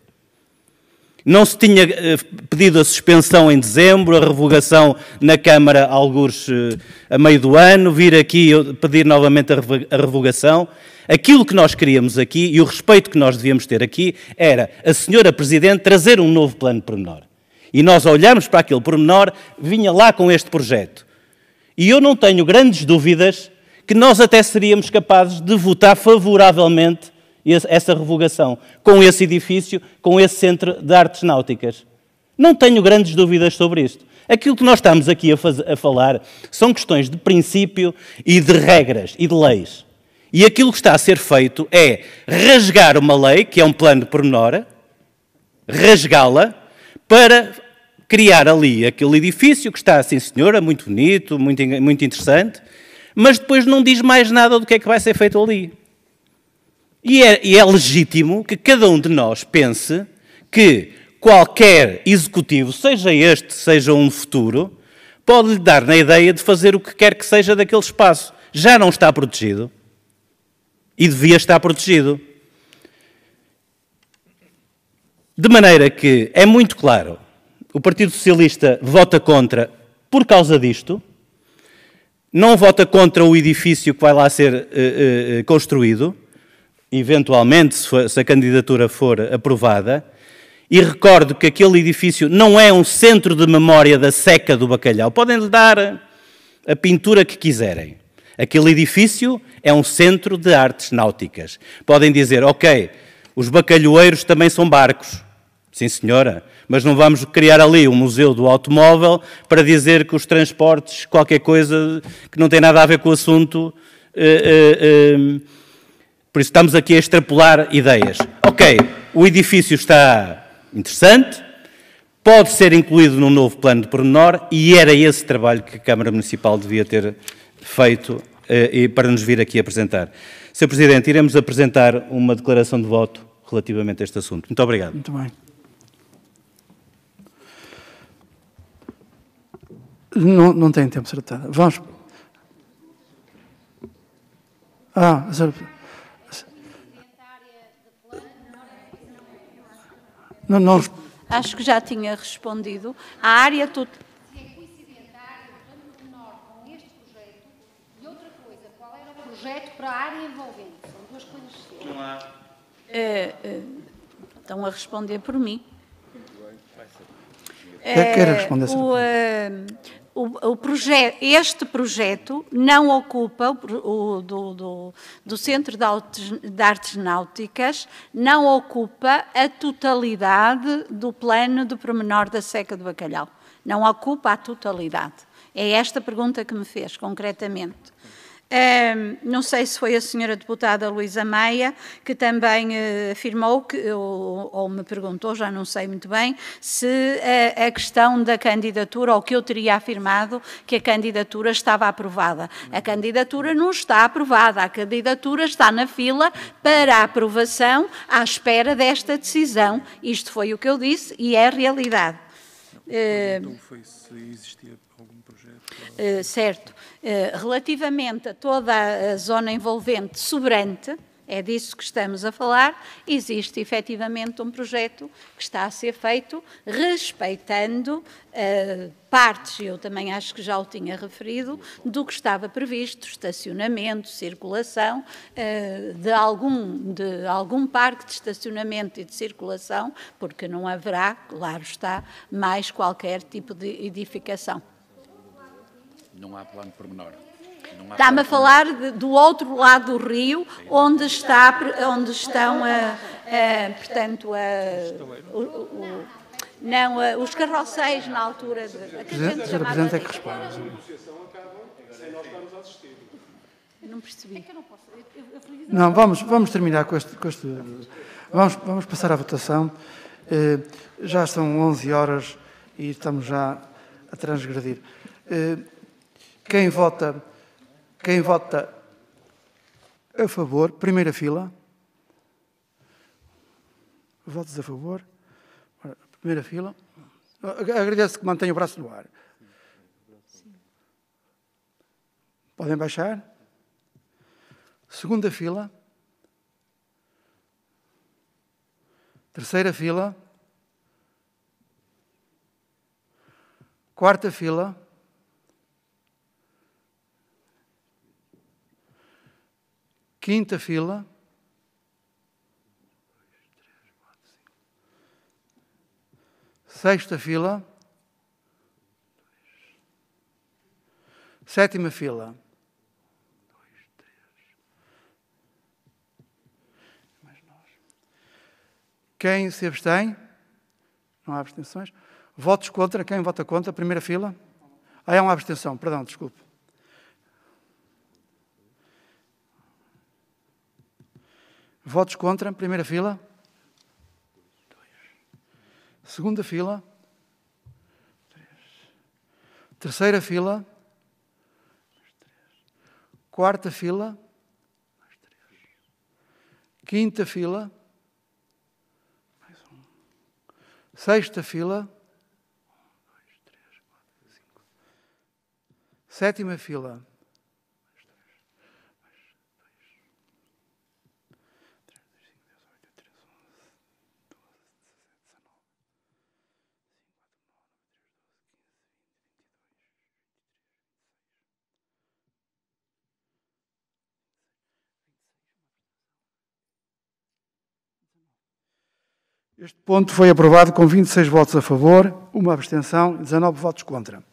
Não se tinha eh, pedido a suspensão em dezembro, a revogação na Câmara, alguns eh, a meio do ano, vir aqui pedir novamente a revogação. Aquilo que nós queríamos aqui e o respeito que nós devíamos ter aqui era a senhora Presidente trazer um novo plano pormenor. E nós olhamos para aquele pormenor, vinha lá com este projeto. E eu não tenho grandes dúvidas que nós até seríamos capazes de votar favoravelmente essa revogação com esse edifício, com esse centro de artes náuticas. Não tenho grandes dúvidas sobre isto. Aquilo que nós estamos aqui a, fazer, a falar são questões de princípio e de regras e de leis. E aquilo que está a ser feito é rasgar uma lei, que é um plano de pormenor, rasgá-la, para criar ali aquele edifício que está, assim, senhora, é muito bonito, muito, muito interessante, mas depois não diz mais nada do que é que vai ser feito ali. E é, e é legítimo que cada um de nós pense que qualquer executivo, seja este, seja um futuro, pode lhe dar na ideia de fazer o que quer que seja daquele espaço. Já não está protegido e devia estar protegido. De maneira que é muito claro, o Partido Socialista vota contra por causa disto, não vota contra o edifício que vai lá ser uh, uh, construído, eventualmente, se, for, se a candidatura for aprovada, e recordo que aquele edifício não é um centro de memória da seca do bacalhau. Podem lhe dar a pintura que quiserem. Aquele edifício é um centro de artes náuticas. Podem dizer, ok, os bacalhoeiros também são barcos. Sim, senhora, mas não vamos criar ali um museu do automóvel para dizer que os transportes, qualquer coisa que não tem nada a ver com o assunto. Uh, uh, uh, por isso estamos aqui a extrapolar ideias. Ok, o edifício está interessante, pode ser incluído num novo plano de pormenor e era esse trabalho que a Câmara Municipal devia ter feito eh, para nos vir aqui apresentar. Sr. Presidente, iremos apresentar uma declaração de voto relativamente a este assunto. Muito obrigado. Muito bem. Não, não tem tempo, Sr. Deputado. Vamos. Ah, Sr. Não, não... Acho que já tinha respondido. A área é total. projeto para a área envolvente. São duas coisas diferentes. É, estão a responder por mim. É, quer responder eh, o, o, o proje este projeto não ocupa, o, do, do, do, Centro de Artes, de Artes Náuticas, não ocupa a totalidade do plano do promenor da seca do bacalhau. Não ocupa a totalidade. É esta pergunta que me fez, concretamente. Um, não sei se foi a senhora deputada Luísa Maia que também uh, afirmou que, ou, ou, me perguntou, já não sei muito bem, se uh, a questão da candidatura, ou que eu teria afirmado que a candidatura estava aprovada. A candidatura não está aprovada, a candidatura está na fila para aprovação à espera desta decisão. Isto foi o que eu disse e é realidade. Não, não eh, foi se existia algum projeto. Eh, certo. Eh, relativamente a toda a zona envolvente sobrante, é disso que estamos a falar, existe efetivamente um projeto que está a ser feito respeitando uh, partes, eu também acho que já o tinha referido, do que estava previsto, estacionamento, circulação, uh, de, algum, de algum parque de estacionamento e de circulação, porque não haverá, claro está, mais qualquer tipo de edificação. Não há plano pormenor. Está-me a falar de, do outro lado do rio, onde, está, onde estão, a, a, portanto, a, o, o, não, a, os carroceiros na altura de. A Presidente, a Presidente é que responde. É eu não percebi. Não, vamos, vamos terminar com este. Com este vamos, vamos passar à votação. Eh, já são 11 horas e estamos já a transgredir. Eh, quem vota, quem vota a favor, primeira fila. Votos a favor. Primeira fila. Agradeço que mantenha o braço no ar. Podem baixar. Segunda fila. Terceira fila. Quarta fila. Quinta fila. Sexta fila. Sétima fila. Quem se abstém? Não há abstenções. Votos contra? Quem vota contra? Primeira fila? Ah, é uma abstenção, perdão, desculpe. Votos contra, primeira fila. Segunda fila. Terceira fila. Quarta fila. Quinta fila. Sexta fila. Sétima fila. Este ponto foi aprovado com 26 votos a favor, uma abstenção e 19 votos contra.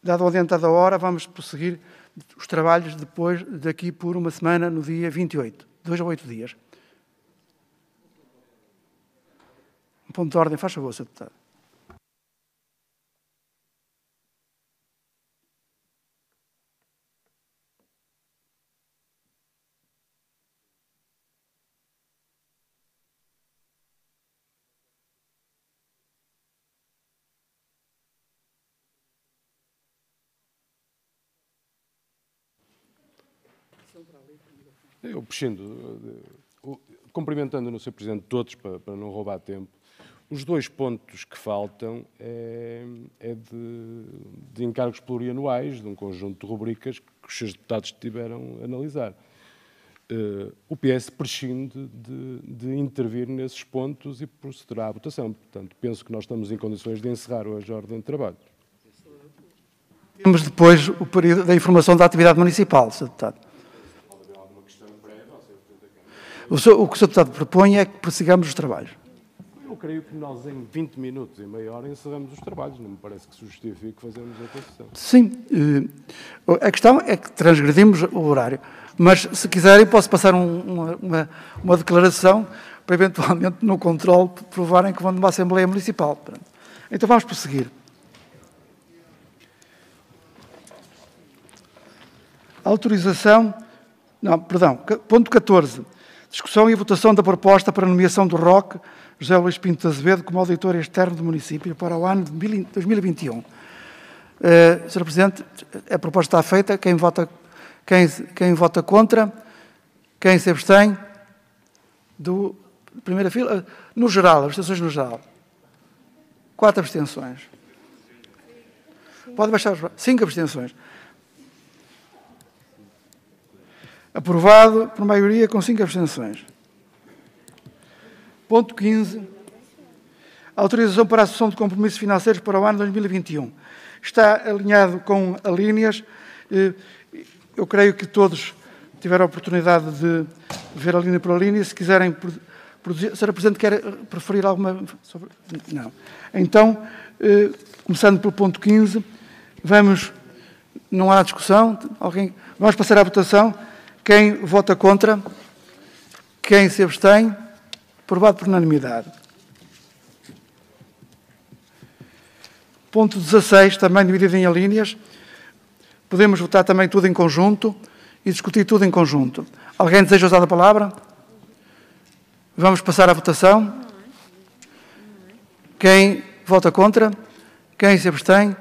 Dado o adiantado da hora, vamos prosseguir os trabalhos depois daqui por uma semana, no dia 28, dois a oito dias. Um ponto de ordem, faz favor, Sr. Deputado. puxando, uh, cumprimentando o Sr. Presidente todos para, para, não roubar tempo, os dois pontos que faltam é, é de, de, encargos plurianuais, de um conjunto de rubricas que os seus deputados tiveram a analisar. Uh, o PS prescinde de, de, intervir nesses pontos e procederá à votação. Portanto, penso que nós estamos em condições de encerrar hoje a ordem de trabalho. Temos depois o período da informação da atividade municipal, Sr. Deputado. O, senhor, o que o Sr. Deputado propõe é que prossigamos os trabalhos. Eu creio que nós, em 20 minutos e meia hora, encerramos os trabalhos. Não me parece que se justifique fazermos a concessão. Sim. Eh, a questão é que transgredimos o horário. Mas, se quiserem, posso passar um, uma, uma, uma, declaração para, eventualmente, no controle, provarem que vão numa Assembleia Municipal. Então, vamos prosseguir. Autorização... Não, perdão. Ponto 14 Discussão e votação da proposta para nomeação do ROC José Luís Pinto Azevedo como auditor externo do município para o ano de 2021. Uh, Sr. Presidente, a proposta está feita. Quem vota, quem, quem vota contra? Quem se abstém? Do, primeira fila? Eh, no geral, abstenções no geral. Quatro abstenções. Pode baixar os Cinco abstenções. Aprovado por maioria com cinco abstenções. Ponto 15. Autorização para a sessão de compromissos financeiros para o ano 2021. Está alinhado com alíneas. linhas. Eh, eu creio que todos tiveram a oportunidade de ver a linha por linha. Se quiserem produzir... Sra. Presidente, quer preferir alguma... Não. Então, eh, começando pelo ponto 15, vamos... Não há discussão? Alguém... Vamos passar à votação. Quem vota contra? Quem se abstém? Aprovado por unanimidade. Ponto 16, também dividido em alíneas. Podemos votar também tudo em conjunto e discutir tudo em conjunto. Alguém deseja usar a palavra? Vamos passar à votação. Quem vota contra? Quem se abstém?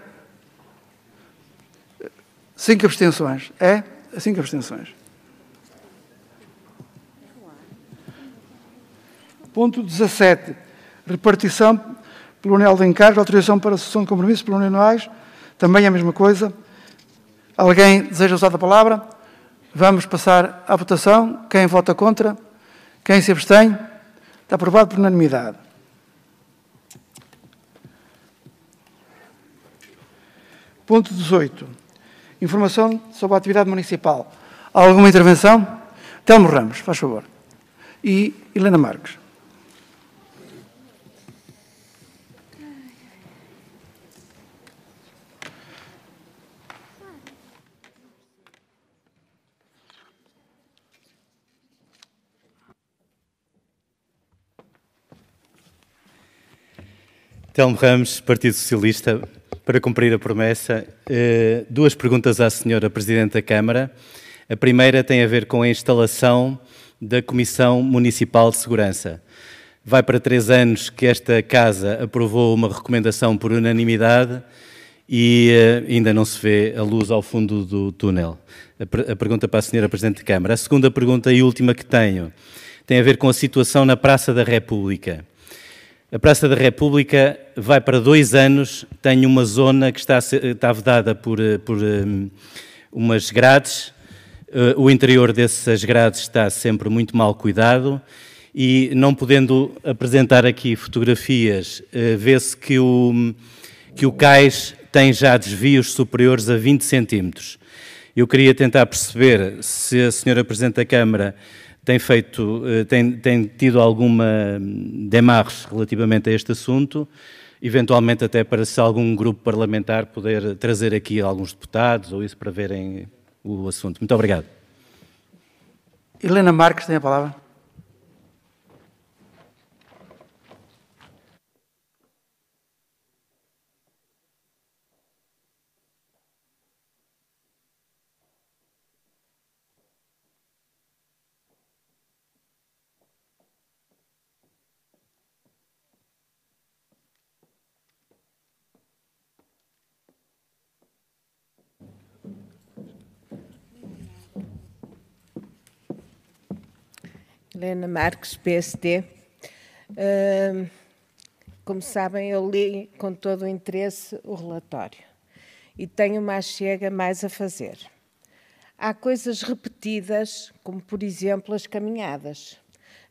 Cinco abstenções. É? Cinco abstenções. Ponto 17. Repartição pelo anel de encargo, autorização para a sessão de compromisso pelo anuais, também a mesma coisa. Alguém deseja usar a palavra? Vamos passar à votação. Quem vota contra? Quem se abstém? Está aprovado por unanimidade. Ponto 18. Informação sobre a atividade municipal. Há alguma intervenção? Telmo Ramos, faz favor. E Helena Marques. Telmo Ramos, Partido Socialista, para cumprir a promessa, eh, duas perguntas à senhora Presidente da Câmara. A primeira tem a ver com a instalação da Comissão Municipal de Segurança. Vai para três anos que esta Casa aprovou uma recomendação por unanimidade e eh, ainda não se vê a luz ao fundo do túnel. A, pergunta para a senhora Presidente da Câmara. A segunda pergunta e última que tenho tem a ver com a situação na Praça da República. A Praça da República vai para dois anos, tem uma zona que está, eh, está vedada por, eh, por um, ehm, umas grades. Eh, o interior dessas grades está sempre muito mal cuidado e, não podendo apresentar aqui fotografias, vê-se que o, que o cais tem já desvios superiores a 20 centímetros. Eu queria tentar perceber se a senhora Presidente da Câmara tem feito, eh, tem, tem tido alguma hum, demarche relativamente a este assunto, eventualmente até para se algum grupo parlamentar poder trazer aqui alguns deputados ou isso para verem o assunto. Muito obrigado. Helena Marques tem a palavra. Helena Marques, PSD. como sabem, eu li com todo o interesse o relatório e tenho mais chega mais a fazer. Há coisas repetidas, como por exemplo as caminhadas.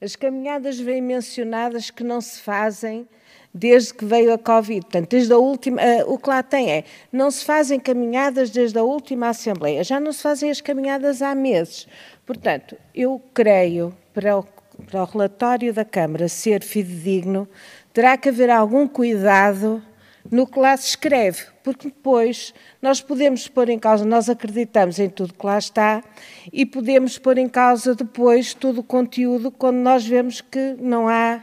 As caminhadas vêm mencionadas que não se fazem desde que veio a Covid. Portanto, desde a última, uh, o que lá tem é, não se fazem caminhadas desde a última Assembleia, já não se fazem as caminhadas há meses. Portanto, eu creio, para o, para o relatório da Câmara ser fidedigno, terá que haver algum cuidado no que lá se escreve, porque depois nós podemos pôr em causa, nós acreditamos em tudo que lá está e podemos pôr em causa depois todo o conteúdo quando nós vemos que não há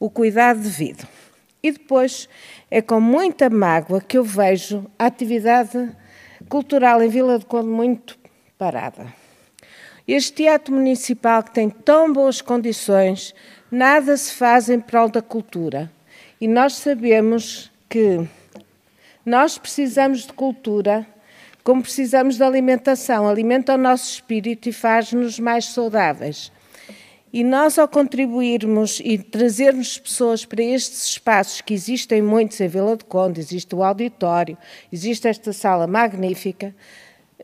o cuidado devido. E depois é com muita mágoa que eu vejo a atividade cultural em Vila de Conde muito parada. Este teatro municipal que tem tão boas condições, nada se faz em prol da cultura. E nós sabemos que nós precisamos de cultura como precisamos de alimentação. Alimenta o nosso espírito e faz-nos mais saudáveis. E nós, ao contribuirmos e trazermos pessoas para estes espaços, que existem muitos em Vila do Conde, existe o auditório, existe esta sala magnífica,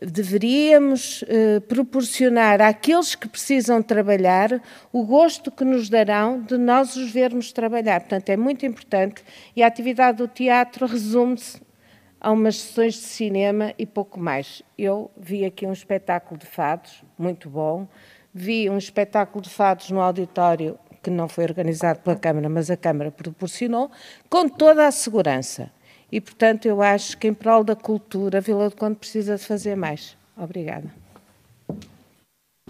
deveríamos eh, proporcionar àqueles que precisam trabalhar o gosto que nos darão de nós os vermos trabalhar. Portanto, é muito importante e a atividade do teatro resume-se a umas sessões de cinema e pouco mais. Eu vi aqui um espetáculo de fados, muito bom, vi um espetáculo de fados no auditório que não foi organizado pela Câmara, mas a Câmara proporcionou, com toda a segurança. E, portanto, eu acho que em prol da cultura, a Vila do Conde precisa de fazer mais. Obrigada.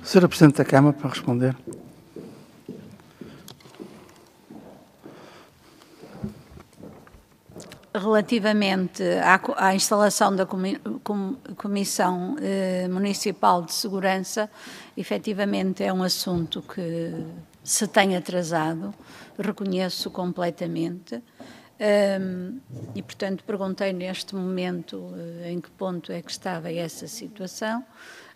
Senhora Presidente da Câmara, para responder. Relativamente à, à instalação da Comissão eh, Municipal de Segurança, efetivamente é um assunto que se tem atrasado, reconheço completamente. Um, e, portanto, perguntei neste momento eh, em que ponto é que estava essa situação.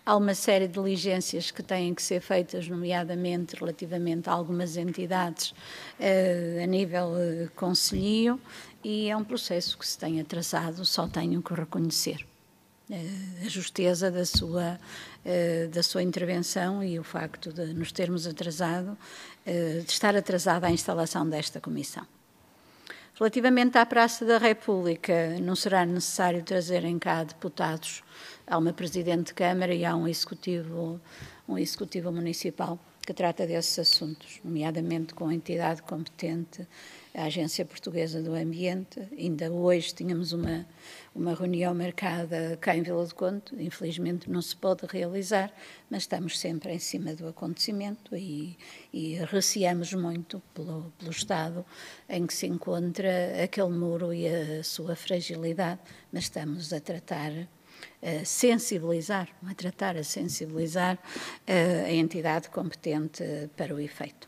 Há uma série de diligências que têm que ser feitas, nomeadamente relativamente a algumas entidades uh, a nível uh, eh, conselhio, e é um processo que se tem atrasado, só tenho que reconhecer uh, a justeza da sua, uh, da sua intervenção e o facto de nos termos atrasado, de estar atrasada a instalação desta comissão. Relativamente à Praça da República, não será necessário trazerem cá deputados. Há uma Presidente de Câmara e há um Executivo, um executivo Municipal que trata desses assuntos, nomeadamente com a entidade competente, a Agência Portuguesa do Ambiente. Ainda hoje tínhamos uma, uma reunião marcada cá em Vila do Conde, infelizmente não se pode realizar, mas estamos sempre em cima do acontecimento e, e receamos muito pelo, pelo estado em que se encontra aquele muro e a sua fragilidade, mas estamos a tratar a sensibilizar, a tratar a sensibilizar a entidade competente para o efeito.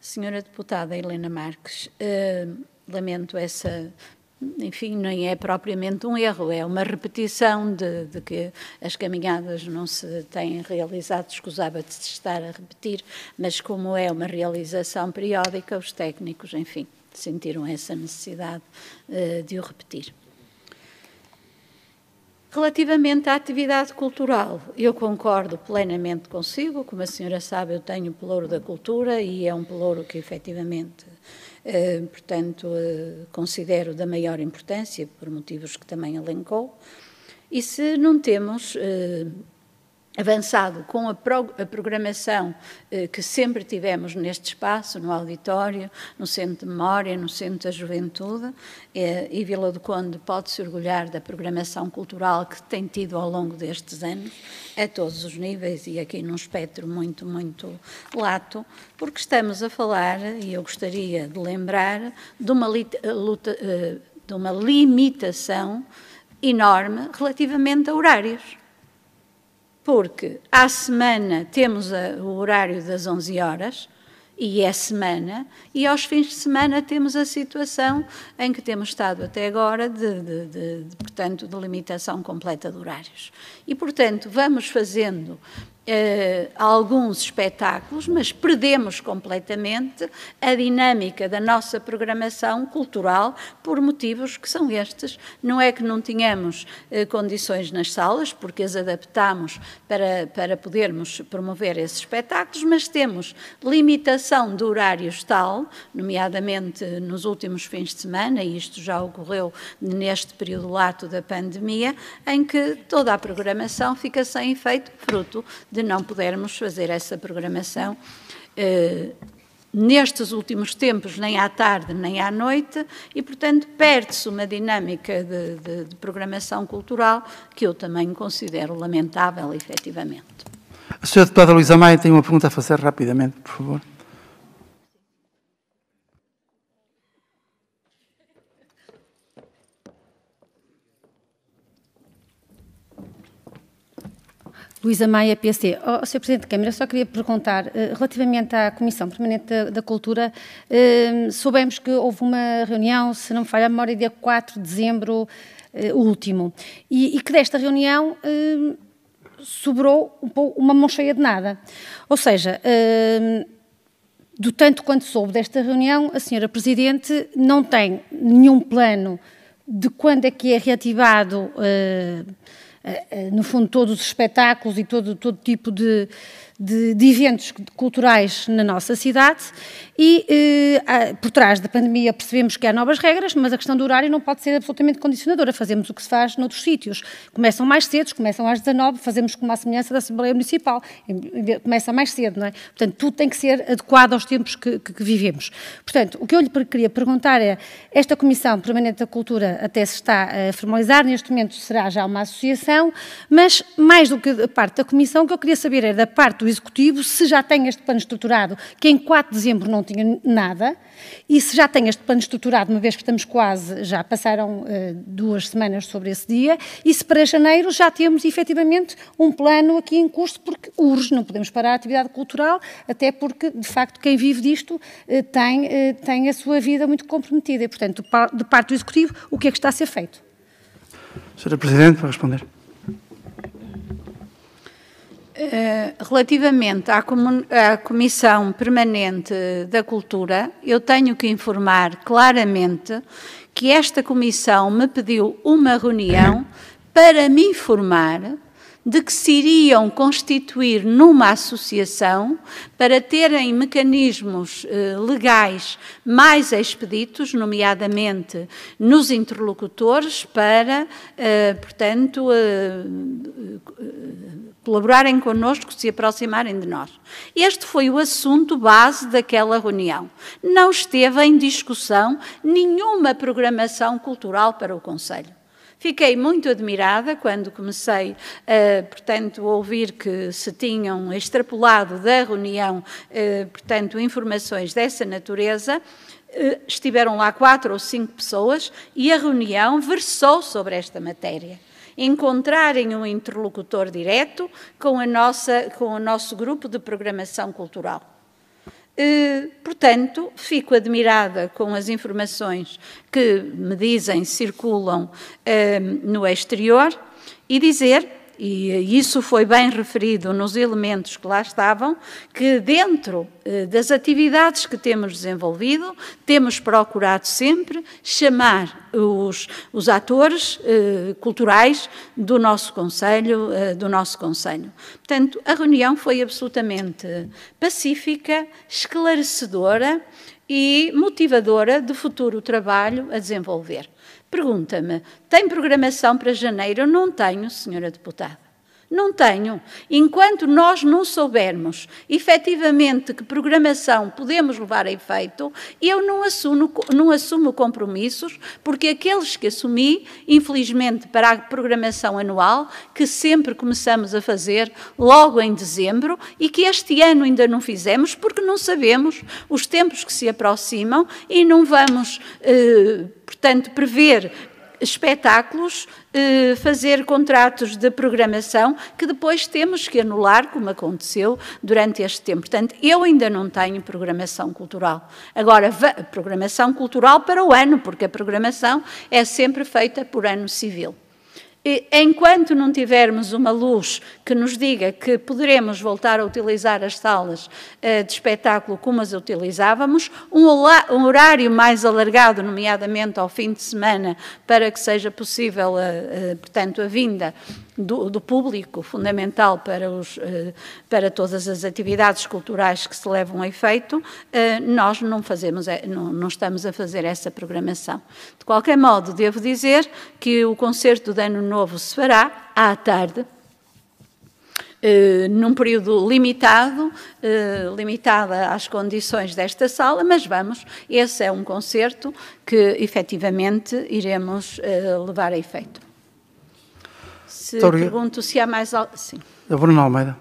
Senhora deputada Helena Marques, eh, lamento essa enfim, nem é propriamente um erro, é uma repetição de, de, que as caminhadas não se têm realizado, escusava de se estar a repetir, mas como é uma realização periódica, os técnicos, enfim, sentiram essa necessidade uh, de o repetir. Relativamente à atividade cultural, eu concordo plenamente consigo, como a senhora sabe, eu tenho o pelouro da cultura e é um pelouro que efetivamente eh, portanto, eh, considero da maior importância, por motivos que também elencou. E se não temos eh, avançado com a, pro, a programação eh, que sempre tivemos neste espaço, no auditório, no Centro de Memória, no Centro da Juventude, eh, e Vila do Conde pode-se orgulhar da programação cultural que tem tido ao longo destes anos, a todos os níveis e aqui num espectro muito, muito lato, porque estamos a falar, e eu gostaria de lembrar, de uma, eh, luta, eh, de uma limitação enorme relativamente a horários porque à semana temos a, o horário das 11 horas, e é semana, e aos fins de semana temos a situação em que temos estado até agora de, de, de, de portanto, de limitação completa de horários. E, portanto, vamos fazendo Uh, alguns espetáculos, mas perdemos completamente a dinâmica da nossa programação cultural por motivos que são estes. Não é que não tínhamos uh, condições nas salas, porque as adaptámos para, para podermos promover esses espetáculos, mas temos limitação de horários tal, nomeadamente nos últimos fins de semana, e isto já ocorreu neste período lato da pandemia, em que toda a programação fica sem efeito fruto de não podermos fazer essa programação eh, nestes últimos tempos, nem à tarde nem à noite, e, portanto, perde-se uma dinâmica de, de, de, programação cultural que eu também considero lamentável, efetivamente. A senhora deputada Luísa Maia tem uma pergunta a fazer rapidamente, por favor. Luísa Maia, PC. Oh, Sr. Presidente de Câmara, só queria perguntar, eh, relativamente à Comissão Permanente da, Cultura, eh, soubemos que houve uma reunião, se não me falha a memória, dia 4 de dezembro eh, último, e, que desta reunião sobrou uma mão cheia de nada. Ou seja, do tanto quanto soube desta reunião, a Sra. Presidente não tem nenhum plano de quando é que é reativado eh, eh, no fundo, todos os espetáculos e todo, todo tipo de, de, de eventos culturais na nossa cidade e eh, por trás da pandemia percebemos que há novas regras, mas a questão do horário não pode ser absolutamente condicionadora. Fazemos o que se faz noutros sítios. Começam mais cedo, começam às 19, fazemos com uma semelhança da Assembleia Municipal. Começa mais cedo, não é? Portanto, tudo tem que ser adequado aos tempos que, que, que vivemos. Portanto, o que eu lhe queria perguntar é, esta Comissão Permanente da Cultura até se está a formalizar, neste momento será já uma associação, mas mais do que a parte da Comissão, o que eu queria saber é da parte do Executivo se já tem este plano estruturado, que em 4 de dezembro não tinha nada, e se já tem este plano estruturado, uma vez que estamos quase, já passaram uh, duas semanas sobre esse dia, e se para janeiro já temos efetivamente um plano aqui em curso, porque urge, não podemos parar a atividade cultural, até porque, de facto, quem vive disto uh, tem, uh, tem a sua vida muito comprometida. E, portanto, de parte do Executivo, o que é que está a ser feito? Sra. Presidente, para responder. Eh, relativamente à Comissão Permanente da Cultura, eu tenho que informar claramente que esta comissão me pediu uma reunião (coughs) para me informar de que se iriam constituir numa associação para terem mecanismos eh, legais mais expeditos, nomeadamente nos interlocutores, para, eh, portanto, eh, eh colaborarem connosco, se aproximarem de nós. Este foi o assunto base daquela reunião. Não esteve em discussão nenhuma programação cultural para o Conselho. Fiquei muito admirada quando comecei, uh, portanto, a ouvir que se tinham extrapolado da reunião, uh, portanto, informações dessa natureza. Uh, estiveram lá quatro ou cinco pessoas e a reunião versou sobre esta matéria encontrarem um interlocutor direto com, a nossa, com o nosso grupo de programação cultural. E, eh, portanto, fico admirada com as informações que me dizem circulam eh, no exterior e dizer e isso foi bem referido nos elementos que lá estavam, que dentro eh, das atividades que temos desenvolvido, temos procurado sempre chamar os, os atores eh, culturais do nosso Conselho, eh, do nosso Conselho. Portanto, a reunião foi absolutamente pacífica, esclarecedora e motivadora de futuro trabalho a desenvolver. Pergunta-me, tem programação para janeiro? não tenho, senhora deputada. Não tenho. Enquanto nós não soubermos efetivamente que programação podemos levar a efeito, eu não assumo, não assumo compromissos, porque aqueles que assumi, infelizmente, para a programação anual, que sempre começamos a fazer logo em dezembro e que este ano ainda não fizemos, porque não sabemos os tempos que se aproximam e não vamos, eh, portanto, prever espetáculos eh, fazer contratos de programação que depois temos que anular, como aconteceu durante este tempo. Portanto, eu ainda não tenho programação cultural. Agora, programação cultural para o ano, porque a programação é sempre feita por ano civil. E, enquanto não tivermos uma luz que nos diga que poderemos voltar a utilizar as salas eh, de espetáculo como as utilizávamos, um, horário mais alargado, nomeadamente ao fim de semana, para que seja possível, eh, eh, portanto, a vinda do, do, público, fundamental para, os, eh, para todas as atividades culturais que se levam a efeito, eh, nós não, fazemos, eh, não, não estamos a fazer essa programação. De qualquer modo, devo dizer que o concerto de Ano Novo se fará à tarde, num período limitado, limitada às condições desta sala, mas vamos, esse é um concerto que efetivamente iremos levar a efeito. Se pergunto se há mais. Al... Sim. A é Bruno Almeida.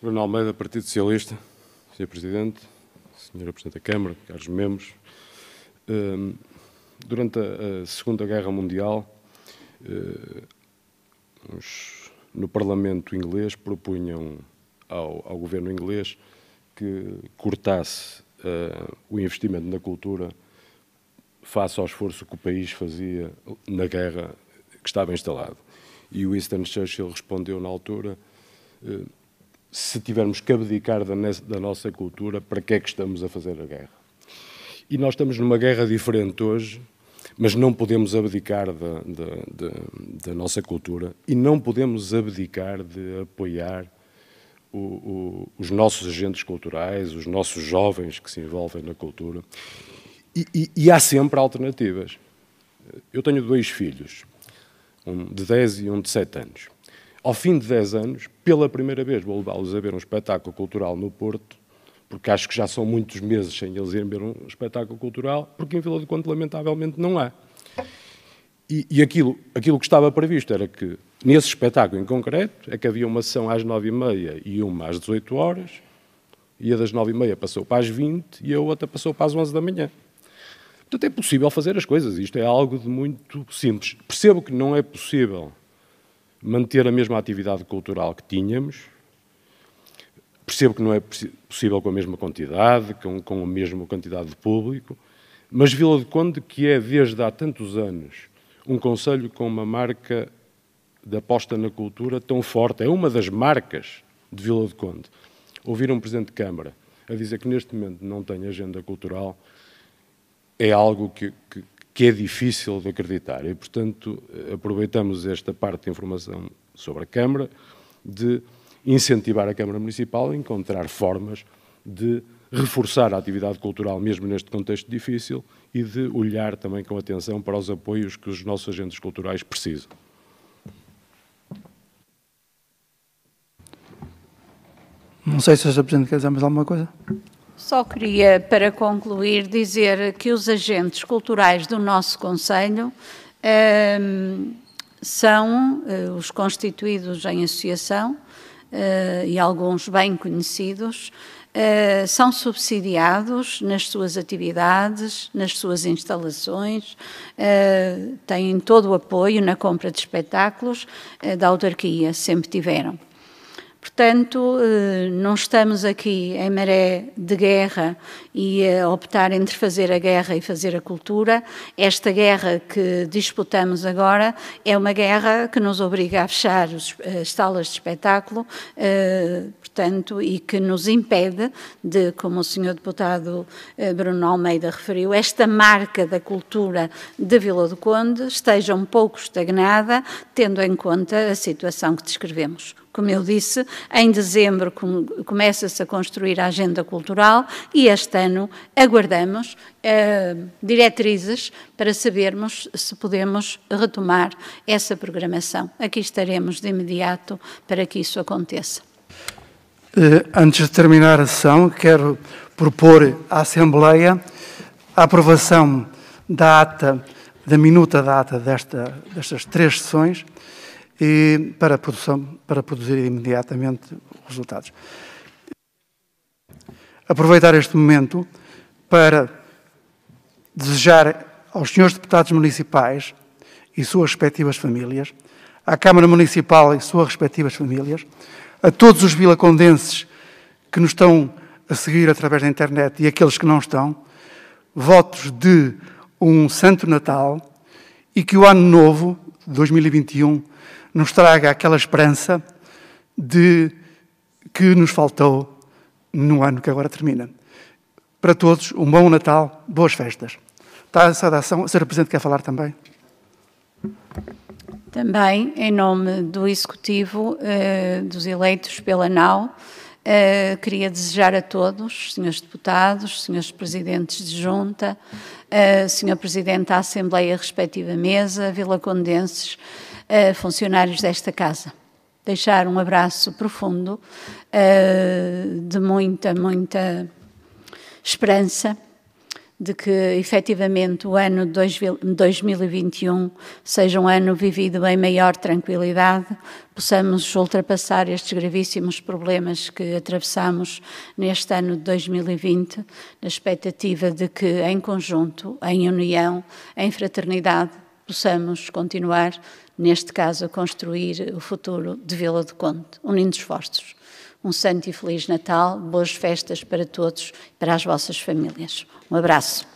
Bruno Almeida, Partido Socialista, Sr. Presidente, Sra. Presidente da Câmara, caros membros. Ehm, durante a Segunda Guerra Mundial eh, no Parlamento inglês propunham ao, ao governo inglês que cortasse uh, o investimento na cultura face ao esforço que o país fazia na guerra que estava instalado. E o Winston Churchill respondeu na altura: eh, se tivermos que abdicar da, da nossa cultura, para que é que estamos a fazer a guerra? E nós estamos numa guerra diferente hoje mas não podemos abdicar da, nossa cultura e não podemos abdicar de apoiar o, o, os nossos agentes culturais, os nossos jovens que se envolvem na cultura. E, e, e há sempre alternativas. Eu tenho dois filhos, um de 10 e um de 7 anos. Ao fim de 10 anos, pela primeira vez, vou levá-los a ver um espetáculo cultural no Porto porque acho que já são muitos meses sem eles irem ver um espetáculo cultural, porque em Vila do Conde, lamentavelmente, não há. E, e, aquilo, aquilo que estava previsto era que, nesse espetáculo em concreto, é que havia uma sessão às nove e meia e uma às 18 horas, e a das nove e meia passou para as vinte e a outra passou para as onze da manhã. Portanto, é possível fazer as coisas. Isto é algo de muito simples. Percebo que não é possível manter a mesma atividade cultural que tínhamos, Percebo que não é possível com a mesma quantidade, com, com a mesma quantidade de público, mas Vila do Conde, que é desde há tantos anos um conselho com uma marca de aposta na cultura tão forte, é uma das marcas de Vila do Conde. Ouvir um Presidente de Câmara a dizer que neste momento não tem agenda cultural é algo que, que, que é difícil de acreditar e, portanto, aproveitamos esta parte de informação sobre a Câmara de incentivar a Câmara Municipal a encontrar formas de reforçar a atividade cultural, mesmo neste contexto difícil, e de olhar também com atenção para os apoios que os nossos agentes culturais precisam. Não sei se a Presidente quer dizer mais alguma coisa. Só queria, para concluir, dizer que os agentes culturais do nosso Conselho eh, são eh, os constituídos em associação eh, e alguns bem conhecidos, eh, são subsidiados nas suas atividades, nas suas instalações, eh, têm todo o apoio na compra de espetáculos da autarquia, sempre tiveram. Portanto, eh, não estamos aqui em maré de guerra e a optar entre fazer a guerra e fazer a cultura. Esta guerra que disputamos agora é uma guerra que nos obriga a fechar as salas de espetáculo, eh, portanto, e que nos impede de, como o senhor deputado eh, Bruno Almeida referiu, esta marca da cultura de Vila do Conde esteja um pouco estagnada, tendo em conta a situação que descrevemos. Como eu disse, em dezembro começa-se a construir a agenda cultural e este ano aguardamos eh, diretrizes para sabermos se podemos retomar essa programação. Aqui estaremos de imediato para que isso aconteça. Eh, antes de terminar a sessão, quero propor à Assembleia a aprovação da ata, da minuta da ata desta, destas três sessões e, para, produção, para produzir imediatamente resultados. Aproveitar este momento para desejar aos senhores deputados municipais e suas respectivas famílias, à Câmara Municipal e suas respectivas famílias, a todos os vilacondenses que nos estão a seguir através da internet e aqueles que não estão, votos de um Santo Natal e que o Ano Novo, 2021, nos traga aquela esperança de que nos faltou no ano que agora termina. Para todos, um bom Natal, boas festas. Está a saudação. A Sra. Presidente quer falar também? Também, em nome do Executivo, eh, dos eleitos pela NAU, eh, queria desejar a todos, senhores deputados, senhores presidentes de junta, eh, senhor presidente da Assembleia, respectiva mesa, Vila Condenses, a funcionários desta casa. Deixar um abraço profundo, eh, de muita, muita esperança de que efetivamente o ano 2021 seja um ano vivido em maior tranquilidade, possamos ultrapassar estes gravíssimos problemas que atravessamos neste ano de 2020, na expectativa de que, em conjunto, em união, em fraternidade, possamos continuar neste caso, a construir o futuro de Vila do Conde, unindo esforços. Um santo e feliz Natal, boas festas para todos, e para as vossas famílias. Um abraço.